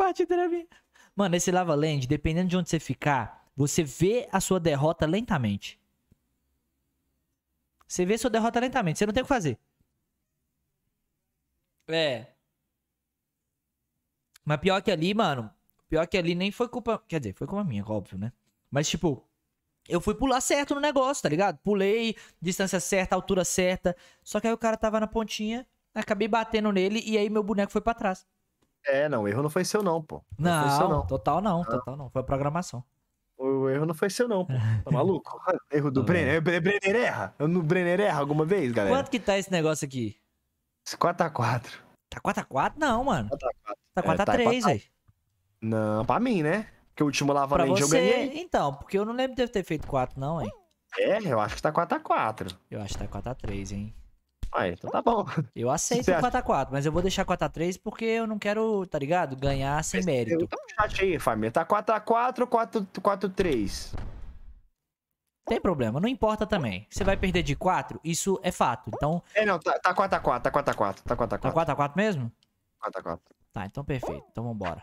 Partida era minha. Mano, esse Lava Land, dependendo de onde você ficar, você vê a sua derrota lentamente. Você vê a sua derrota lentamente, você não tem o que fazer. É. Mas pior que ali, mano. Pior que ali nem foi culpa. Quer dizer, foi culpa minha, óbvio, né? Mas, tipo, eu fui pular certo no negócio, tá ligado? Pulei, distância certa, altura certa. Só que aí o cara tava na pontinha, acabei batendo nele e aí meu boneco foi para trás. É, não, o erro não foi seu, não, pô. Não, não, seu, não. total não, ah. total não. Foi a programação. O erro não foi seu, não, pô. Tá maluco? erro do é. É, Brenner. Brenner erra. No Brenner erra alguma vez, galera. Quanto que tá esse negócio aqui? 4x4. Tá 4x4? Não, mano. 4x4. Tá 4x3, é, tá velho. Não, pra mim, né? Porque o último Lavalente eu ganhei. Então, porque eu não lembro de ter feito 4, não, hein? É, eu acho que tá 4x4. Eu acho que tá 4x3, hein? Ah, então tá bom. Eu aceito 4x4, mas eu vou deixar 4x3 porque eu não quero, tá ligado? Ganhar sem mérito. Tá um chat aí, família. Tá 4x4 ou 4x3? Tem problema, não importa também. Você vai perder de 4, isso é fato. Então. É, não, tá 4x4, tá 4x4, tá 4x4. Tá 4x4 tá mesmo? 4x4. Tá, então perfeito. Então vambora.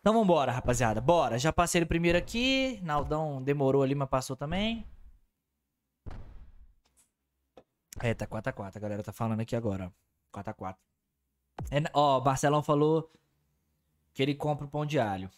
Então vambora, rapaziada. Bora. Já passei o primeiro aqui. Naldão demorou ali, mas passou também. É, tá 4x4, a, a galera tá falando aqui agora. 4x4. É, ó, o Barcelão falou que ele compra o pão de alho.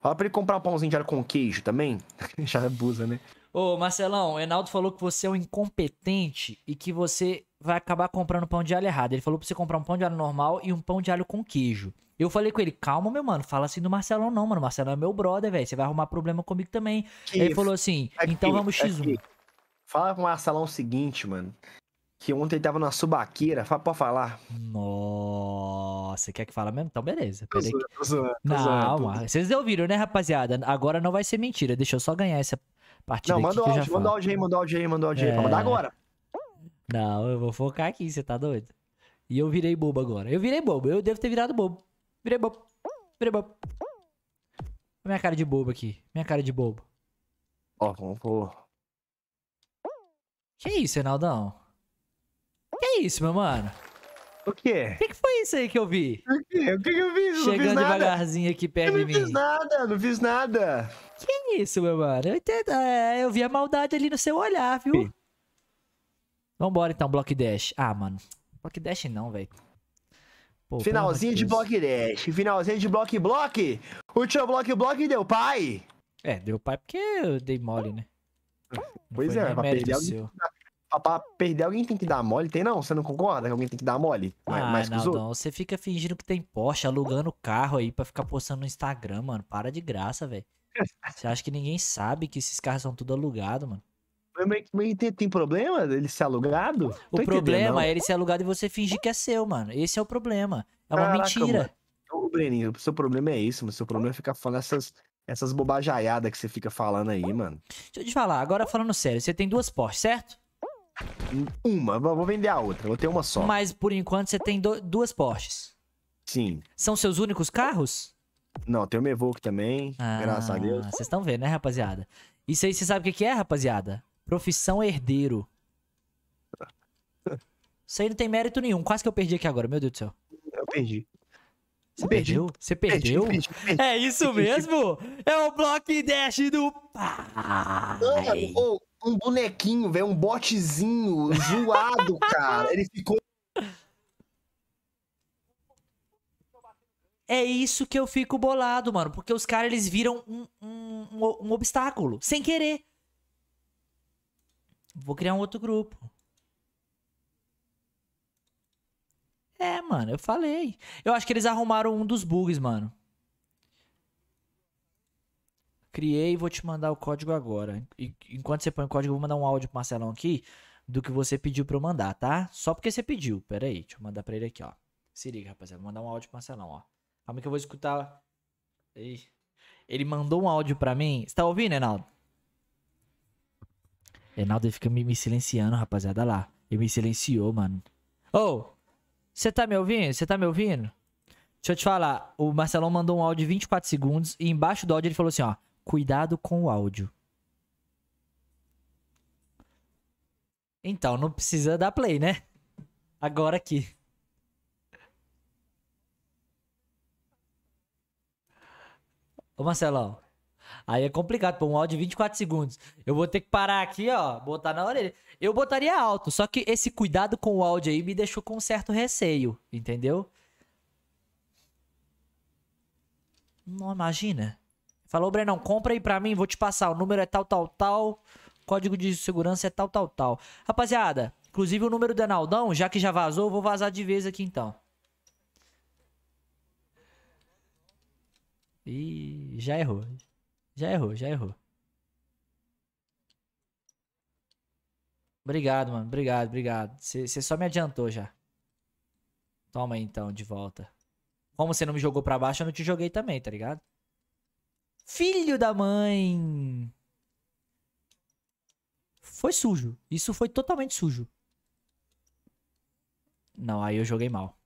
Fala pra ele comprar um pãozinho de alho com queijo também. Já é abusa, né? Ô, Marcelão, o Enaldo falou que você é um incompetente e que você vai acabar comprando pão de alho errado. Ele falou pra você comprar um pão de alho normal e um pão de alho com queijo. Eu falei com ele, calma, meu mano, fala assim do Marcelão não, mano. Marcelão é meu brother, velho. Você vai arrumar problema comigo também. Que ele isso? falou assim, é então vamos é X1. Fala pro Marcelão o seguinte, mano. Que ontem ele tava na subaqueira, fala pra falar. Nossa, você quer que fale mesmo? Então beleza. Peraí. Tô zoando, tô não, zoando, vocês ouviram, né, rapaziada? Agora não vai ser mentira. Deixa eu só ganhar essa partida. Não, manda o áudio, manda o áudio aí, manda o áudio aí, manda o áudio é... aí. Pra mandar agora. Não, eu vou focar aqui, você tá doido? E eu virei bobo agora. Eu virei bobo, eu devo ter virado bobo. Virei bobo. Virei bobo. Minha cara de bobo aqui. Minha cara de bobo. Ó, oh, vamos que isso, Reinaldão? Que isso, meu mano? O quê? O que, que, foi isso aí que eu vi? O quê? O que, que eu vi? Eu Chegando devagarzinho aqui perto de mim. Eu não fiz nada, não fiz nada. Que isso, meu mano? Eu, entendo, é, eu vi a maldade ali no seu olhar, viu? Sim. Vambora então, Block Dash. Ah, mano. Block Dash não, velho. Finalzinho de Block Dash. Finalzinho de Block Block. O tio Block Block deu pai. É, deu pai porque eu dei mole, né? Pois é, pra perder, alguém, pra, pra perder alguém tem que dar mole, tem não? Você não concorda que alguém tem que dar mole? Ah, mais não, não, você fica fingindo que tem Porsche, alugando carro aí pra ficar postando no Instagram, mano. Para de graça, velho. Você acha que ninguém sabe que esses carros são tudo alugado, mano? Mas tem, tem problema ele ser alugado? O problema é ele ser alugado e você fingir que é seu, mano. Esse é o problema. É uma Caraca, mentira. Mano. Ô, Breninho, o seu problema é isso, mas o seu problema é ficar falando essas essas bobajaiadas que você fica falando aí, mano. Deixa eu te falar, agora falando sério, você tem duas Porsche, certo? Uma, vou vender a outra, vou ter uma só. Mas por enquanto você tem duas Porsches. Sim. São seus únicos carros? Não, tem o Mevoque também, ah, graças a Deus. Vocês estão vendo, né, rapaziada? Isso aí você sabe o que é, rapaziada? Profissão herdeiro. Isso aí não tem mérito nenhum. Quase que eu perdi aqui agora, meu Deus do céu. Eu perdi. Você perdeu? Você perdeu? Perdi, perdi, perdi, é isso mesmo? É o Block Dash do pai. Mano, oh, um bonequinho, velho, um botezinho zoado, cara. Ele ficou. É isso que eu fico bolado, mano. Porque os caras, eles viram um, um, um, um obstáculo, sem querer. Vou criar um outro grupo. É, mano, eu falei. Eu acho que eles arrumaram um dos bugs, mano. Criei e vou te mandar o código agora. enquanto você põe o código, eu vou mandar um áudio pro Marcelão aqui do que você pediu pra eu mandar, tá? Só porque você pediu. Pera aí, deixa eu mandar pra ele aqui, ó. Se liga, rapaziada. Vou mandar um áudio pro Marcelão, ó. Calma que eu vou escutar. Ei. Ele mandou um áudio pra mim. Você tá ouvindo, Enaldo? Enaldo ele fica me, me silenciando, rapaziada. Olha lá. Ele me silenciou, mano. Ô! Oh! Você tá me ouvindo? Você tá me ouvindo? Deixa eu te falar. O Marcelão mandou um áudio de 24 segundos e embaixo do áudio ele falou assim, ó. Cuidado com o áudio. Então, não precisa dar play, né? Agora aqui. Ô Marcelão, Aí é complicado, pô, um áudio de 24 segundos. Eu vou ter que parar aqui, ó, botar na orelha. Eu botaria alto, só que esse cuidado com o áudio aí me deixou com um certo receio, entendeu? Não imagina. Falou, Brenão, compra aí pra mim, vou te passar. O número é tal, tal, tal. Código de segurança é tal, tal, tal. Rapaziada, inclusive o número do Enaldão, já que já vazou, eu vou vazar de vez aqui então. Ih, já errou. Já errou, já errou. Obrigado, mano. Obrigado, obrigado. Você só me adiantou já. Toma aí, então, de volta. Como você não me jogou pra baixo, eu não te joguei também, tá ligado? Filho da mãe! Foi sujo. Isso foi totalmente sujo. Não, aí eu joguei mal.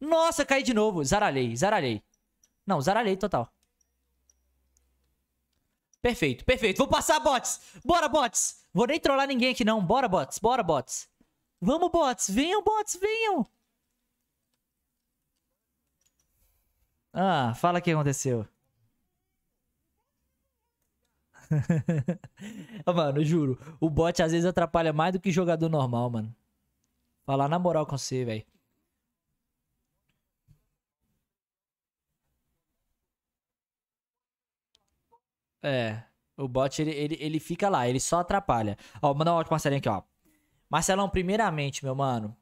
Nossa, caí de novo. Zaralhei, zaralhei. Não, zaralhei total. Perfeito, perfeito. Vou passar, bots. Bora, bots. Vou nem trollar ninguém aqui, não. Bora, bots. Bora, bots. Vamos, bots. Venham, bots. Venham. Ah, fala o que aconteceu. mano, juro. O bot às vezes atrapalha mais do que jogador normal, mano. Falar na moral com você, velho. É. O bot, ele, ele, ele fica lá, ele só atrapalha. Ó, manda um áudio pro Marcelinho aqui, ó. Marcelão, primeiramente, meu mano.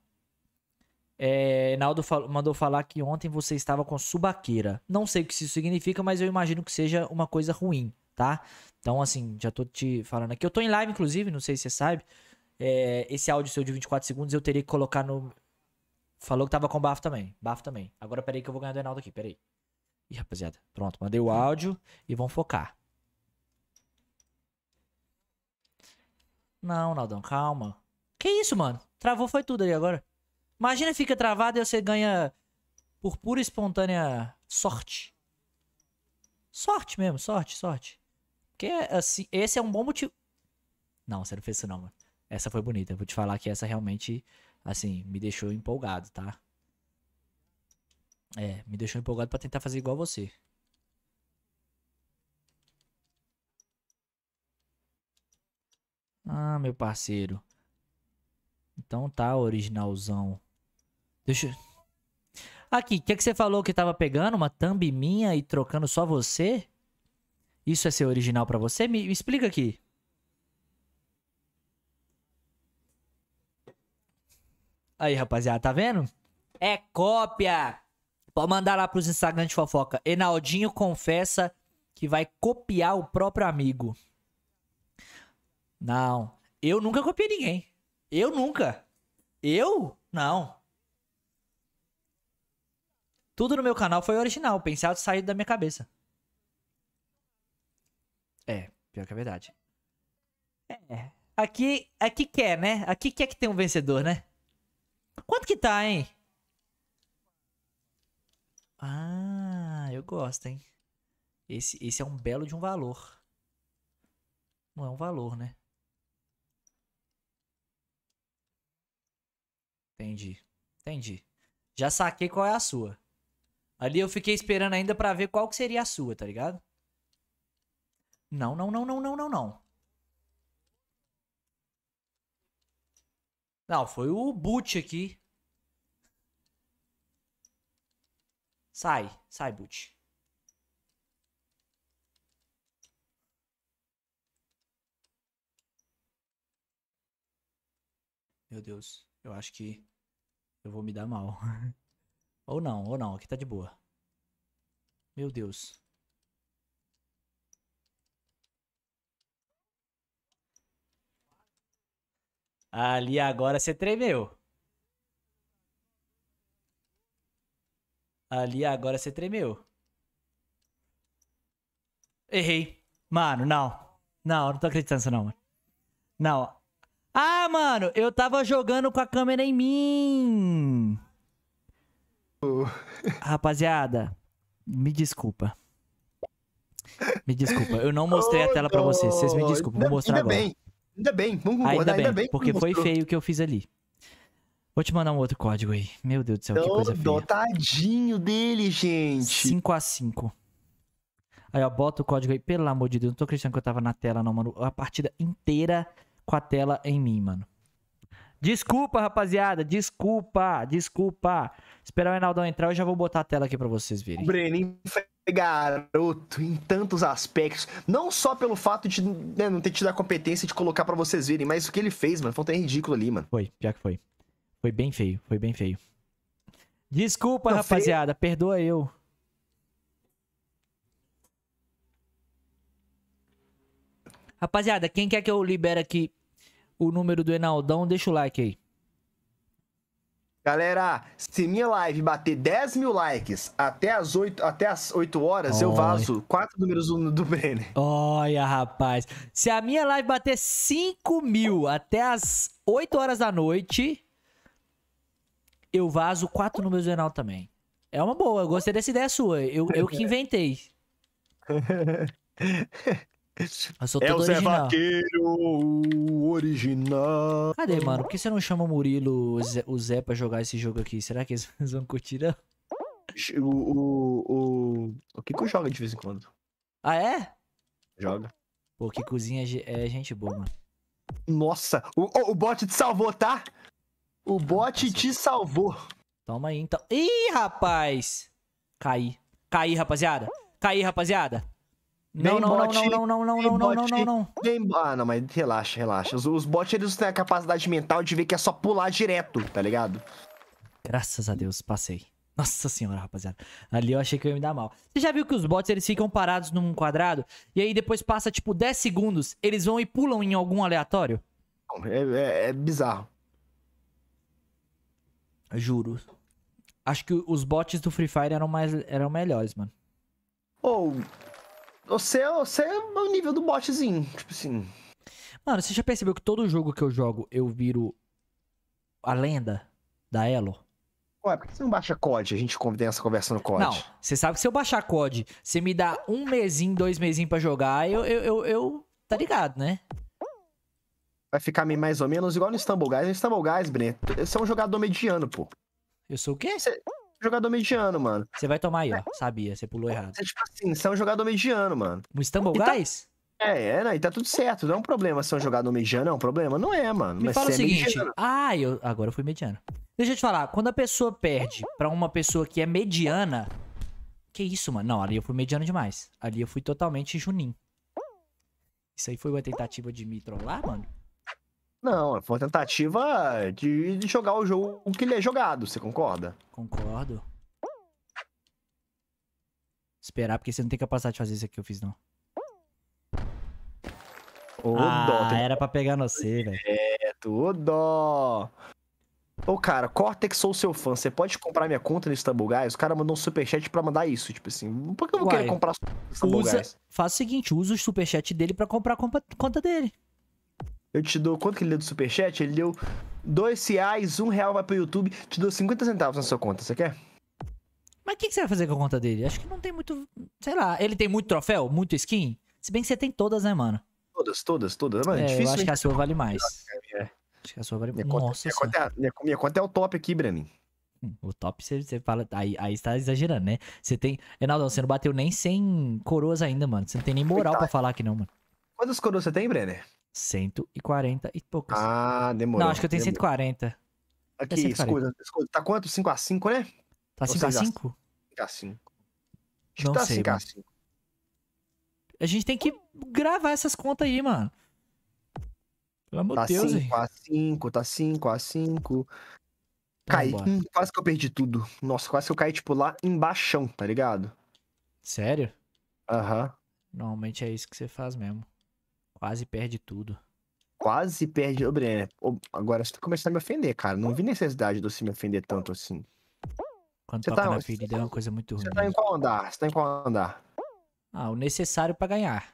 É, Naldo falou, mandou falar que ontem você estava com subaqueira. Não sei o que isso significa, mas eu imagino que seja uma coisa ruim, tá? Então, assim, já tô te falando aqui. Eu tô em live, inclusive, não sei se você sabe. É, esse áudio seu de 24 segundos eu teria que colocar no. Falou que tava com bafo também. Bafo também. Agora peraí que eu vou ganhar do Reinaldo aqui, peraí. Ih, rapaziada. Pronto, mandei o áudio e vamos focar. Não, Naldão, calma. Que isso, mano? Travou foi tudo aí agora. Imagina fica travado e você ganha por pura e espontânea sorte. Sorte mesmo, sorte, sorte. Porque assim, esse é um bom motivo. Não, você não fez isso não, mano. Essa foi bonita. Eu vou te falar que essa realmente, assim, me deixou empolgado, tá? É, me deixou empolgado para tentar fazer igual você. Ah, meu parceiro. Então tá, originalzão. Deixa eu... Aqui, o que, é que você falou que tava pegando uma thumb minha e trocando só você? Isso é ser original para você? Me, me explica aqui. Aí, rapaziada, tá vendo? É cópia! Pode mandar lá pros Instagram de fofoca. Enaldinho confessa que vai copiar o próprio amigo. Não. Eu nunca copiei ninguém. Eu nunca. Eu? Não. Tudo no meu canal foi original, pensado saído da minha cabeça. É, pior que a é verdade. É. Aqui, aqui quer, né? Aqui quer que tem um vencedor, né? Quanto que tá, hein? Ah, eu gosto, hein? Esse, esse é um belo de um valor. Não é um valor, né? Entendi. Entendi. Já saquei qual é a sua. Ali eu fiquei esperando ainda para ver qual que seria a sua, tá ligado? Não, não, não, não, não, não, não. Não, foi o boot aqui. Sai, sai, boot. Meu Deus. Eu acho que eu vou me dar mal. ou não, ou não. Aqui tá de boa. Meu Deus. Ali agora você tremeu. Ali agora você tremeu. Errei. Mano, não. Não, não tô acreditando nisso não, mano. Não, ah, mano, eu tava jogando com a câmera em mim. Rapaziada, me desculpa. Me desculpa, eu não mostrei oh, a tela para vocês. Vocês me desculpem, vou mostrar ainda agora. Bem, ainda bem, vamos ainda, ainda bem, bem porque foi feio o que eu fiz ali. Vou te mandar um outro código aí. Meu Deus do céu, oh, que coisa feia. Tadinho dele, gente. 5x5. Aí, ó, bota o código aí. Pelo amor de Deus, não tô acreditando que eu tava na tela, não, mano. A partida inteira com a tela em mim, mano. Desculpa, rapaziada. Desculpa, desculpa. Esperar o Reinaldão entrar, eu já vou botar a tela aqui para vocês verem. Brenin foi garoto em tantos aspectos. Não só pelo fato de né, não ter tido a competência de colocar para vocês verem, mas o que ele fez, mano. Foi um ridículo ali, mano. Foi, já que foi. Foi bem feio, foi bem feio. Desculpa, não, rapaziada. Feio. Perdoa eu. Rapaziada, quem quer que eu libere aqui o número do Enaldão, deixa o like aí. Galera, se minha live bater 10 mil likes até as 8, até as 8 horas, Oi. eu vazo quatro números do, do Brenner. Olha, rapaz. Se a minha live bater 5 mil até as 8 horas da noite, eu vazo quatro números do Enaldo também. É uma boa, eu gostei dessa ideia sua. Eu, eu que inventei. é o Zé Vaqueiro, o original. Cadê, mano? Por que você não chama o Murilo, o Zé, pra jogar esse jogo aqui? Será que eles vão curtir? O, o, o, o Kiko joga de vez em quando. Ah, é? Joga. Pô, que cozinha é, é gente boa, mano. Nossa, o, o bot te salvou, tá? O ah, bot Nossa. te salvou. Toma aí, então. Ih, rapaz! Caí. Caí, rapaziada. Caí, rapaziada. Não, não, bot, não, não, não, não, não, não, bot, não, não, não, Ah, não, mas relaxa, relaxa. Os, os bots, eles têm a capacidade mental de ver que é só pular direto, tá ligado? Graças a Deus, passei. Nossa senhora, rapaziada. Ali eu achei que eu ia me dar mal. Você já viu que os bots, eles ficam parados num quadrado e aí depois passa, tipo, 10 segundos, eles vão e pulam em algum aleatório? É, é, é bizarro. juro. Acho que os bots do Free Fire eram, mais, eram melhores, mano. Ou... Oh você, é, você é o nível do botzinho, tipo assim. Mano, você já percebeu que todo jogo que eu jogo eu viro a lenda da Elo? Ué, por que você não baixa COD? A gente tem essa conversa no COD. Não, você sabe que se eu baixar COD, você me dá um mesinho, dois mesinhos pra jogar, eu, eu, eu, eu Tá ligado, né? Vai ficar meio mais ou menos igual no Istanbul Guys. No Istanbul Guys, Breno, você é um jogador mediano, pô. Eu sou o quê? Você, jogador mediano, mano. Você vai tomar aí, ó. É. Sabia, você pulou errado. É, tipo assim, você é um jogador mediano, mano. Um Istanbul então... Guys? É, é, né. e tá tudo certo. Não é um problema ser um jogador mediano, é um problema. Não é, mano. Me Mas fala o é seguinte. É ah, eu, agora eu fui mediano. Deixa eu te falar, quando a pessoa perde pra uma pessoa que é mediana. Que isso, mano? Não, ali eu fui mediano demais. Ali eu fui totalmente Juninho. Isso aí foi uma tentativa de me trollar, mano? Não, foi uma tentativa de, jogar o jogo o que ele é jogado, você concorda? Concordo. Esperar, porque você não tem capacidade de fazer isso aqui que eu fiz, não. Ô, ah, dó, tem... era pra pegar no C, velho. É, ô dó. Ô, cara, Cortex sou seu fã. Você pode comprar minha conta no Istanbul Guys? O cara mandou um superchat pra mandar isso. Tipo assim, por que eu não quero comprar Istanbul usa, Guys? Faz o seguinte, usa o superchat dele pra comprar a conta dele. Eu te dou. Quanto que ele deu do superchat? Ele deu dois reais, um real vai pro YouTube. Te dou 50 centavos na sua conta. Você quer? Mas o que, que, você vai fazer com a conta dele? Acho que não tem muito. Sei lá. Ele tem muito troféu? Muito skin? Se bem que você tem todas, né, mano? Todas, todas, todas. Mano, é, é difícil. Eu é. acho que a sua vale mais. Acho que a sua vale mais. Minha, Nossa, conta, minha, conta é, minha, conta é o top aqui, Brenin. Hum, o top, você, você fala. Aí, aí você tá exagerando, né? Você tem. Renaldão, você não bateu nem 100 coroas ainda, mano. Você não tem nem moral Coitado. pra falar aqui, não, mano. Quantas coroas você tem, Brenner? 140 e poucas. Ah, demorou. Não, acho que eu tenho demorou. 140. Aqui, é escuta, escuta. Tá quanto? 5x5, né? Tá 5x5? 5x5. Não tá sei. 5x5. A gente tem que gravar essas contas aí, mano. Pelo amor de tá Deus, hein? Tá 5x5, tá 5x5. Cai. Hum, quase que eu perdi tudo. Nossa, quase que eu caí, tipo, lá embaixo, tá ligado? Sério? Aham. Uhum. Normalmente é isso que você faz mesmo. Quase perde tudo. Quase perde. Ô, Brenner, agora você tá começando a me ofender, cara. Não vi necessidade de você me ofender tanto assim. Quando você toca tá, na ferida tá é uma coisa muito ruim. Você tá em qual andar? Você tá em qual andar? Ah, o necessário para ganhar.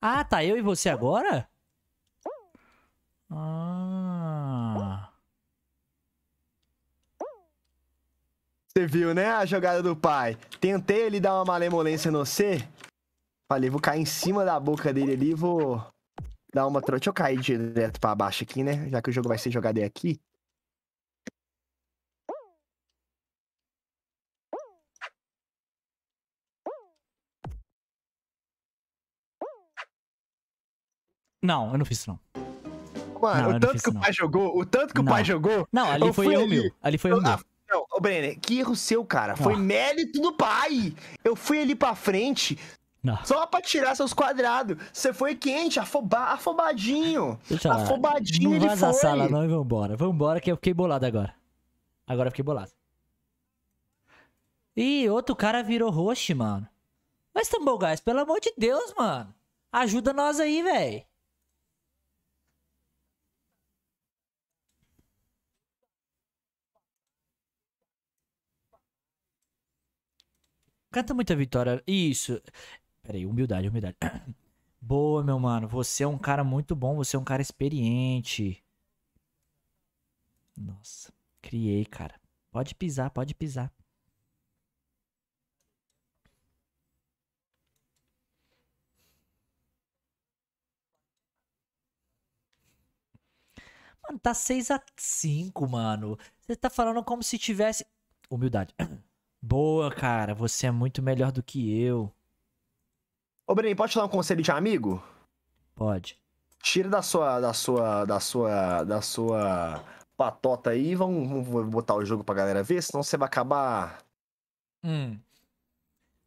Ah, tá eu e você agora? Ah. Você viu, né, a jogada do pai? Tentei ele dar uma malemolência no C. Falei, vou cair em cima da boca dele ali, vou dar uma... Deixa eu cair direto pra baixo aqui, né? Já que o jogo vai ser jogado aqui. Não, eu não fiz isso não. Mano, não, o tanto que o pai jogou, o tanto que não. o pai jogou... Não, ali foi o meu. Ali foi o meu. Ô, Brenner, que erro seu, cara. Foi ah. mérito do pai. Eu fui ali pra frente. Não. Ah. Só pra tirar seus quadrados. Você foi quente, afoba, afobadinho. Deixa afobadinho Não ele foi. Não sala não e vambora. Vambora que eu fiquei bolado agora. Agora eu fiquei bolado. Ih, outro cara virou host, mano. Mas Tumble Guys, pelo amor de Deus, mano. Ajuda nós aí, velho. Canta muita vitória. Isso. Peraí, humildade, humildade. Boa, meu mano. Você é um cara muito bom. Você é um cara experiente. Nossa. Criei, cara. Pode pisar, pode pisar. Mano, tá 6 a 5 mano. Você tá falando como se tivesse. Humildade. Boa, cara, você é muito melhor do que eu. Ô, Breninho pode te dar um conselho de amigo? Pode. Tira da sua, da sua, da sua, da sua patota aí vamos, vamos botar o jogo pra galera ver, senão você vai acabar. Hum.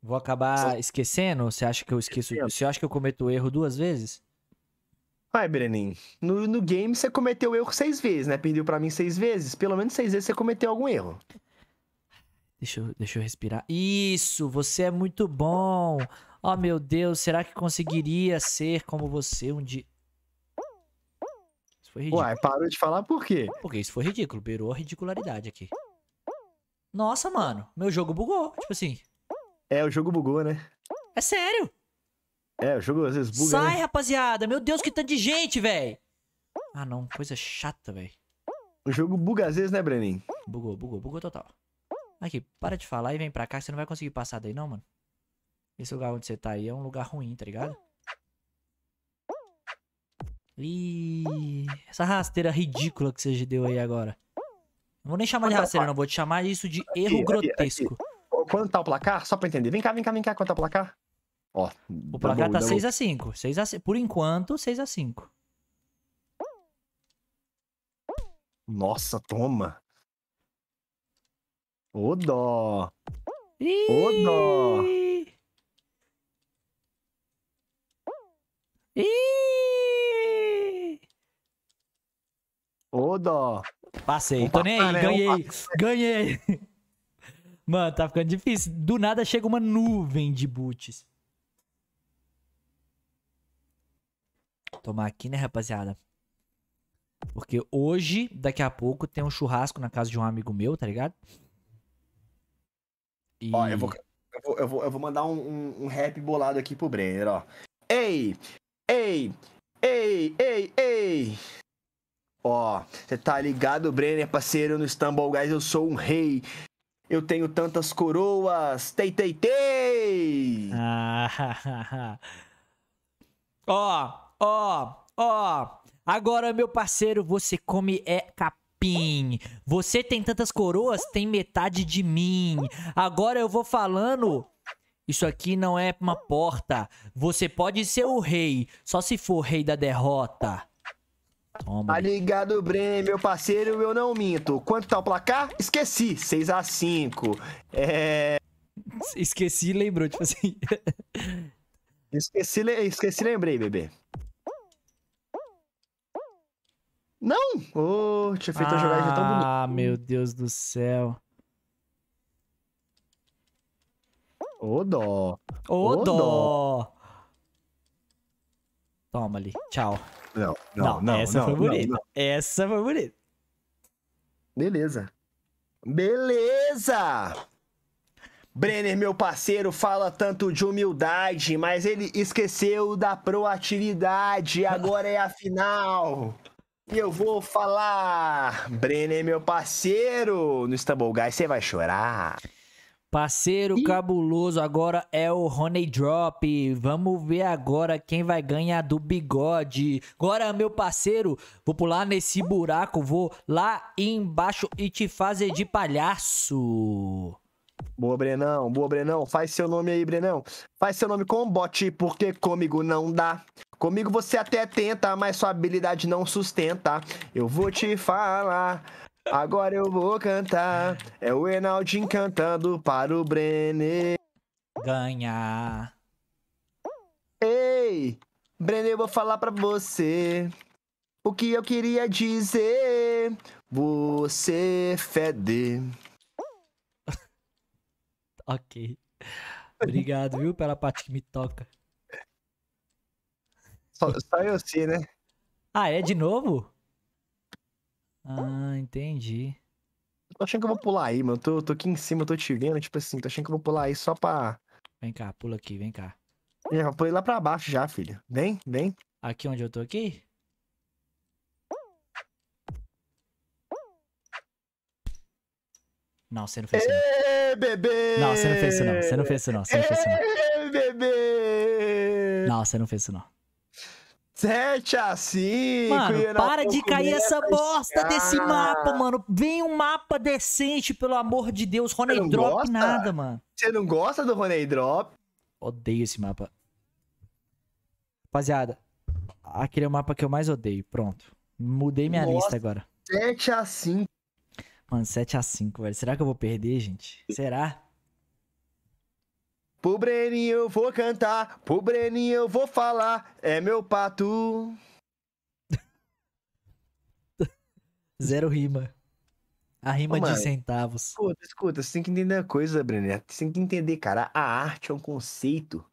Vou acabar você... esquecendo? Você acha que eu esqueço? Esquecendo. Você acha que eu cometo erro duas vezes? Vai, Brenin, no, no game você cometeu erro seis vezes, né? Perdeu para mim seis vezes. Pelo menos seis vezes você cometeu algum erro. Deixa eu, deixa eu respirar. Isso, você é muito bom. Oh, meu Deus, será que conseguiria ser como você um dia? Isso foi ridículo. Uai, parou de falar por quê? Porque isso foi ridículo, beirou a ridicularidade aqui. Nossa, mano, meu jogo bugou, tipo assim. É, o jogo bugou, né? É sério? É, o jogo às vezes buga, Sai, né? rapaziada, meu Deus, que tanto de gente, velho. Ah, não, coisa chata, velho. O jogo buga às vezes, né, Brenin? Bugou, bugou, bugou total. Aqui, para de falar e vem pra cá, você não vai conseguir passar daí não, mano. Esse lugar onde você tá aí é um lugar ruim, tá ligado? Ih, essa rasteira ridícula que você deu aí agora. Não vou nem chamar de rasteira, não. Vou te chamar isso de erro aqui, grotesco. Aqui, aqui. Quanto tá o placar? Só pra entender. Vem cá, vem cá, vem cá. Quanto tá o placar? Ó, o placar tá 6x5. 6x5. Por enquanto, 6x5. Nossa, toma. Ô dó. Ô dó. Ô dó. Passei, Opa, tô nem aí, ganhei, ganhei. Mano, tá ficando difícil. Do nada chega uma nuvem de boots. Tomar aqui, né, rapaziada? Porque hoje, daqui a pouco, tem um churrasco na casa de um amigo meu, tá ligado? E... Ó, eu vou, eu vou, eu vou, mandar um, um, um, rap bolado aqui pro Brenner, ó. Ei! Ei! Ei! Ei! Ei! Ó, você tá ligado, Brenner, parceiro, no Istanbul Guys eu sou um rei. Eu tenho tantas coroas. Tei, tei, tei! Ó, ó, ó. Agora, meu parceiro, você come é capaz você tem tantas coroas, tem metade de mim. Agora eu vou falando. Isso aqui não é uma porta. Você pode ser o rei, só se for rei da derrota. Toma. Tá ligado, Breno, meu parceiro, eu não minto. Quanto tá o placar? Esqueci, 6 a 5 É... Esqueci lembrou, tipo assim. esqueci, esqueci, lembrei, bebê. Não! Ô, oh, tinha feito a jogada de tão bonita. Ah, meu Deus do céu. Ô, oh, dó. Ô, oh, dó. Toma ali. Tchau. Não, não, não. não essa não, foi bonita. Não, essa foi bonita. Beleza. Beleza! Brenner, meu parceiro, fala tanto de humildade, mas ele esqueceu da proatividade. Agora é a final. E eu vou falar, Brenner, é meu parceiro, no Istanbul Guys, você vai chorar. Parceiro e... cabuloso, agora é o Honey Drop. Vamos ver agora quem vai ganhar do bigode. Agora, meu parceiro, vou pular nesse buraco, vou lá embaixo e te fazer de palhaço. Boa, Brenão. Boa, Brenão. Faz seu nome aí, Brenão. Faz seu nome com bote, porque comigo não dá. Comigo você até tenta, mas sua habilidade não sustenta. Eu vou te falar. Agora eu vou cantar. É o Enaldinho cantando para o Brené. Ganhar. Ei, Brené, eu vou falar para você. O que eu queria dizer. Você fede. ok. Obrigado, viu, pela parte que me toca. Só, só eu sim, né? Ah, é de novo? Ah, entendi. Tô achando que eu vou pular aí, mano. Tô, tô aqui em cima, tô te vendo, tipo assim, tô achando que eu vou pular aí só pra. Vem cá, pula aqui, vem cá. É, pulei lá pra baixo já, filho. Vem, vem. Aqui onde eu tô aqui? Não, você não fez isso. Não. bebê! Não, você não fez isso, não. Você não fez isso, não. Você não fez isso, não. bebê! Não, você não fez isso, não. 7 a 5. Mano, para de cair essa bosta chegar. desse mapa, mano. Vem um mapa decente, pelo amor de Deus. Roney Drop gosta? nada, mano. Você não gosta do Roney Drop? Odeio esse mapa. Rapaziada, aquele é o mapa que eu mais odeio. Pronto. Mudei minha Nossa, lista agora. 7 a 5. Mano, 7x5, velho. Será que eu vou perder, gente? Será? Pro Breninho eu vou cantar, pro Breninho eu vou falar, é meu pato. Zero rima. A rima Ô, de centavos. Escuta, escuta, você tem que entender a coisa, Breninho. Você tem que entender, cara, a arte é um conceito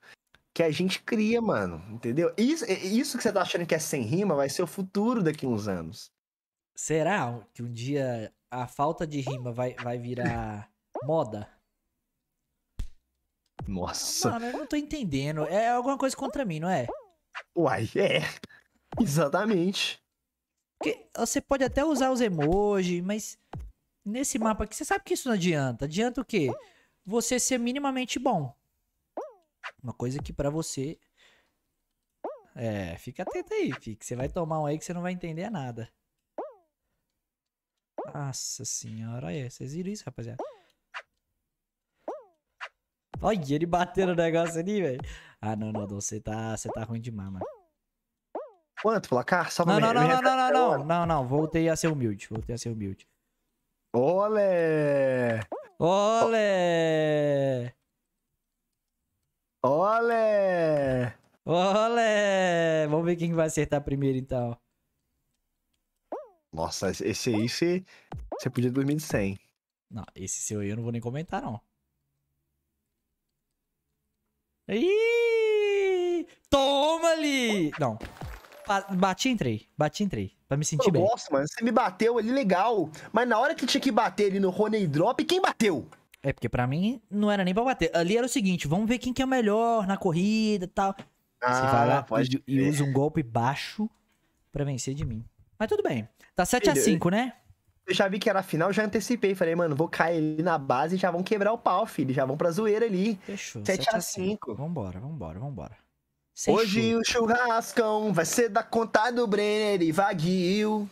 que a gente cria, mano. Entendeu? Isso, é, isso que você tá achando que é sem rima vai ser o futuro daqui a uns anos. Será que um dia a falta de rima vai, vai virar moda? Nossa. Mano, eu não tô entendendo. É alguma coisa contra mim, não é? Uai, é. Exatamente. Porque você pode até usar os emojis, mas nesse mapa aqui, você sabe que isso não adianta. Adianta o quê? Você ser minimamente bom. Uma coisa que para você. É, fica atento aí, que Você vai tomar um aí que você não vai entender nada. Nossa senhora, olha, é, vocês viram isso, rapaziada? Olha, ele bateu no negócio ali, velho. Ah, não, não, você tá, você tá ruim demais, mano. Quanto, placar? Só não, não, não, não, não, não, não, não, não, voltei a ser humilde, voltei a ser humilde. Olé! Olé! Olé! Olé! Vamos ver quem vai acertar primeiro, então. Nossa, esse aí você, você podia dormir de 100. Não, esse seu aí eu não vou nem comentar, não. Ih! Toma ali! Não. Bati e entrei. Bati e entrei. Pra me sentir eu bem. Nossa, mano, você me bateu ali legal. Mas na hora que tinha que bater ali no Rony Drop, quem bateu? É, porque pra mim não era nem pra bater. Ali era o seguinte: vamos ver quem que é o melhor na corrida e tal. Ah, você vai lá e, e usa um golpe baixo pra vencer de mim. Mas tudo bem. Tá 7 a 5 né? Eu já vi que era final, já antecipei. Falei, mano, vou cair ali na base e já vão quebrar o pau, filho. Já vão pra zoeira ali. Fechou. 7, 7 a 5. 5. Vambora, vambora, vambora. Sem Hoje o churrascão vai ser da conta do Brenner e Vaguio.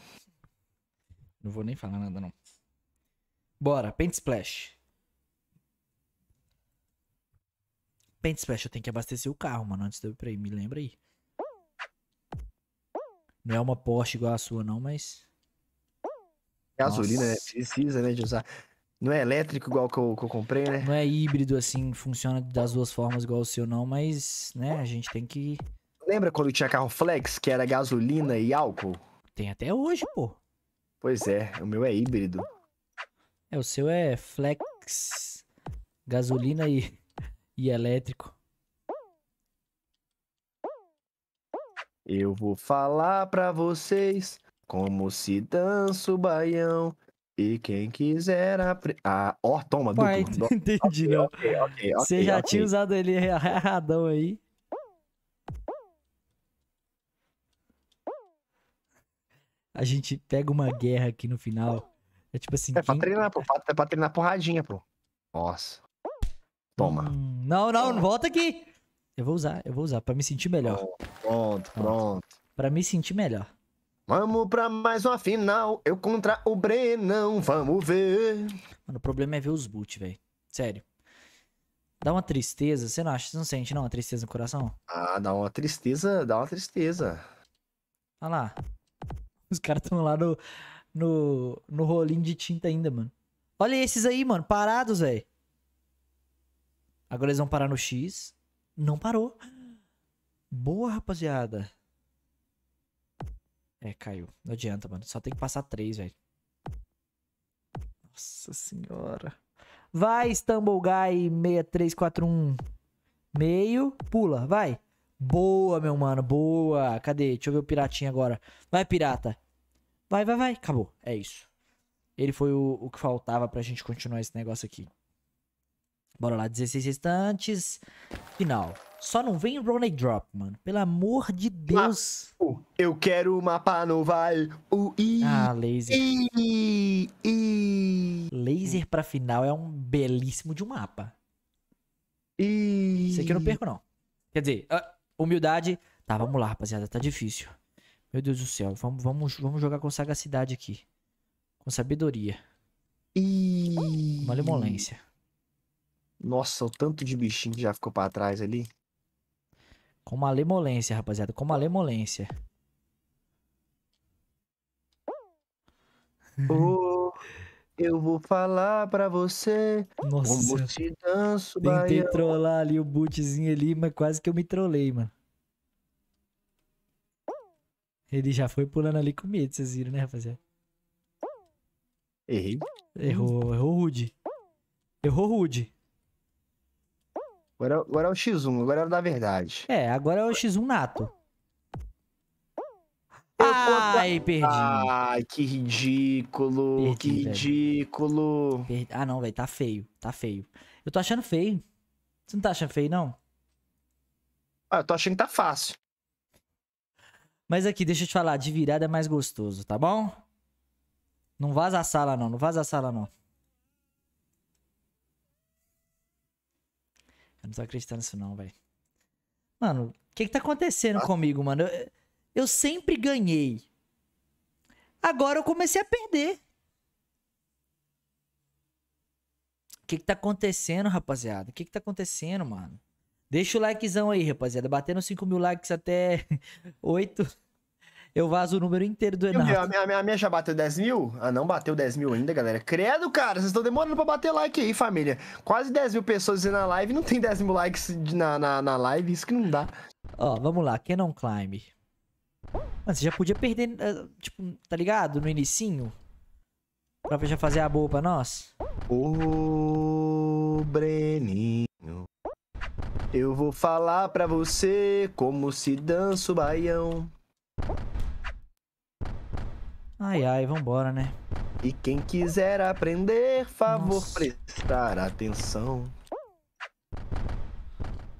Não vou nem falar nada, não. Bora, Paint Splash. Paint Splash, eu tenho que abastecer o carro, mano, antes de eu ir pra aí. Me lembra aí. Não é uma Porsche igual a sua, não, mas. Gasolina, né? Precisa, né, de usar. Não é elétrico igual que eu, que eu, comprei, né? Não é híbrido, assim, funciona das duas formas igual o seu, não, mas, né, a gente tem que. Lembra quando tinha carro flex, que era gasolina e álcool? Tem até hoje, pô. Pois é, o meu é híbrido. É, o seu é flex, gasolina e, e elétrico. Eu vou falar pra vocês como se dança o baião. E quem quiser aprender. Ah, ó, toma, Pai, duplo. Entendi, okay, não. Okay, okay, Você já tinha usado ele erradão aí. A gente pega uma guerra aqui no final. É tipo assim. É pra treinar, pô. É pra treinar porradinha, pô. Nossa. Toma. Hum, não, não, volta aqui. Eu vou usar, eu vou usar, pra me sentir melhor. Pronto, pronto. pronto. Pra me sentir melhor. Vamos pra mais uma final. Eu contra o Brenão, vamos ver. Mano, o problema é ver os boot, velho. Sério. Dá uma tristeza, você não acha? Você não sente, não? Uma tristeza no coração? Ah, dá uma tristeza, dá uma tristeza. Olha lá. Os caras estão lá no, no, no rolinho de tinta ainda, mano. Olha esses aí, mano, parados, velho. Agora eles vão parar no X não parou. Boa, rapaziada. É, caiu. Não adianta, mano. Só tem que passar três, velho. Nossa senhora. Vai, Stumble Guy 6341. Meio. Pula, vai. Boa, meu mano. Boa. Cadê? Deixa eu ver o piratinho agora. Vai, pirata. Vai, vai, vai. Acabou. É isso. Ele foi o, o que faltava pra gente continuar esse negócio aqui. Bora lá, 16 restantes. Final. Só não vem Roney Drop, mano. Pelo amor de Deus. Uh, eu quero o mapa no vai. O I. Ah, laser. I, I. Laser pra final é um belíssimo de um mapa. I. Isso aqui eu não perco, não. Quer dizer, ah, humildade. Tá, vamos lá, rapaziada. Tá difícil. Meu Deus do céu. Vamos, vamos, vamos jogar com sagacidade aqui. Com sabedoria. E... Uma lemolência. Nossa, o tanto de bichinho que já ficou para trás ali. Com uma lemolência, rapaziada. Com uma lemolência. Oh, eu vou falar pra você. Nossa. Como te danço, Tentei baiano. trollar ali o bootzinho ali, mas quase que eu me trolei, mano. Ele já foi pulando ali com medo, vocês viram, né, rapaziada? Errei. Errou, errou rude. Errou rude. Agora, agora é o X1, agora é o da verdade. É, agora é o X1 nato. Ai, perdi. Ai, que ridículo, perdi, que ridículo. Ah, não, velho, tá feio, tá feio. Eu tô achando feio. Você não tá achando feio, não? Ah, eu tô achando que tá fácil. Mas aqui, deixa eu te falar, de virada é mais gostoso, tá bom? Não vaza a sala, não, não vaza a sala, não. Eu não tô acreditando nisso não, velho. Mano, o que que tá acontecendo ah. comigo, mano? Eu, eu sempre ganhei. Agora eu comecei a perder. O que que tá acontecendo, rapaziada? O que que tá acontecendo, mano? Deixa o likezão aí, rapaziada. Batendo 5 mil likes até 8. eu vazo o número inteiro do Enato. A minha, minha, minha, já bateu 10 mil? Ah, não bateu 10 mil ainda, galera. Credo, cara, vocês estão demorando pra bater like aí, família. Quase 10 mil pessoas na live, não tem 10 mil likes na, na, na live, isso que não dá. Ó, vamos lá, Canon Climb. Mano, você já podia perder, eh, tipo, tá ligado? No inicinho. Pra já fazer a boa pra nós. Ô, Breninho. Eu vou falar pra você como se dança o baião. Ai, ai, vambora, né? E quem quiser aprender, favor Nossa. prestar atenção.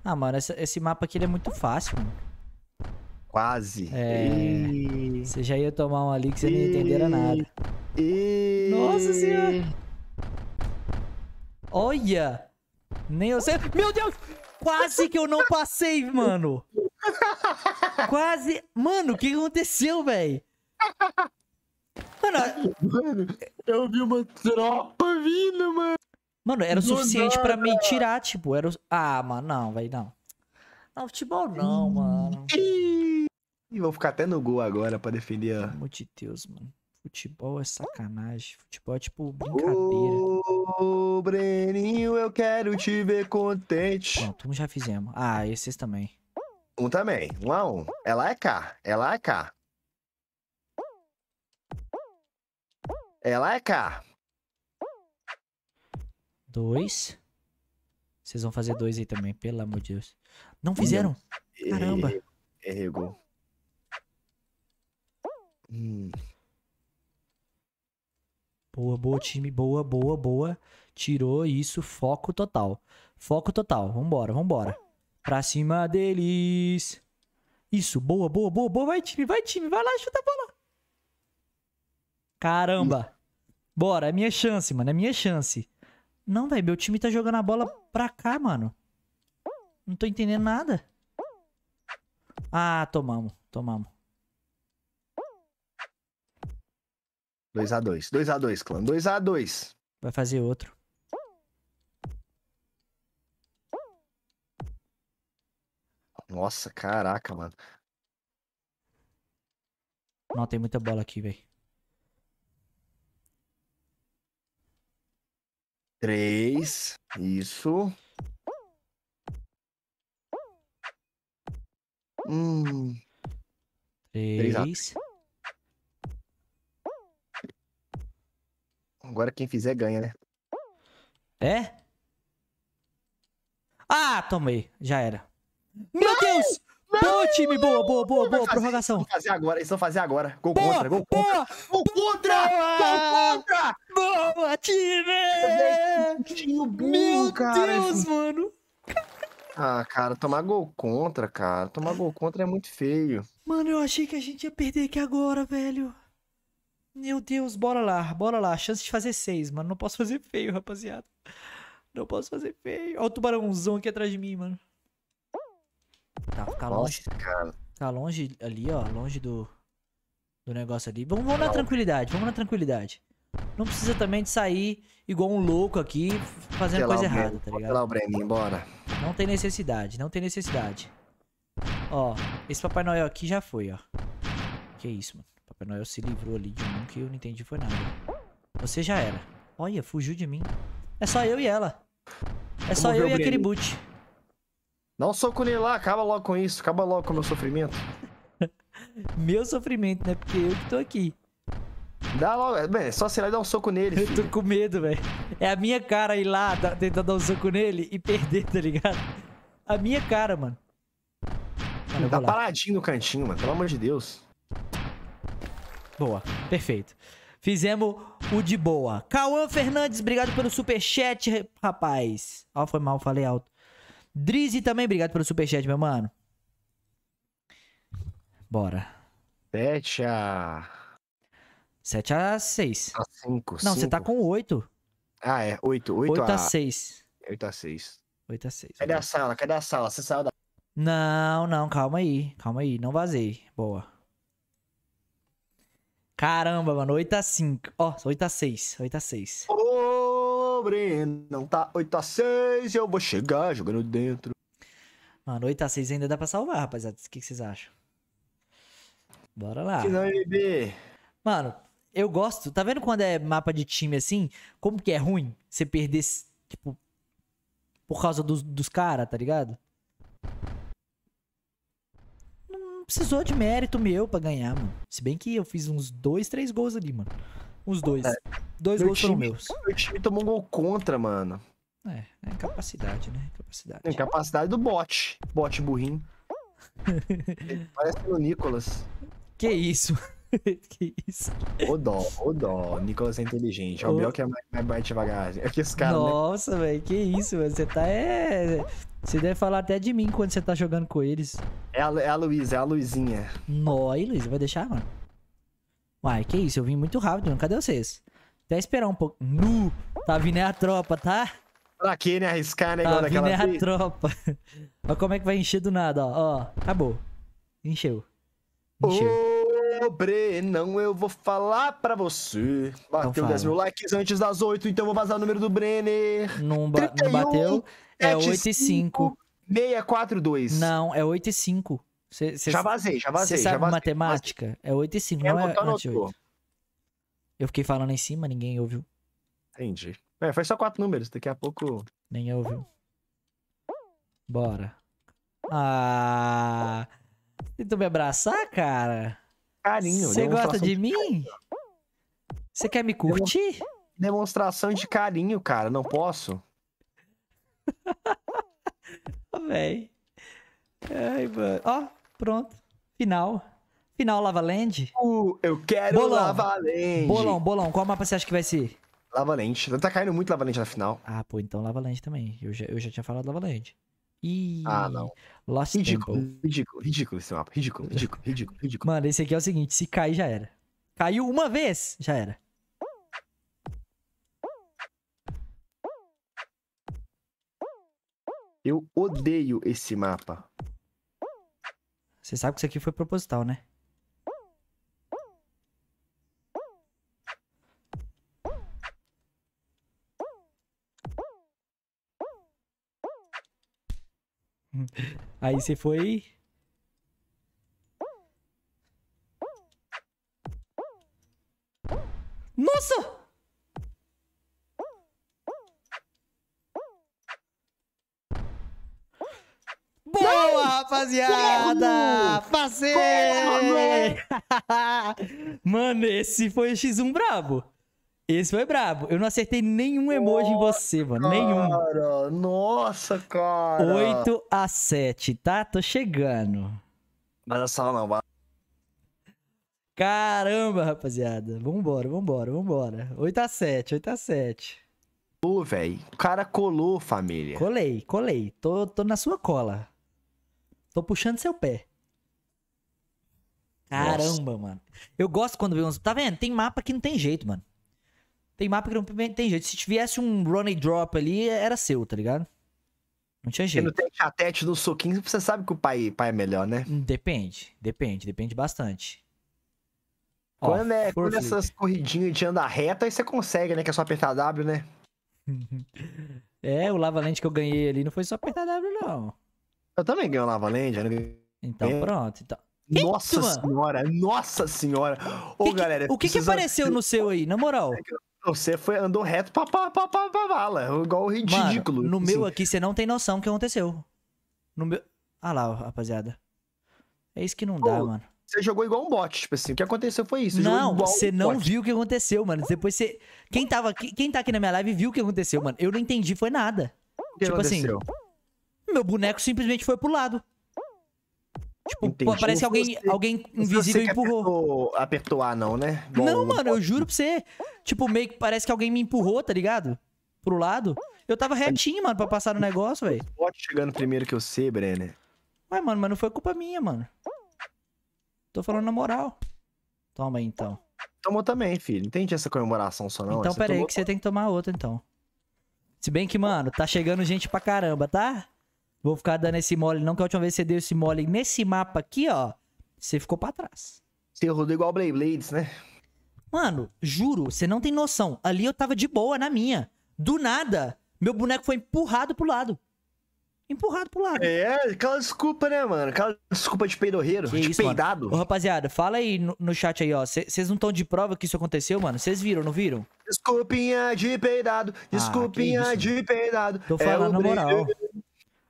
Ah, mano, essa, esse mapa aqui é muito fácil, mano. Quase. É. E... Você já ia tomar um ali que você e... não entendera nada. E... Nossa senhora! Olha! Nem eu sei. Meu Deus! Quase que eu não passei, mano! Quase. Mano, o que aconteceu, velho? Mano, mano, eu vi uma tropa vindo, mano. Mano, era o suficiente para me tirar, tipo, era o... Ah, mano, não, vai não. Não, futebol não, mano. E vou ficar até no gol agora para defender a... Pelo amor de Deus, mano. Futebol é sacanagem. Futebol é tipo brincadeira. Ô, Breninho, eu quero te ver contente. Pronto, um já fizemos. Ah, e vocês também. Um também. Um a um. Ela é cá. Ela é cá. Ela é cá. Dois. Vocês vão fazer dois aí também, pelo amor de Deus. Não fizeram? Caramba. Erregou. Hum. Boa, boa, time. Boa, boa, boa. Tirou isso. Foco total. Foco total. Vambora, vambora. Pra cima deles. Isso. Boa, boa, boa, boa. Vai, time. Vai, time. Vai lá, chuta a bola. Caramba! Bora, é minha chance, mano. É minha chance. Não, velho, meu time tá jogando a bola pra cá, mano. Não tô entendendo nada. Ah, tomamos, tomamos. 2x2, 2x2, clã. 2x2. Vai fazer outro. Nossa, caraca, mano. Não, tem muita bola aqui, velho. Três. Isso. Hum. Três. Agora quem fizer ganha, né? É? Ah, tomei. Já era. Meu Deus! Boa, time! Boa, boa, boa, boa. Prorrogação. Eles vão fazer agora, eles vão fazer agora. Gol boa, contra, gol boa, contra. Gol contra! Boa, gol contra! Boa, time! Bom, Meu cara, Deus, esse... mano. Ah, cara, tomar gol contra, cara. Tomar gol contra é muito feio. Mano, eu achei que a gente ia perder aqui agora, velho. Meu Deus, bora lá, bora lá. Chance de fazer seis, mano. Não posso fazer feio, rapaziada. Não posso fazer feio. Olha o tubarãozão aqui atrás de mim, mano. Tá, ficar longe. Ficar longe ali, ó. Longe do. Do negócio ali. Vamos, vamos na tranquilidade, vamos na tranquilidade. Não precisa também de sair igual um louco aqui fazendo coisa errada, tá ligado? lá o Breninho, bora. Não tem necessidade, não tem necessidade. Ó, esse Papai Noel aqui já foi, ó. Que isso, mano. Papai Noel se livrou ali de um que eu não entendi foi nada. Você já era. Olha, fugiu de mim. É só eu e ela. É só eu e aquele boot. Dá um soco nele lá, acaba logo com isso, acaba logo com o meu sofrimento. meu sofrimento, né? Porque eu que tô aqui. Dá logo, é, é só sei lá e dar um soco nele. Filho. Eu tô com medo, velho. É a minha cara ir lá, tentar dar um soco nele e perder, tá ligado? A minha cara, mano. mano tá paradinho no cantinho, mano, pelo amor de Deus. Boa, perfeito. Fizemos o de boa. Cauã Fernandes, obrigado pelo superchat, rapaz. Ó, oh, foi mal, falei alto. Drizzy também, obrigado pelo superchat, meu mano. Bora. 7 a... 7 a 6. A 5. Não, você tá com 8. Ah, é. 8. 8, a... 6. 8 a 6. 8 a 6. Cadê a sala? Cadê a sala? Você saiu da... Não, não, calma aí. Calma aí, não vazei. Boa. Caramba, mano. 8 a 5. Ó, oh, 8 a 6. 8 a 6. Ô, o Tá 8x6 e eu vou chegar jogando dentro. Mano, 8x6 ainda dá pra salvar, rapaziada. O que, que vocês acham? Bora lá. NB. Mano, eu gosto. Tá vendo quando é mapa de time assim? Como que é ruim você perder, tipo, por causa dos, dos caras, tá ligado? Não precisou de mérito meu pra ganhar, mano. Se bem que eu fiz uns dois, três gols ali, mano. Os dois. É. Dois meu gols time, foram meus. Meu time tomou um gol contra, mano. É, é incapacidade, né? Incapacidade. É incapacidade do bot. Bot burrinho. parece o Nicolas. Que isso? que isso? Ô dó, ô dó. Nicolas é inteligente. É o melhor que é mais, mais, devagar. É que os caras né? Nossa, né? velho, que isso, mano. Você tá é. Você deve falar até de mim quando você tá jogando com eles. É a, é a Luísa, é a Luizinha. Nó, aí, Luísa, vai deixar, mano? Uai, que isso? Eu vim muito rápido, mano. Cadê vocês? Até esperar um pouco. Nu! Tá vindo é a tropa, tá? Pra que, né? Arriscar, né? Tá Igual tá vindo é a tropa. Olha como é que vai encher do nada, ó. Ó, acabou. Encheu. Encheu. Ô, Brenão, eu vou falar pra você. Bateu 10 então mil likes antes das 8, então eu vou vazar o número do Brenner. Não, ba 31, não bateu. É 8 e 5. 642. Não, é 8 e 5. Cê, cê, já vazei, já vazei. Você sabe vazei, matemática? Vazei. É 8 e 5, é, não é antes 8. Eu fiquei falando em cima, ninguém ouviu. Entendi. É, foi só quatro números, daqui a pouco... Nem ouviu. Bora. Ah... Tentou me abraçar, cara? Carinho. Você gosta de, de mim? Você quer me curtir? Demonstração de carinho, cara. Não posso. Véi. Ai, mano. Ó, Pronto. Final. Final Lava Land. Uh, eu quero bolão. Lava Land. Bolão, bolão. Qual mapa você acha que vai ser? Lava Land. Tá caindo muito Lava Land na final. Ah, pô, então Lava Land também. Eu já, eu já tinha falado Lava Land. Ih, ah, não. Lost ridículo, Temple. Ridículo, ridículo esse mapa. Ridículo, ridículo, ridículo, ridículo. Mano, esse aqui é o seguinte, se cair, já era. Caiu uma vez, já era. Eu odeio esse mapa. Você sabe que isso aqui foi proposital, né? Aí você foi. Nossa! rapaziada! Passei! Mano, esse foi o X1 brabo. Esse foi brabo. Eu não acertei nenhum emoji nossa, em você, mano. Cara, nenhum. Nossa, cara. 8 a 7, tá? Tô chegando. Mas a sala não, vai. Caramba, rapaziada. Vambora, vambora, vambora. 8 a 7, 8 a 7. Pô, velho. O cara colou, família. Colei, colei. Tô, tô na sua cola. Tô puxando seu pé. Caramba, Nossa. mano. Eu gosto quando vem Tá vendo? Tem mapa que não tem jeito, mano. Tem mapa que não tem jeito. Se tivesse um run and drop ali, era seu, tá ligado? Não tinha jeito. Você não tem chatete no soquinho, você sabe que o pai, pai é melhor, né? Hum, depende, depende, depende bastante. Quando, Ó, é, quando é essas corridinhas de andar reta, aí você consegue, né? Que é só apertar W, né? é, o Lava Lente que eu ganhei ali não foi só apertar W, não. Eu também ganhei o Lava Land. Então pronto. Então. Nossa Eita, senhora, nossa senhora. Ô, que, galera, o que, que apareceu no seu aí, na moral? É você foi, andou reto pra, pra, pra, pra, pra vala, igual ridículo. Mano, no assim. meu aqui, você não tem noção o que aconteceu. No meu... Ah lá, rapaziada. É isso que não dá, mano. Você jogou igual um bot, tipo assim. O que aconteceu foi isso. não, você um não bot. viu o que aconteceu, mano. Depois você... Quem, tava aqui, quem tá aqui na minha live viu o que aconteceu, mano. Eu não entendi, foi nada. O que tipo assim, aconteceu? assim meu boneco simplesmente foi pro lado. Tipo, Entendi. parece alguém, você, alguém invisível empurrou. Apertou, apertou A, não, né? Bom, não, mano, eu juro pra você. Tipo, meio que parece que alguém me empurrou, tá ligado? Pro lado. Eu tava retinho, mano, pra passar no negócio, velho. Pode chegando primeiro que eu sei, Brenner. Ué, mano, mas não foi culpa minha, mano. Tô falando na moral. Toma aí, então. Tomou também, filho. Não entende essa comemoração só, não. Então, pera aí, que você tem que tomar outra, então. Se bem que, mano, tá chegando gente pra caramba, tá? Vou ficar dando esse mole, não, que a última vez que você deu esse mole nesse mapa aqui, ó. Você ficou pra trás. Você rodou igual Blade Blades né? Mano, juro, você não tem noção. Ali eu tava de boa na minha. Do nada, meu boneco foi empurrado pro lado. Empurrado pro lado. É, aquela desculpa, né, mano? Aquela desculpa de peidorreiro, de isso, peidado. Ô, rapaziada, fala aí no, no chat aí, ó. Vocês não estão de prova que isso aconteceu, mano? Vocês viram, não viram? Desculpinha de peidado, ah, desculpinha ah, de peidado. Tô é falando é na moral. Brilho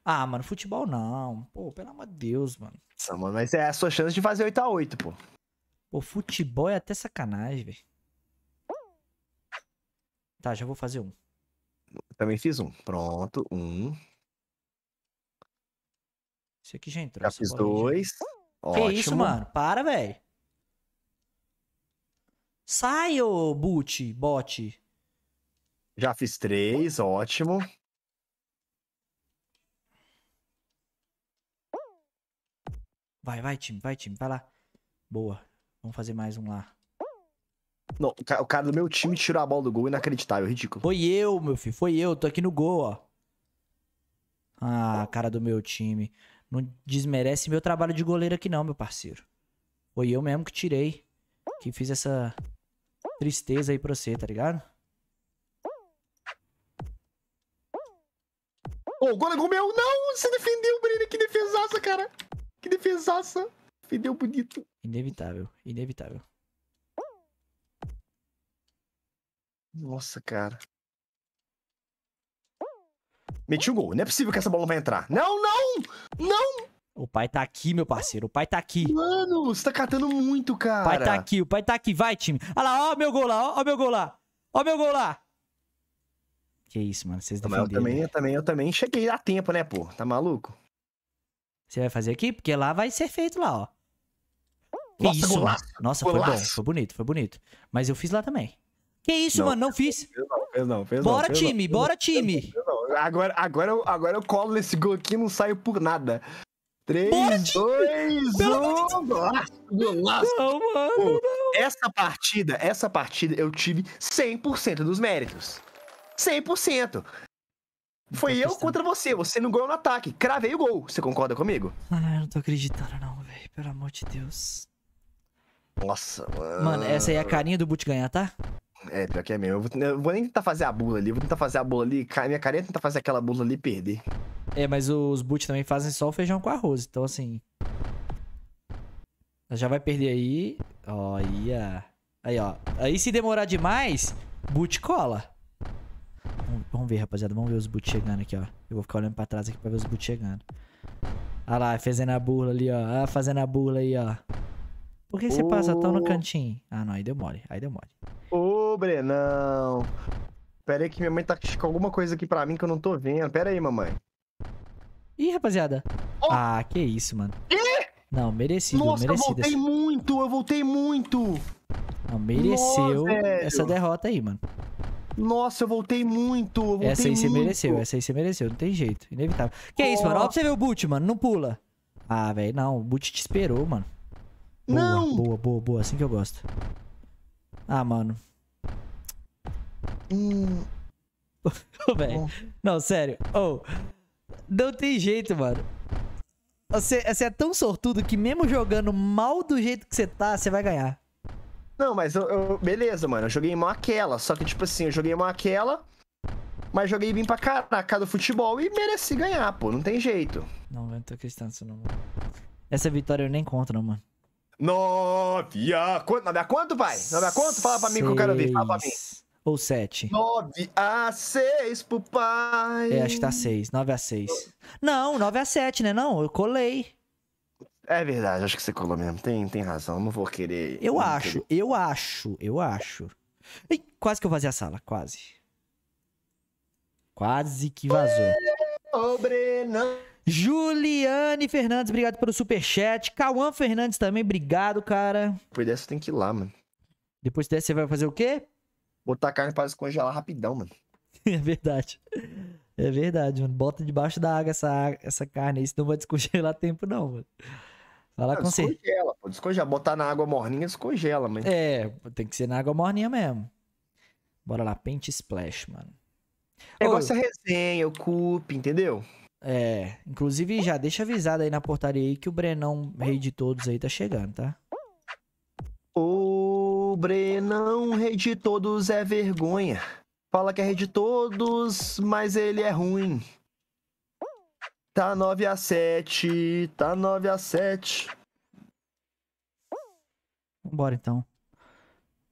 ah, mano, futebol não. Pô, pelo amor de Deus, mano. Nossa, mano, mas é a sua chance de fazer 8x8, pô. Pô, futebol é até sacanagem, velho. Tá, já vou fazer um. Também fiz um. Pronto, um. Esse aqui já entrou. Já fiz dois. Ótimo. Que isso, mano? Para, velho. Sai, ô boot, bote. Já fiz três, ótimo. Vai, vai, time, vai, time, vai lá. Boa. Vamos fazer mais um lá. Não, o cara do meu time tirou a bola do gol, inacreditável, ridículo. Foi eu, meu filho, foi eu, tô aqui no gol, ó. Ah, cara do meu time. Não desmerece meu trabalho de goleiro aqui não, meu parceiro. Foi eu mesmo que tirei. Que fiz essa tristeza aí pra você, tá ligado? Ô, oh, goleiro é meu, não! Você defendeu o que defesaça, cara! Que defesaça! Fedeu bonito. Inevitável, inevitável. Nossa, cara. Meti o gol. Não é possível que essa bola vai entrar. Não, não! Não! O pai tá aqui, meu parceiro. O pai tá aqui. Mano, você tá catando muito, cara. O pai tá aqui, o pai tá aqui. Vai, time. Olha lá, ó meu gol lá, ó meu gol lá. Ó meu gol lá. Que isso, mano. Vocês defenderam. Eu também, eu também, eu também cheguei a tempo, né, pô? Tá maluco? Você vai fazer aqui? Porque lá vai ser feito lá, ó. Que Nossa, isso, golaço, Nossa, golaço. foi bom. Foi bonito, foi bonito. Mas eu fiz lá também. Que isso, não, mano? Não fiz. Fez não, fez não, fez bora, não, time, não, bora, time. Agora, agora, agora eu colo nesse gol aqui e não saio por nada. 3, bora, 2, 1. Um, golaço, golaço. Não, mano, Pô, Essa partida, essa partida eu tive 100% dos méritos. 100%. Foi eu contra você, você não ganhou no ataque. Cravei o gol, você concorda comigo? Ah, eu não tô acreditando não, velho, pelo amor de Deus. Nossa, mano. Mano, essa aí é a carinha do Boot ganhar, tá? É, pior que é mesmo. Eu vou, eu vou nem tentar fazer a bula ali, eu vou tentar fazer a bula ali, minha carinha é tentar fazer aquela bula ali e perder. É, mas os Boot também fazem só o feijão com arroz, então assim... Já vai perder aí. Olha. Aí, ó. Aí, se demorar demais, boot cola. Vamos ver, rapaziada. Vamos ver os boots chegando aqui, ó. Eu vou ficar olhando pra trás aqui pra ver os boots chegando. Ah lá, fazendo a burla ali, ó. Ah, fazendo a burla aí, ó. Por que você oh. passa tão no cantinho? Ah, não. Aí deu mole. Aí deu mole. Ô, oh, Brenão. Pera aí que minha mãe tá com alguma coisa aqui pra mim que eu não tô vendo. Pera aí, mamãe. Ih, rapaziada. Oh. Ah, que isso, mano. Ih! Não, merecido, Nossa, merecido. eu voltei muito, eu voltei muito. Não, mereceu Nossa, essa derrota aí, mano. Nossa, eu voltei muito. Eu voltei essa aí você mereceu, essa aí você mereceu, não tem jeito. Inevitável. Que oh. é isso, mano? Ó pra você ver o boot, mano. Não pula. Ah, velho, não. O boot te esperou, mano. Boa, não. boa, boa, boa. Assim que eu gosto. Ah, mano. Hum. velho. Não, sério. Oh. Não tem jeito, mano. Você, você é tão sortudo que mesmo jogando mal do jeito que você tá, você vai ganhar. Não, mas eu, eu, beleza, mano. Eu joguei mal aquela. Só que, tipo assim, eu joguei mal aquela. Mas joguei bem pra caraca do futebol e mereci ganhar, pô. Não tem jeito. Não, eu não tô acreditando nisso, não, Essa vitória eu nem conto, não, mano. Nove a quanto? Nove a quanto, pai? Nove a quanto? Fala pra mim que eu quero ver. Fala pra mim. Ou sete. Nove a seis pro pai. É, acho que tá seis. Nove a seis. Não, nove a sete, né? Não, eu colei. É verdade, acho que você colou mesmo. Tem, tem razão, não vou querer. Eu acho, querer. eu acho, eu acho. Ai, quase que eu vazei a sala, quase. Quase que vazou. Juliane Fernandes, obrigado pelo superchat. Cauã Fernandes também, obrigado, cara. Depois dessa tem que ir lá, mano. Depois dessa você vai fazer o quê? Botar a carne pra descongelar rapidão, mano. é verdade. É verdade, mano. Bota debaixo da água essa, essa carne aí, senão não vai descongelar tempo, não, mano. Vai lá com você. Descongela, pô. Descongela. Botar na água morninha, descongela, mano. É, tem que ser na água morninha mesmo. Bora lá, pente splash, mano. Negócio é Ô, resenha, o cup, entendeu? É, inclusive já deixa avisado aí na portaria aí que o Brenão, rei de todos aí, tá chegando, tá? O Brenão, rei de todos, é vergonha. Fala que é rei de todos, mas ele é ruim. Tá 9 a 7, tá 9 a 7. Vambora então.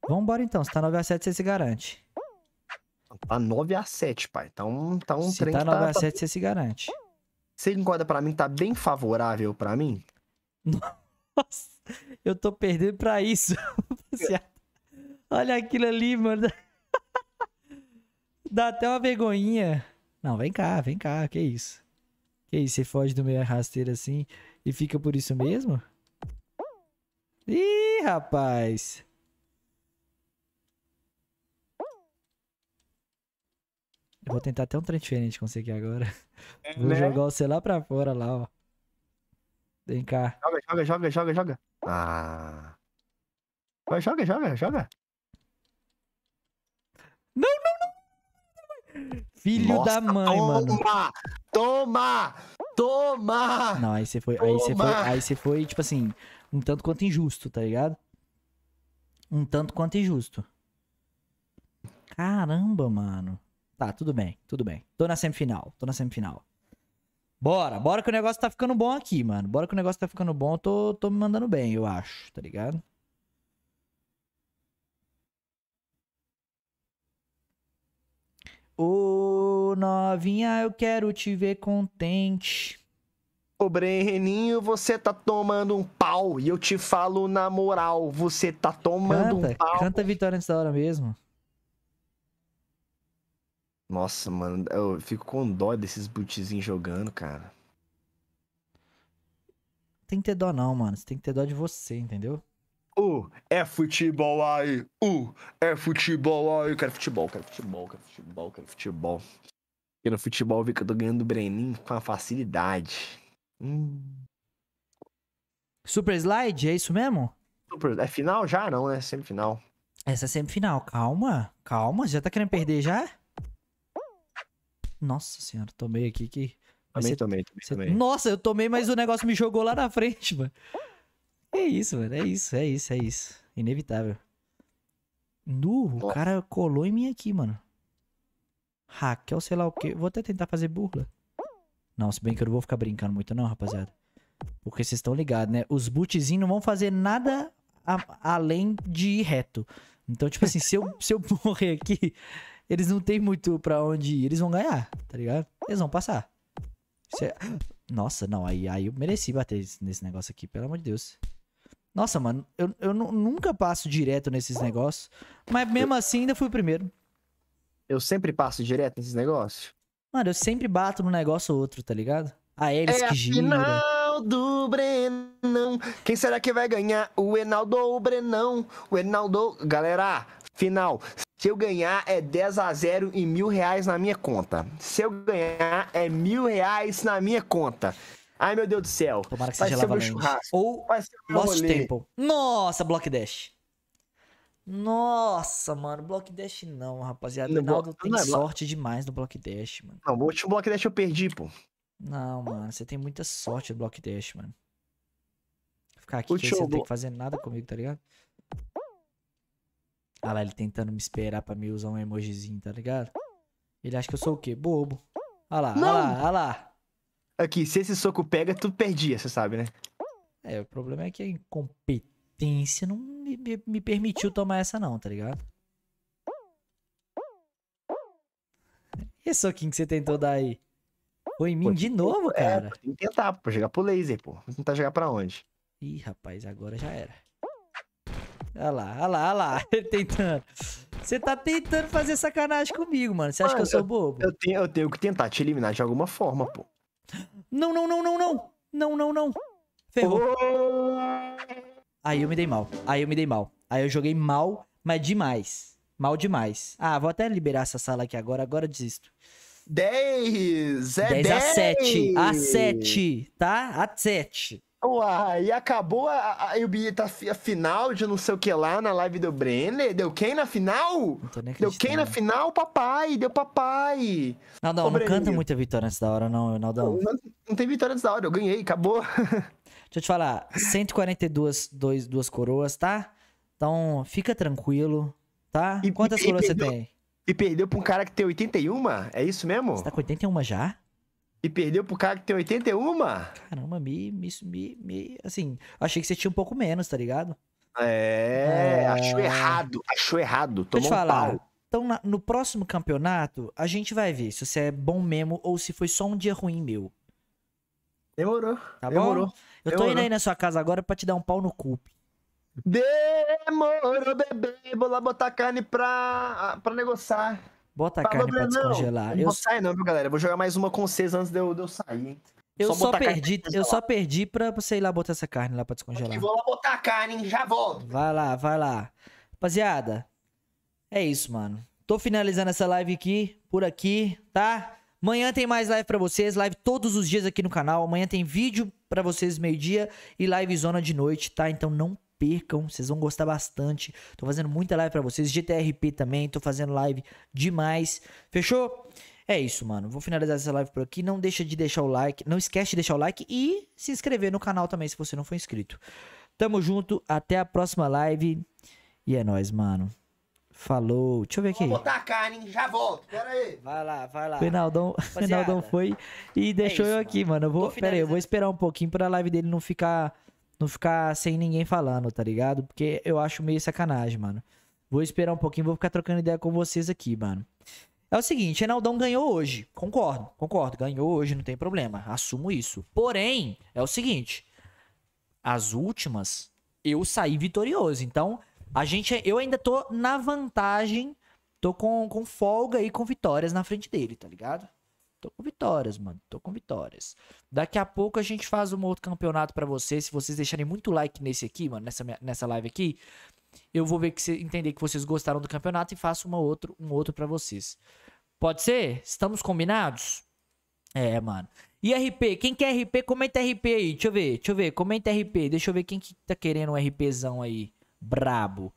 Vambora então, se tá 9 a 7 você se garante. Tá 9 a 7, pai. Tá um, tá um se trem tá 9 tá, a 7 tá... você se garante. Você concorda pra mim, que tá bem favorável pra mim? Nossa, eu tô perdendo pra isso. Olha aquilo ali, mano. Dá até uma vergonhinha. Não, vem cá, vem cá, que isso. Que aí, você foge do meio rasteiro assim e fica por isso mesmo? Ih, rapaz! Eu vou tentar até um trem diferente conseguir agora. É, vou né? jogar você lá pra fora, lá, ó. Vem cá. Joga, joga, joga, joga, joga. Ah. Vai, joga, joga, joga. Não, não, Filho Nossa, da mãe, toma, mano. Toma! Toma! Toma! Não, aí você foi, toma. aí você foi, aí você foi, tipo assim, um tanto quanto injusto, tá ligado? Um tanto quanto injusto. Caramba, mano. Tá, tudo bem, tudo bem. Tô na semifinal, tô na semifinal. Bora, bora que o negócio tá ficando bom aqui, mano. Bora que o negócio tá ficando bom. Eu tô, tô me mandando bem, eu acho, tá ligado? Ô, oh, novinha, eu quero te ver contente. Ô Breninho, você tá tomando um pau. E eu te falo na moral, você tá tomando canta, um pau. Canta vitória antes da hora mesmo. Nossa, mano, eu fico com dó desses bootzinhos jogando, cara. Tem que ter dó não, mano. Você tem que ter dó de você, entendeu? é futebol aí, U, é futebol aí. É eu quero futebol, quero futebol, quero futebol, quero futebol. E no futebol eu vi que eu tô ganhando o Brenin com a facilidade. Hum. Super Slide, é isso mesmo? Super, é final já? Não, né? Semifinal. Essa é semifinal, calma, calma. Já tá querendo perder já? Nossa senhora, tomei aqui que. Também, tomei, tomei, tomei. Nossa, eu tomei, mas o negócio me jogou lá na frente, mano. É isso, mano. É isso, é isso, é isso. Inevitável. Nu, o Nossa. cara colou em mim aqui, mano. Raquel, sei lá o quê. Vou até tentar fazer burla. Não, se bem que eu não vou ficar brincando muito, não, rapaziada. Porque vocês estão ligados, né? Os bootzinhos não vão fazer nada a, além de ir reto. Então, tipo assim, se eu, se eu morrer aqui, eles não tem muito pra onde ir. Eles vão ganhar, tá ligado? Eles vão passar. Nossa, não, aí, aí eu mereci bater nesse negócio aqui, pelo amor de Deus. Nossa, mano, eu, eu nunca passo direto nesses negócios. Mas mesmo assim, ainda fui o primeiro. Eu sempre passo direto nesses negócios? Mano, eu sempre bato num negócio ou outro, tá ligado? A eles é que gira. Final do Brenão. Quem será que vai ganhar? O Enaldo ou o Brenão? O Enaldo. Galera, final. Se eu ganhar, é 10 a 0 e mil reais na minha conta. Se eu ganhar, é mil reais na minha conta. Ai, meu Deus do céu. Tomara que seja Lava Land. Ou Lost Temple. Nossa, Block Dash. Nossa, mano, Block Dash não, rapaziada. O Ronaldo tem é sorte demais no Block Dash, mano. Não, o último Block Dash eu perdi, pô. Não, mano, você tem muita sorte no Block Dash, mano. Ficar aqui que você não tem que fazer nada comigo, tá ligado? Olha ah lá, ele tentando me esperar pra me usar um emojizinho, tá ligado? Ele acha que eu sou o quê? Bobo. Olha lá, olha lá, olha lá. Aqui, é se esse soco pega, tu perdia, você sabe, né? É, o problema é que a incompetência não me, me, me permitiu tomar essa não, tá ligado? E esse soquinho que você tentou dar aí? Foi em mim pô, de novo, é, cara. É, tem que tentar, pô. jogar pro laser, pô. Vou tentar tá jogar pra onde? Ih, rapaz, agora já era. Olha lá, olha lá, olha lá. Ele tentando. Você tá tentando fazer sacanagem comigo, mano. Você acha mano, que eu sou bobo? Eu, eu, tenho, eu tenho que tentar te eliminar de alguma forma, pô. Não, não, não, não, não. Não, não, não. Ferrou. Aí eu me dei mal. Aí eu me dei mal. Aí eu joguei mal, mas demais. Mal demais. Ah, vou até liberar essa sala aqui agora. Agora eu desisto. 10! É 10, 10 a 7. A 7, tá? A 7. Uai, e acabou a, a, a, tá a final de não sei o que lá na live do Brenner. Deu quem na final? Deu quem na final? Papai, deu papai. Não, não, Ô, não Brenner. canta muita vitória antes da hora, não, Naldão. Não, não tem vitória antes da hora, eu ganhei, acabou. Deixa eu te falar, 142 dois, duas coroas, tá? Então, fica tranquilo, tá? E, Quantas e, coroas e perdeu, você tem? E perdeu pra um cara que tem 81? É isso mesmo? Você tá com 81 já? E perdeu pro cara que tem 81? Caramba, me, me, me, me. Assim, achei que você tinha um pouco menos, tá ligado? É, é... achou errado, achou errado. Tomou Deixa eu te falar. Um então, na, no próximo campeonato, a gente vai ver se você é bom mesmo ou se foi só um dia ruim meu. Demorou. Tá bom? Demorou. Eu tô demorou. indo aí na sua casa agora pra te dar um pau no cup. Demorou, bebê. Vou lá botar carne pra, pra negociar. Bota a Falou, carne pra descongelar. Eu não eu... não, viu, galera? Eu vou jogar mais uma com vocês antes de eu, de eu sair, hein? Eu só, só perdi, eu só perdi pra, ir lá, botar essa carne lá pra descongelar. Aqui, vou lá botar a carne, hein? Já volto. Vai lá, vai lá. Rapaziada, é isso, mano. Tô finalizando essa live aqui, por aqui, tá? Amanhã tem mais live para vocês, live todos os dias aqui no canal. Amanhã tem vídeo para vocês meio-dia e live zona de noite, tá? Então não percam, vocês vão gostar bastante. Tô fazendo muita live para vocês, GTRP também, tô fazendo live demais. Fechou? É isso, mano. Vou finalizar essa live por aqui. Não deixa de deixar o like, não esquece de deixar o like e se inscrever no canal também se você não for inscrito. Tamo junto, até a próxima live. E é nóis, mano. Falou. Deixa eu ver aqui. Vou botar a carne, hein? Já volto. Pera aí. Vai lá, vai lá. Reinaldão, Reinaldão foi e é deixou é isso, eu aqui, mano. mano. Eu vou, pera aí, eu vou esperar um pouquinho pra live dele não ficar não ficar sem ninguém falando, tá ligado? Porque eu acho meio sacanagem, mano. Vou esperar um pouquinho, vou ficar trocando ideia com vocês aqui, mano. É o seguinte, Reinaldão ganhou hoje. Concordo, concordo. Ganhou hoje, não tem problema. Assumo isso. Porém, é o seguinte. As últimas, eu saí vitorioso. Então, a gente, eu ainda tô na vantagem. Tô com, com folga e com vitórias na frente dele, tá ligado? Tô com vitórias, mano. Tô com vitórias. Daqui a pouco a gente faz um outro campeonato para vocês. Se vocês deixarem muito like nesse aqui, mano, nessa, nessa live aqui, eu vou ver que cê, entender que vocês gostaram do campeonato e faço uma outro, um outro para vocês. Pode ser? Estamos combinados? É, mano. E RP? Quem quer RP, comenta RP aí. Deixa eu ver, deixa eu ver. Comenta RP. Deixa eu ver quem que tá querendo um RPzão aí. Brabo.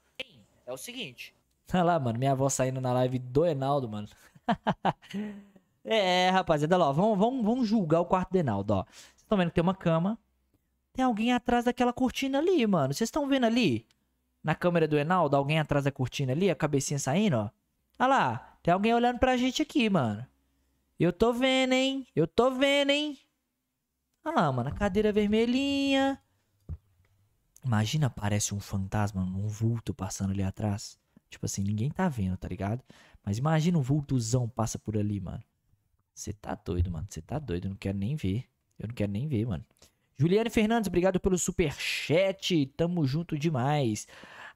É o seguinte. Olha tá lá, mano. Minha avó saindo na live do Enaldo, mano. É, é, rapaziada, ó, vamos, vamos, vamos julgar o quarto do Enaldo, ó. Vocês estão vendo que tem uma cama. Tem alguém atrás daquela cortina ali, mano. Vocês estão vendo ali? Na câmera do Enaldo, alguém atrás da cortina ali, a cabecinha saindo, ó. Olha lá, tem alguém olhando pra gente aqui, mano. Eu tô vendo, hein? Eu tô vendo, hein? Olha lá, mano, a cadeira vermelhinha. Imagina, parece um fantasma, um vulto passando ali atrás. Tipo assim, ninguém tá vendo, tá ligado? Mas imagina um vultozão passa por ali, mano. Você tá doido, mano. Você tá doido. Eu não quero nem ver. Eu não quero nem ver, mano. Juliane Fernandes, obrigado pelo super chat. Tamo junto demais.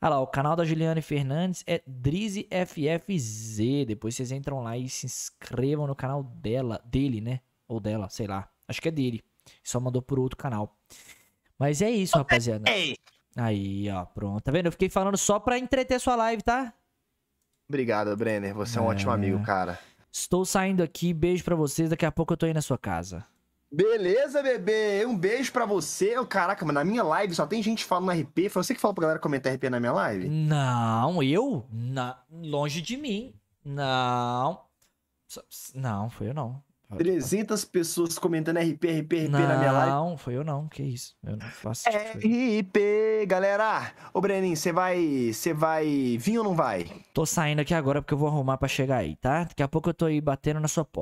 Olha lá, o canal da Juliane Fernandes é Drizzy FFZ. Depois vocês entram lá e se inscrevam no canal dela, dele, né? Ou dela, sei lá. Acho que é dele. Só mandou por outro canal. Mas é isso, rapaziada. É Aí, ó, pronto. Tá vendo? Eu fiquei falando só pra entreter sua live, tá? Obrigado, Brenner. Você é um é... ótimo amigo, cara. Estou saindo aqui, beijo para vocês, daqui a pouco eu tô aí na sua casa. Beleza, bebê? Um beijo para você. Caraca, mas na minha live só tem gente falando RP. Foi você que falou pra galera comentar RP na minha live? Não, eu? Na... Longe de mim. Não. Não, foi eu não. 300 pessoas comentando RP, RP, RP não, na minha live. Não, foi eu não, que isso. Eu não faço tipo RP, galera! Ô, Breninho, você vai, você vai vir ou não vai? Tô saindo aqui agora porque eu vou arrumar para chegar aí, tá? Daqui a pouco eu tô aí batendo na sua porta.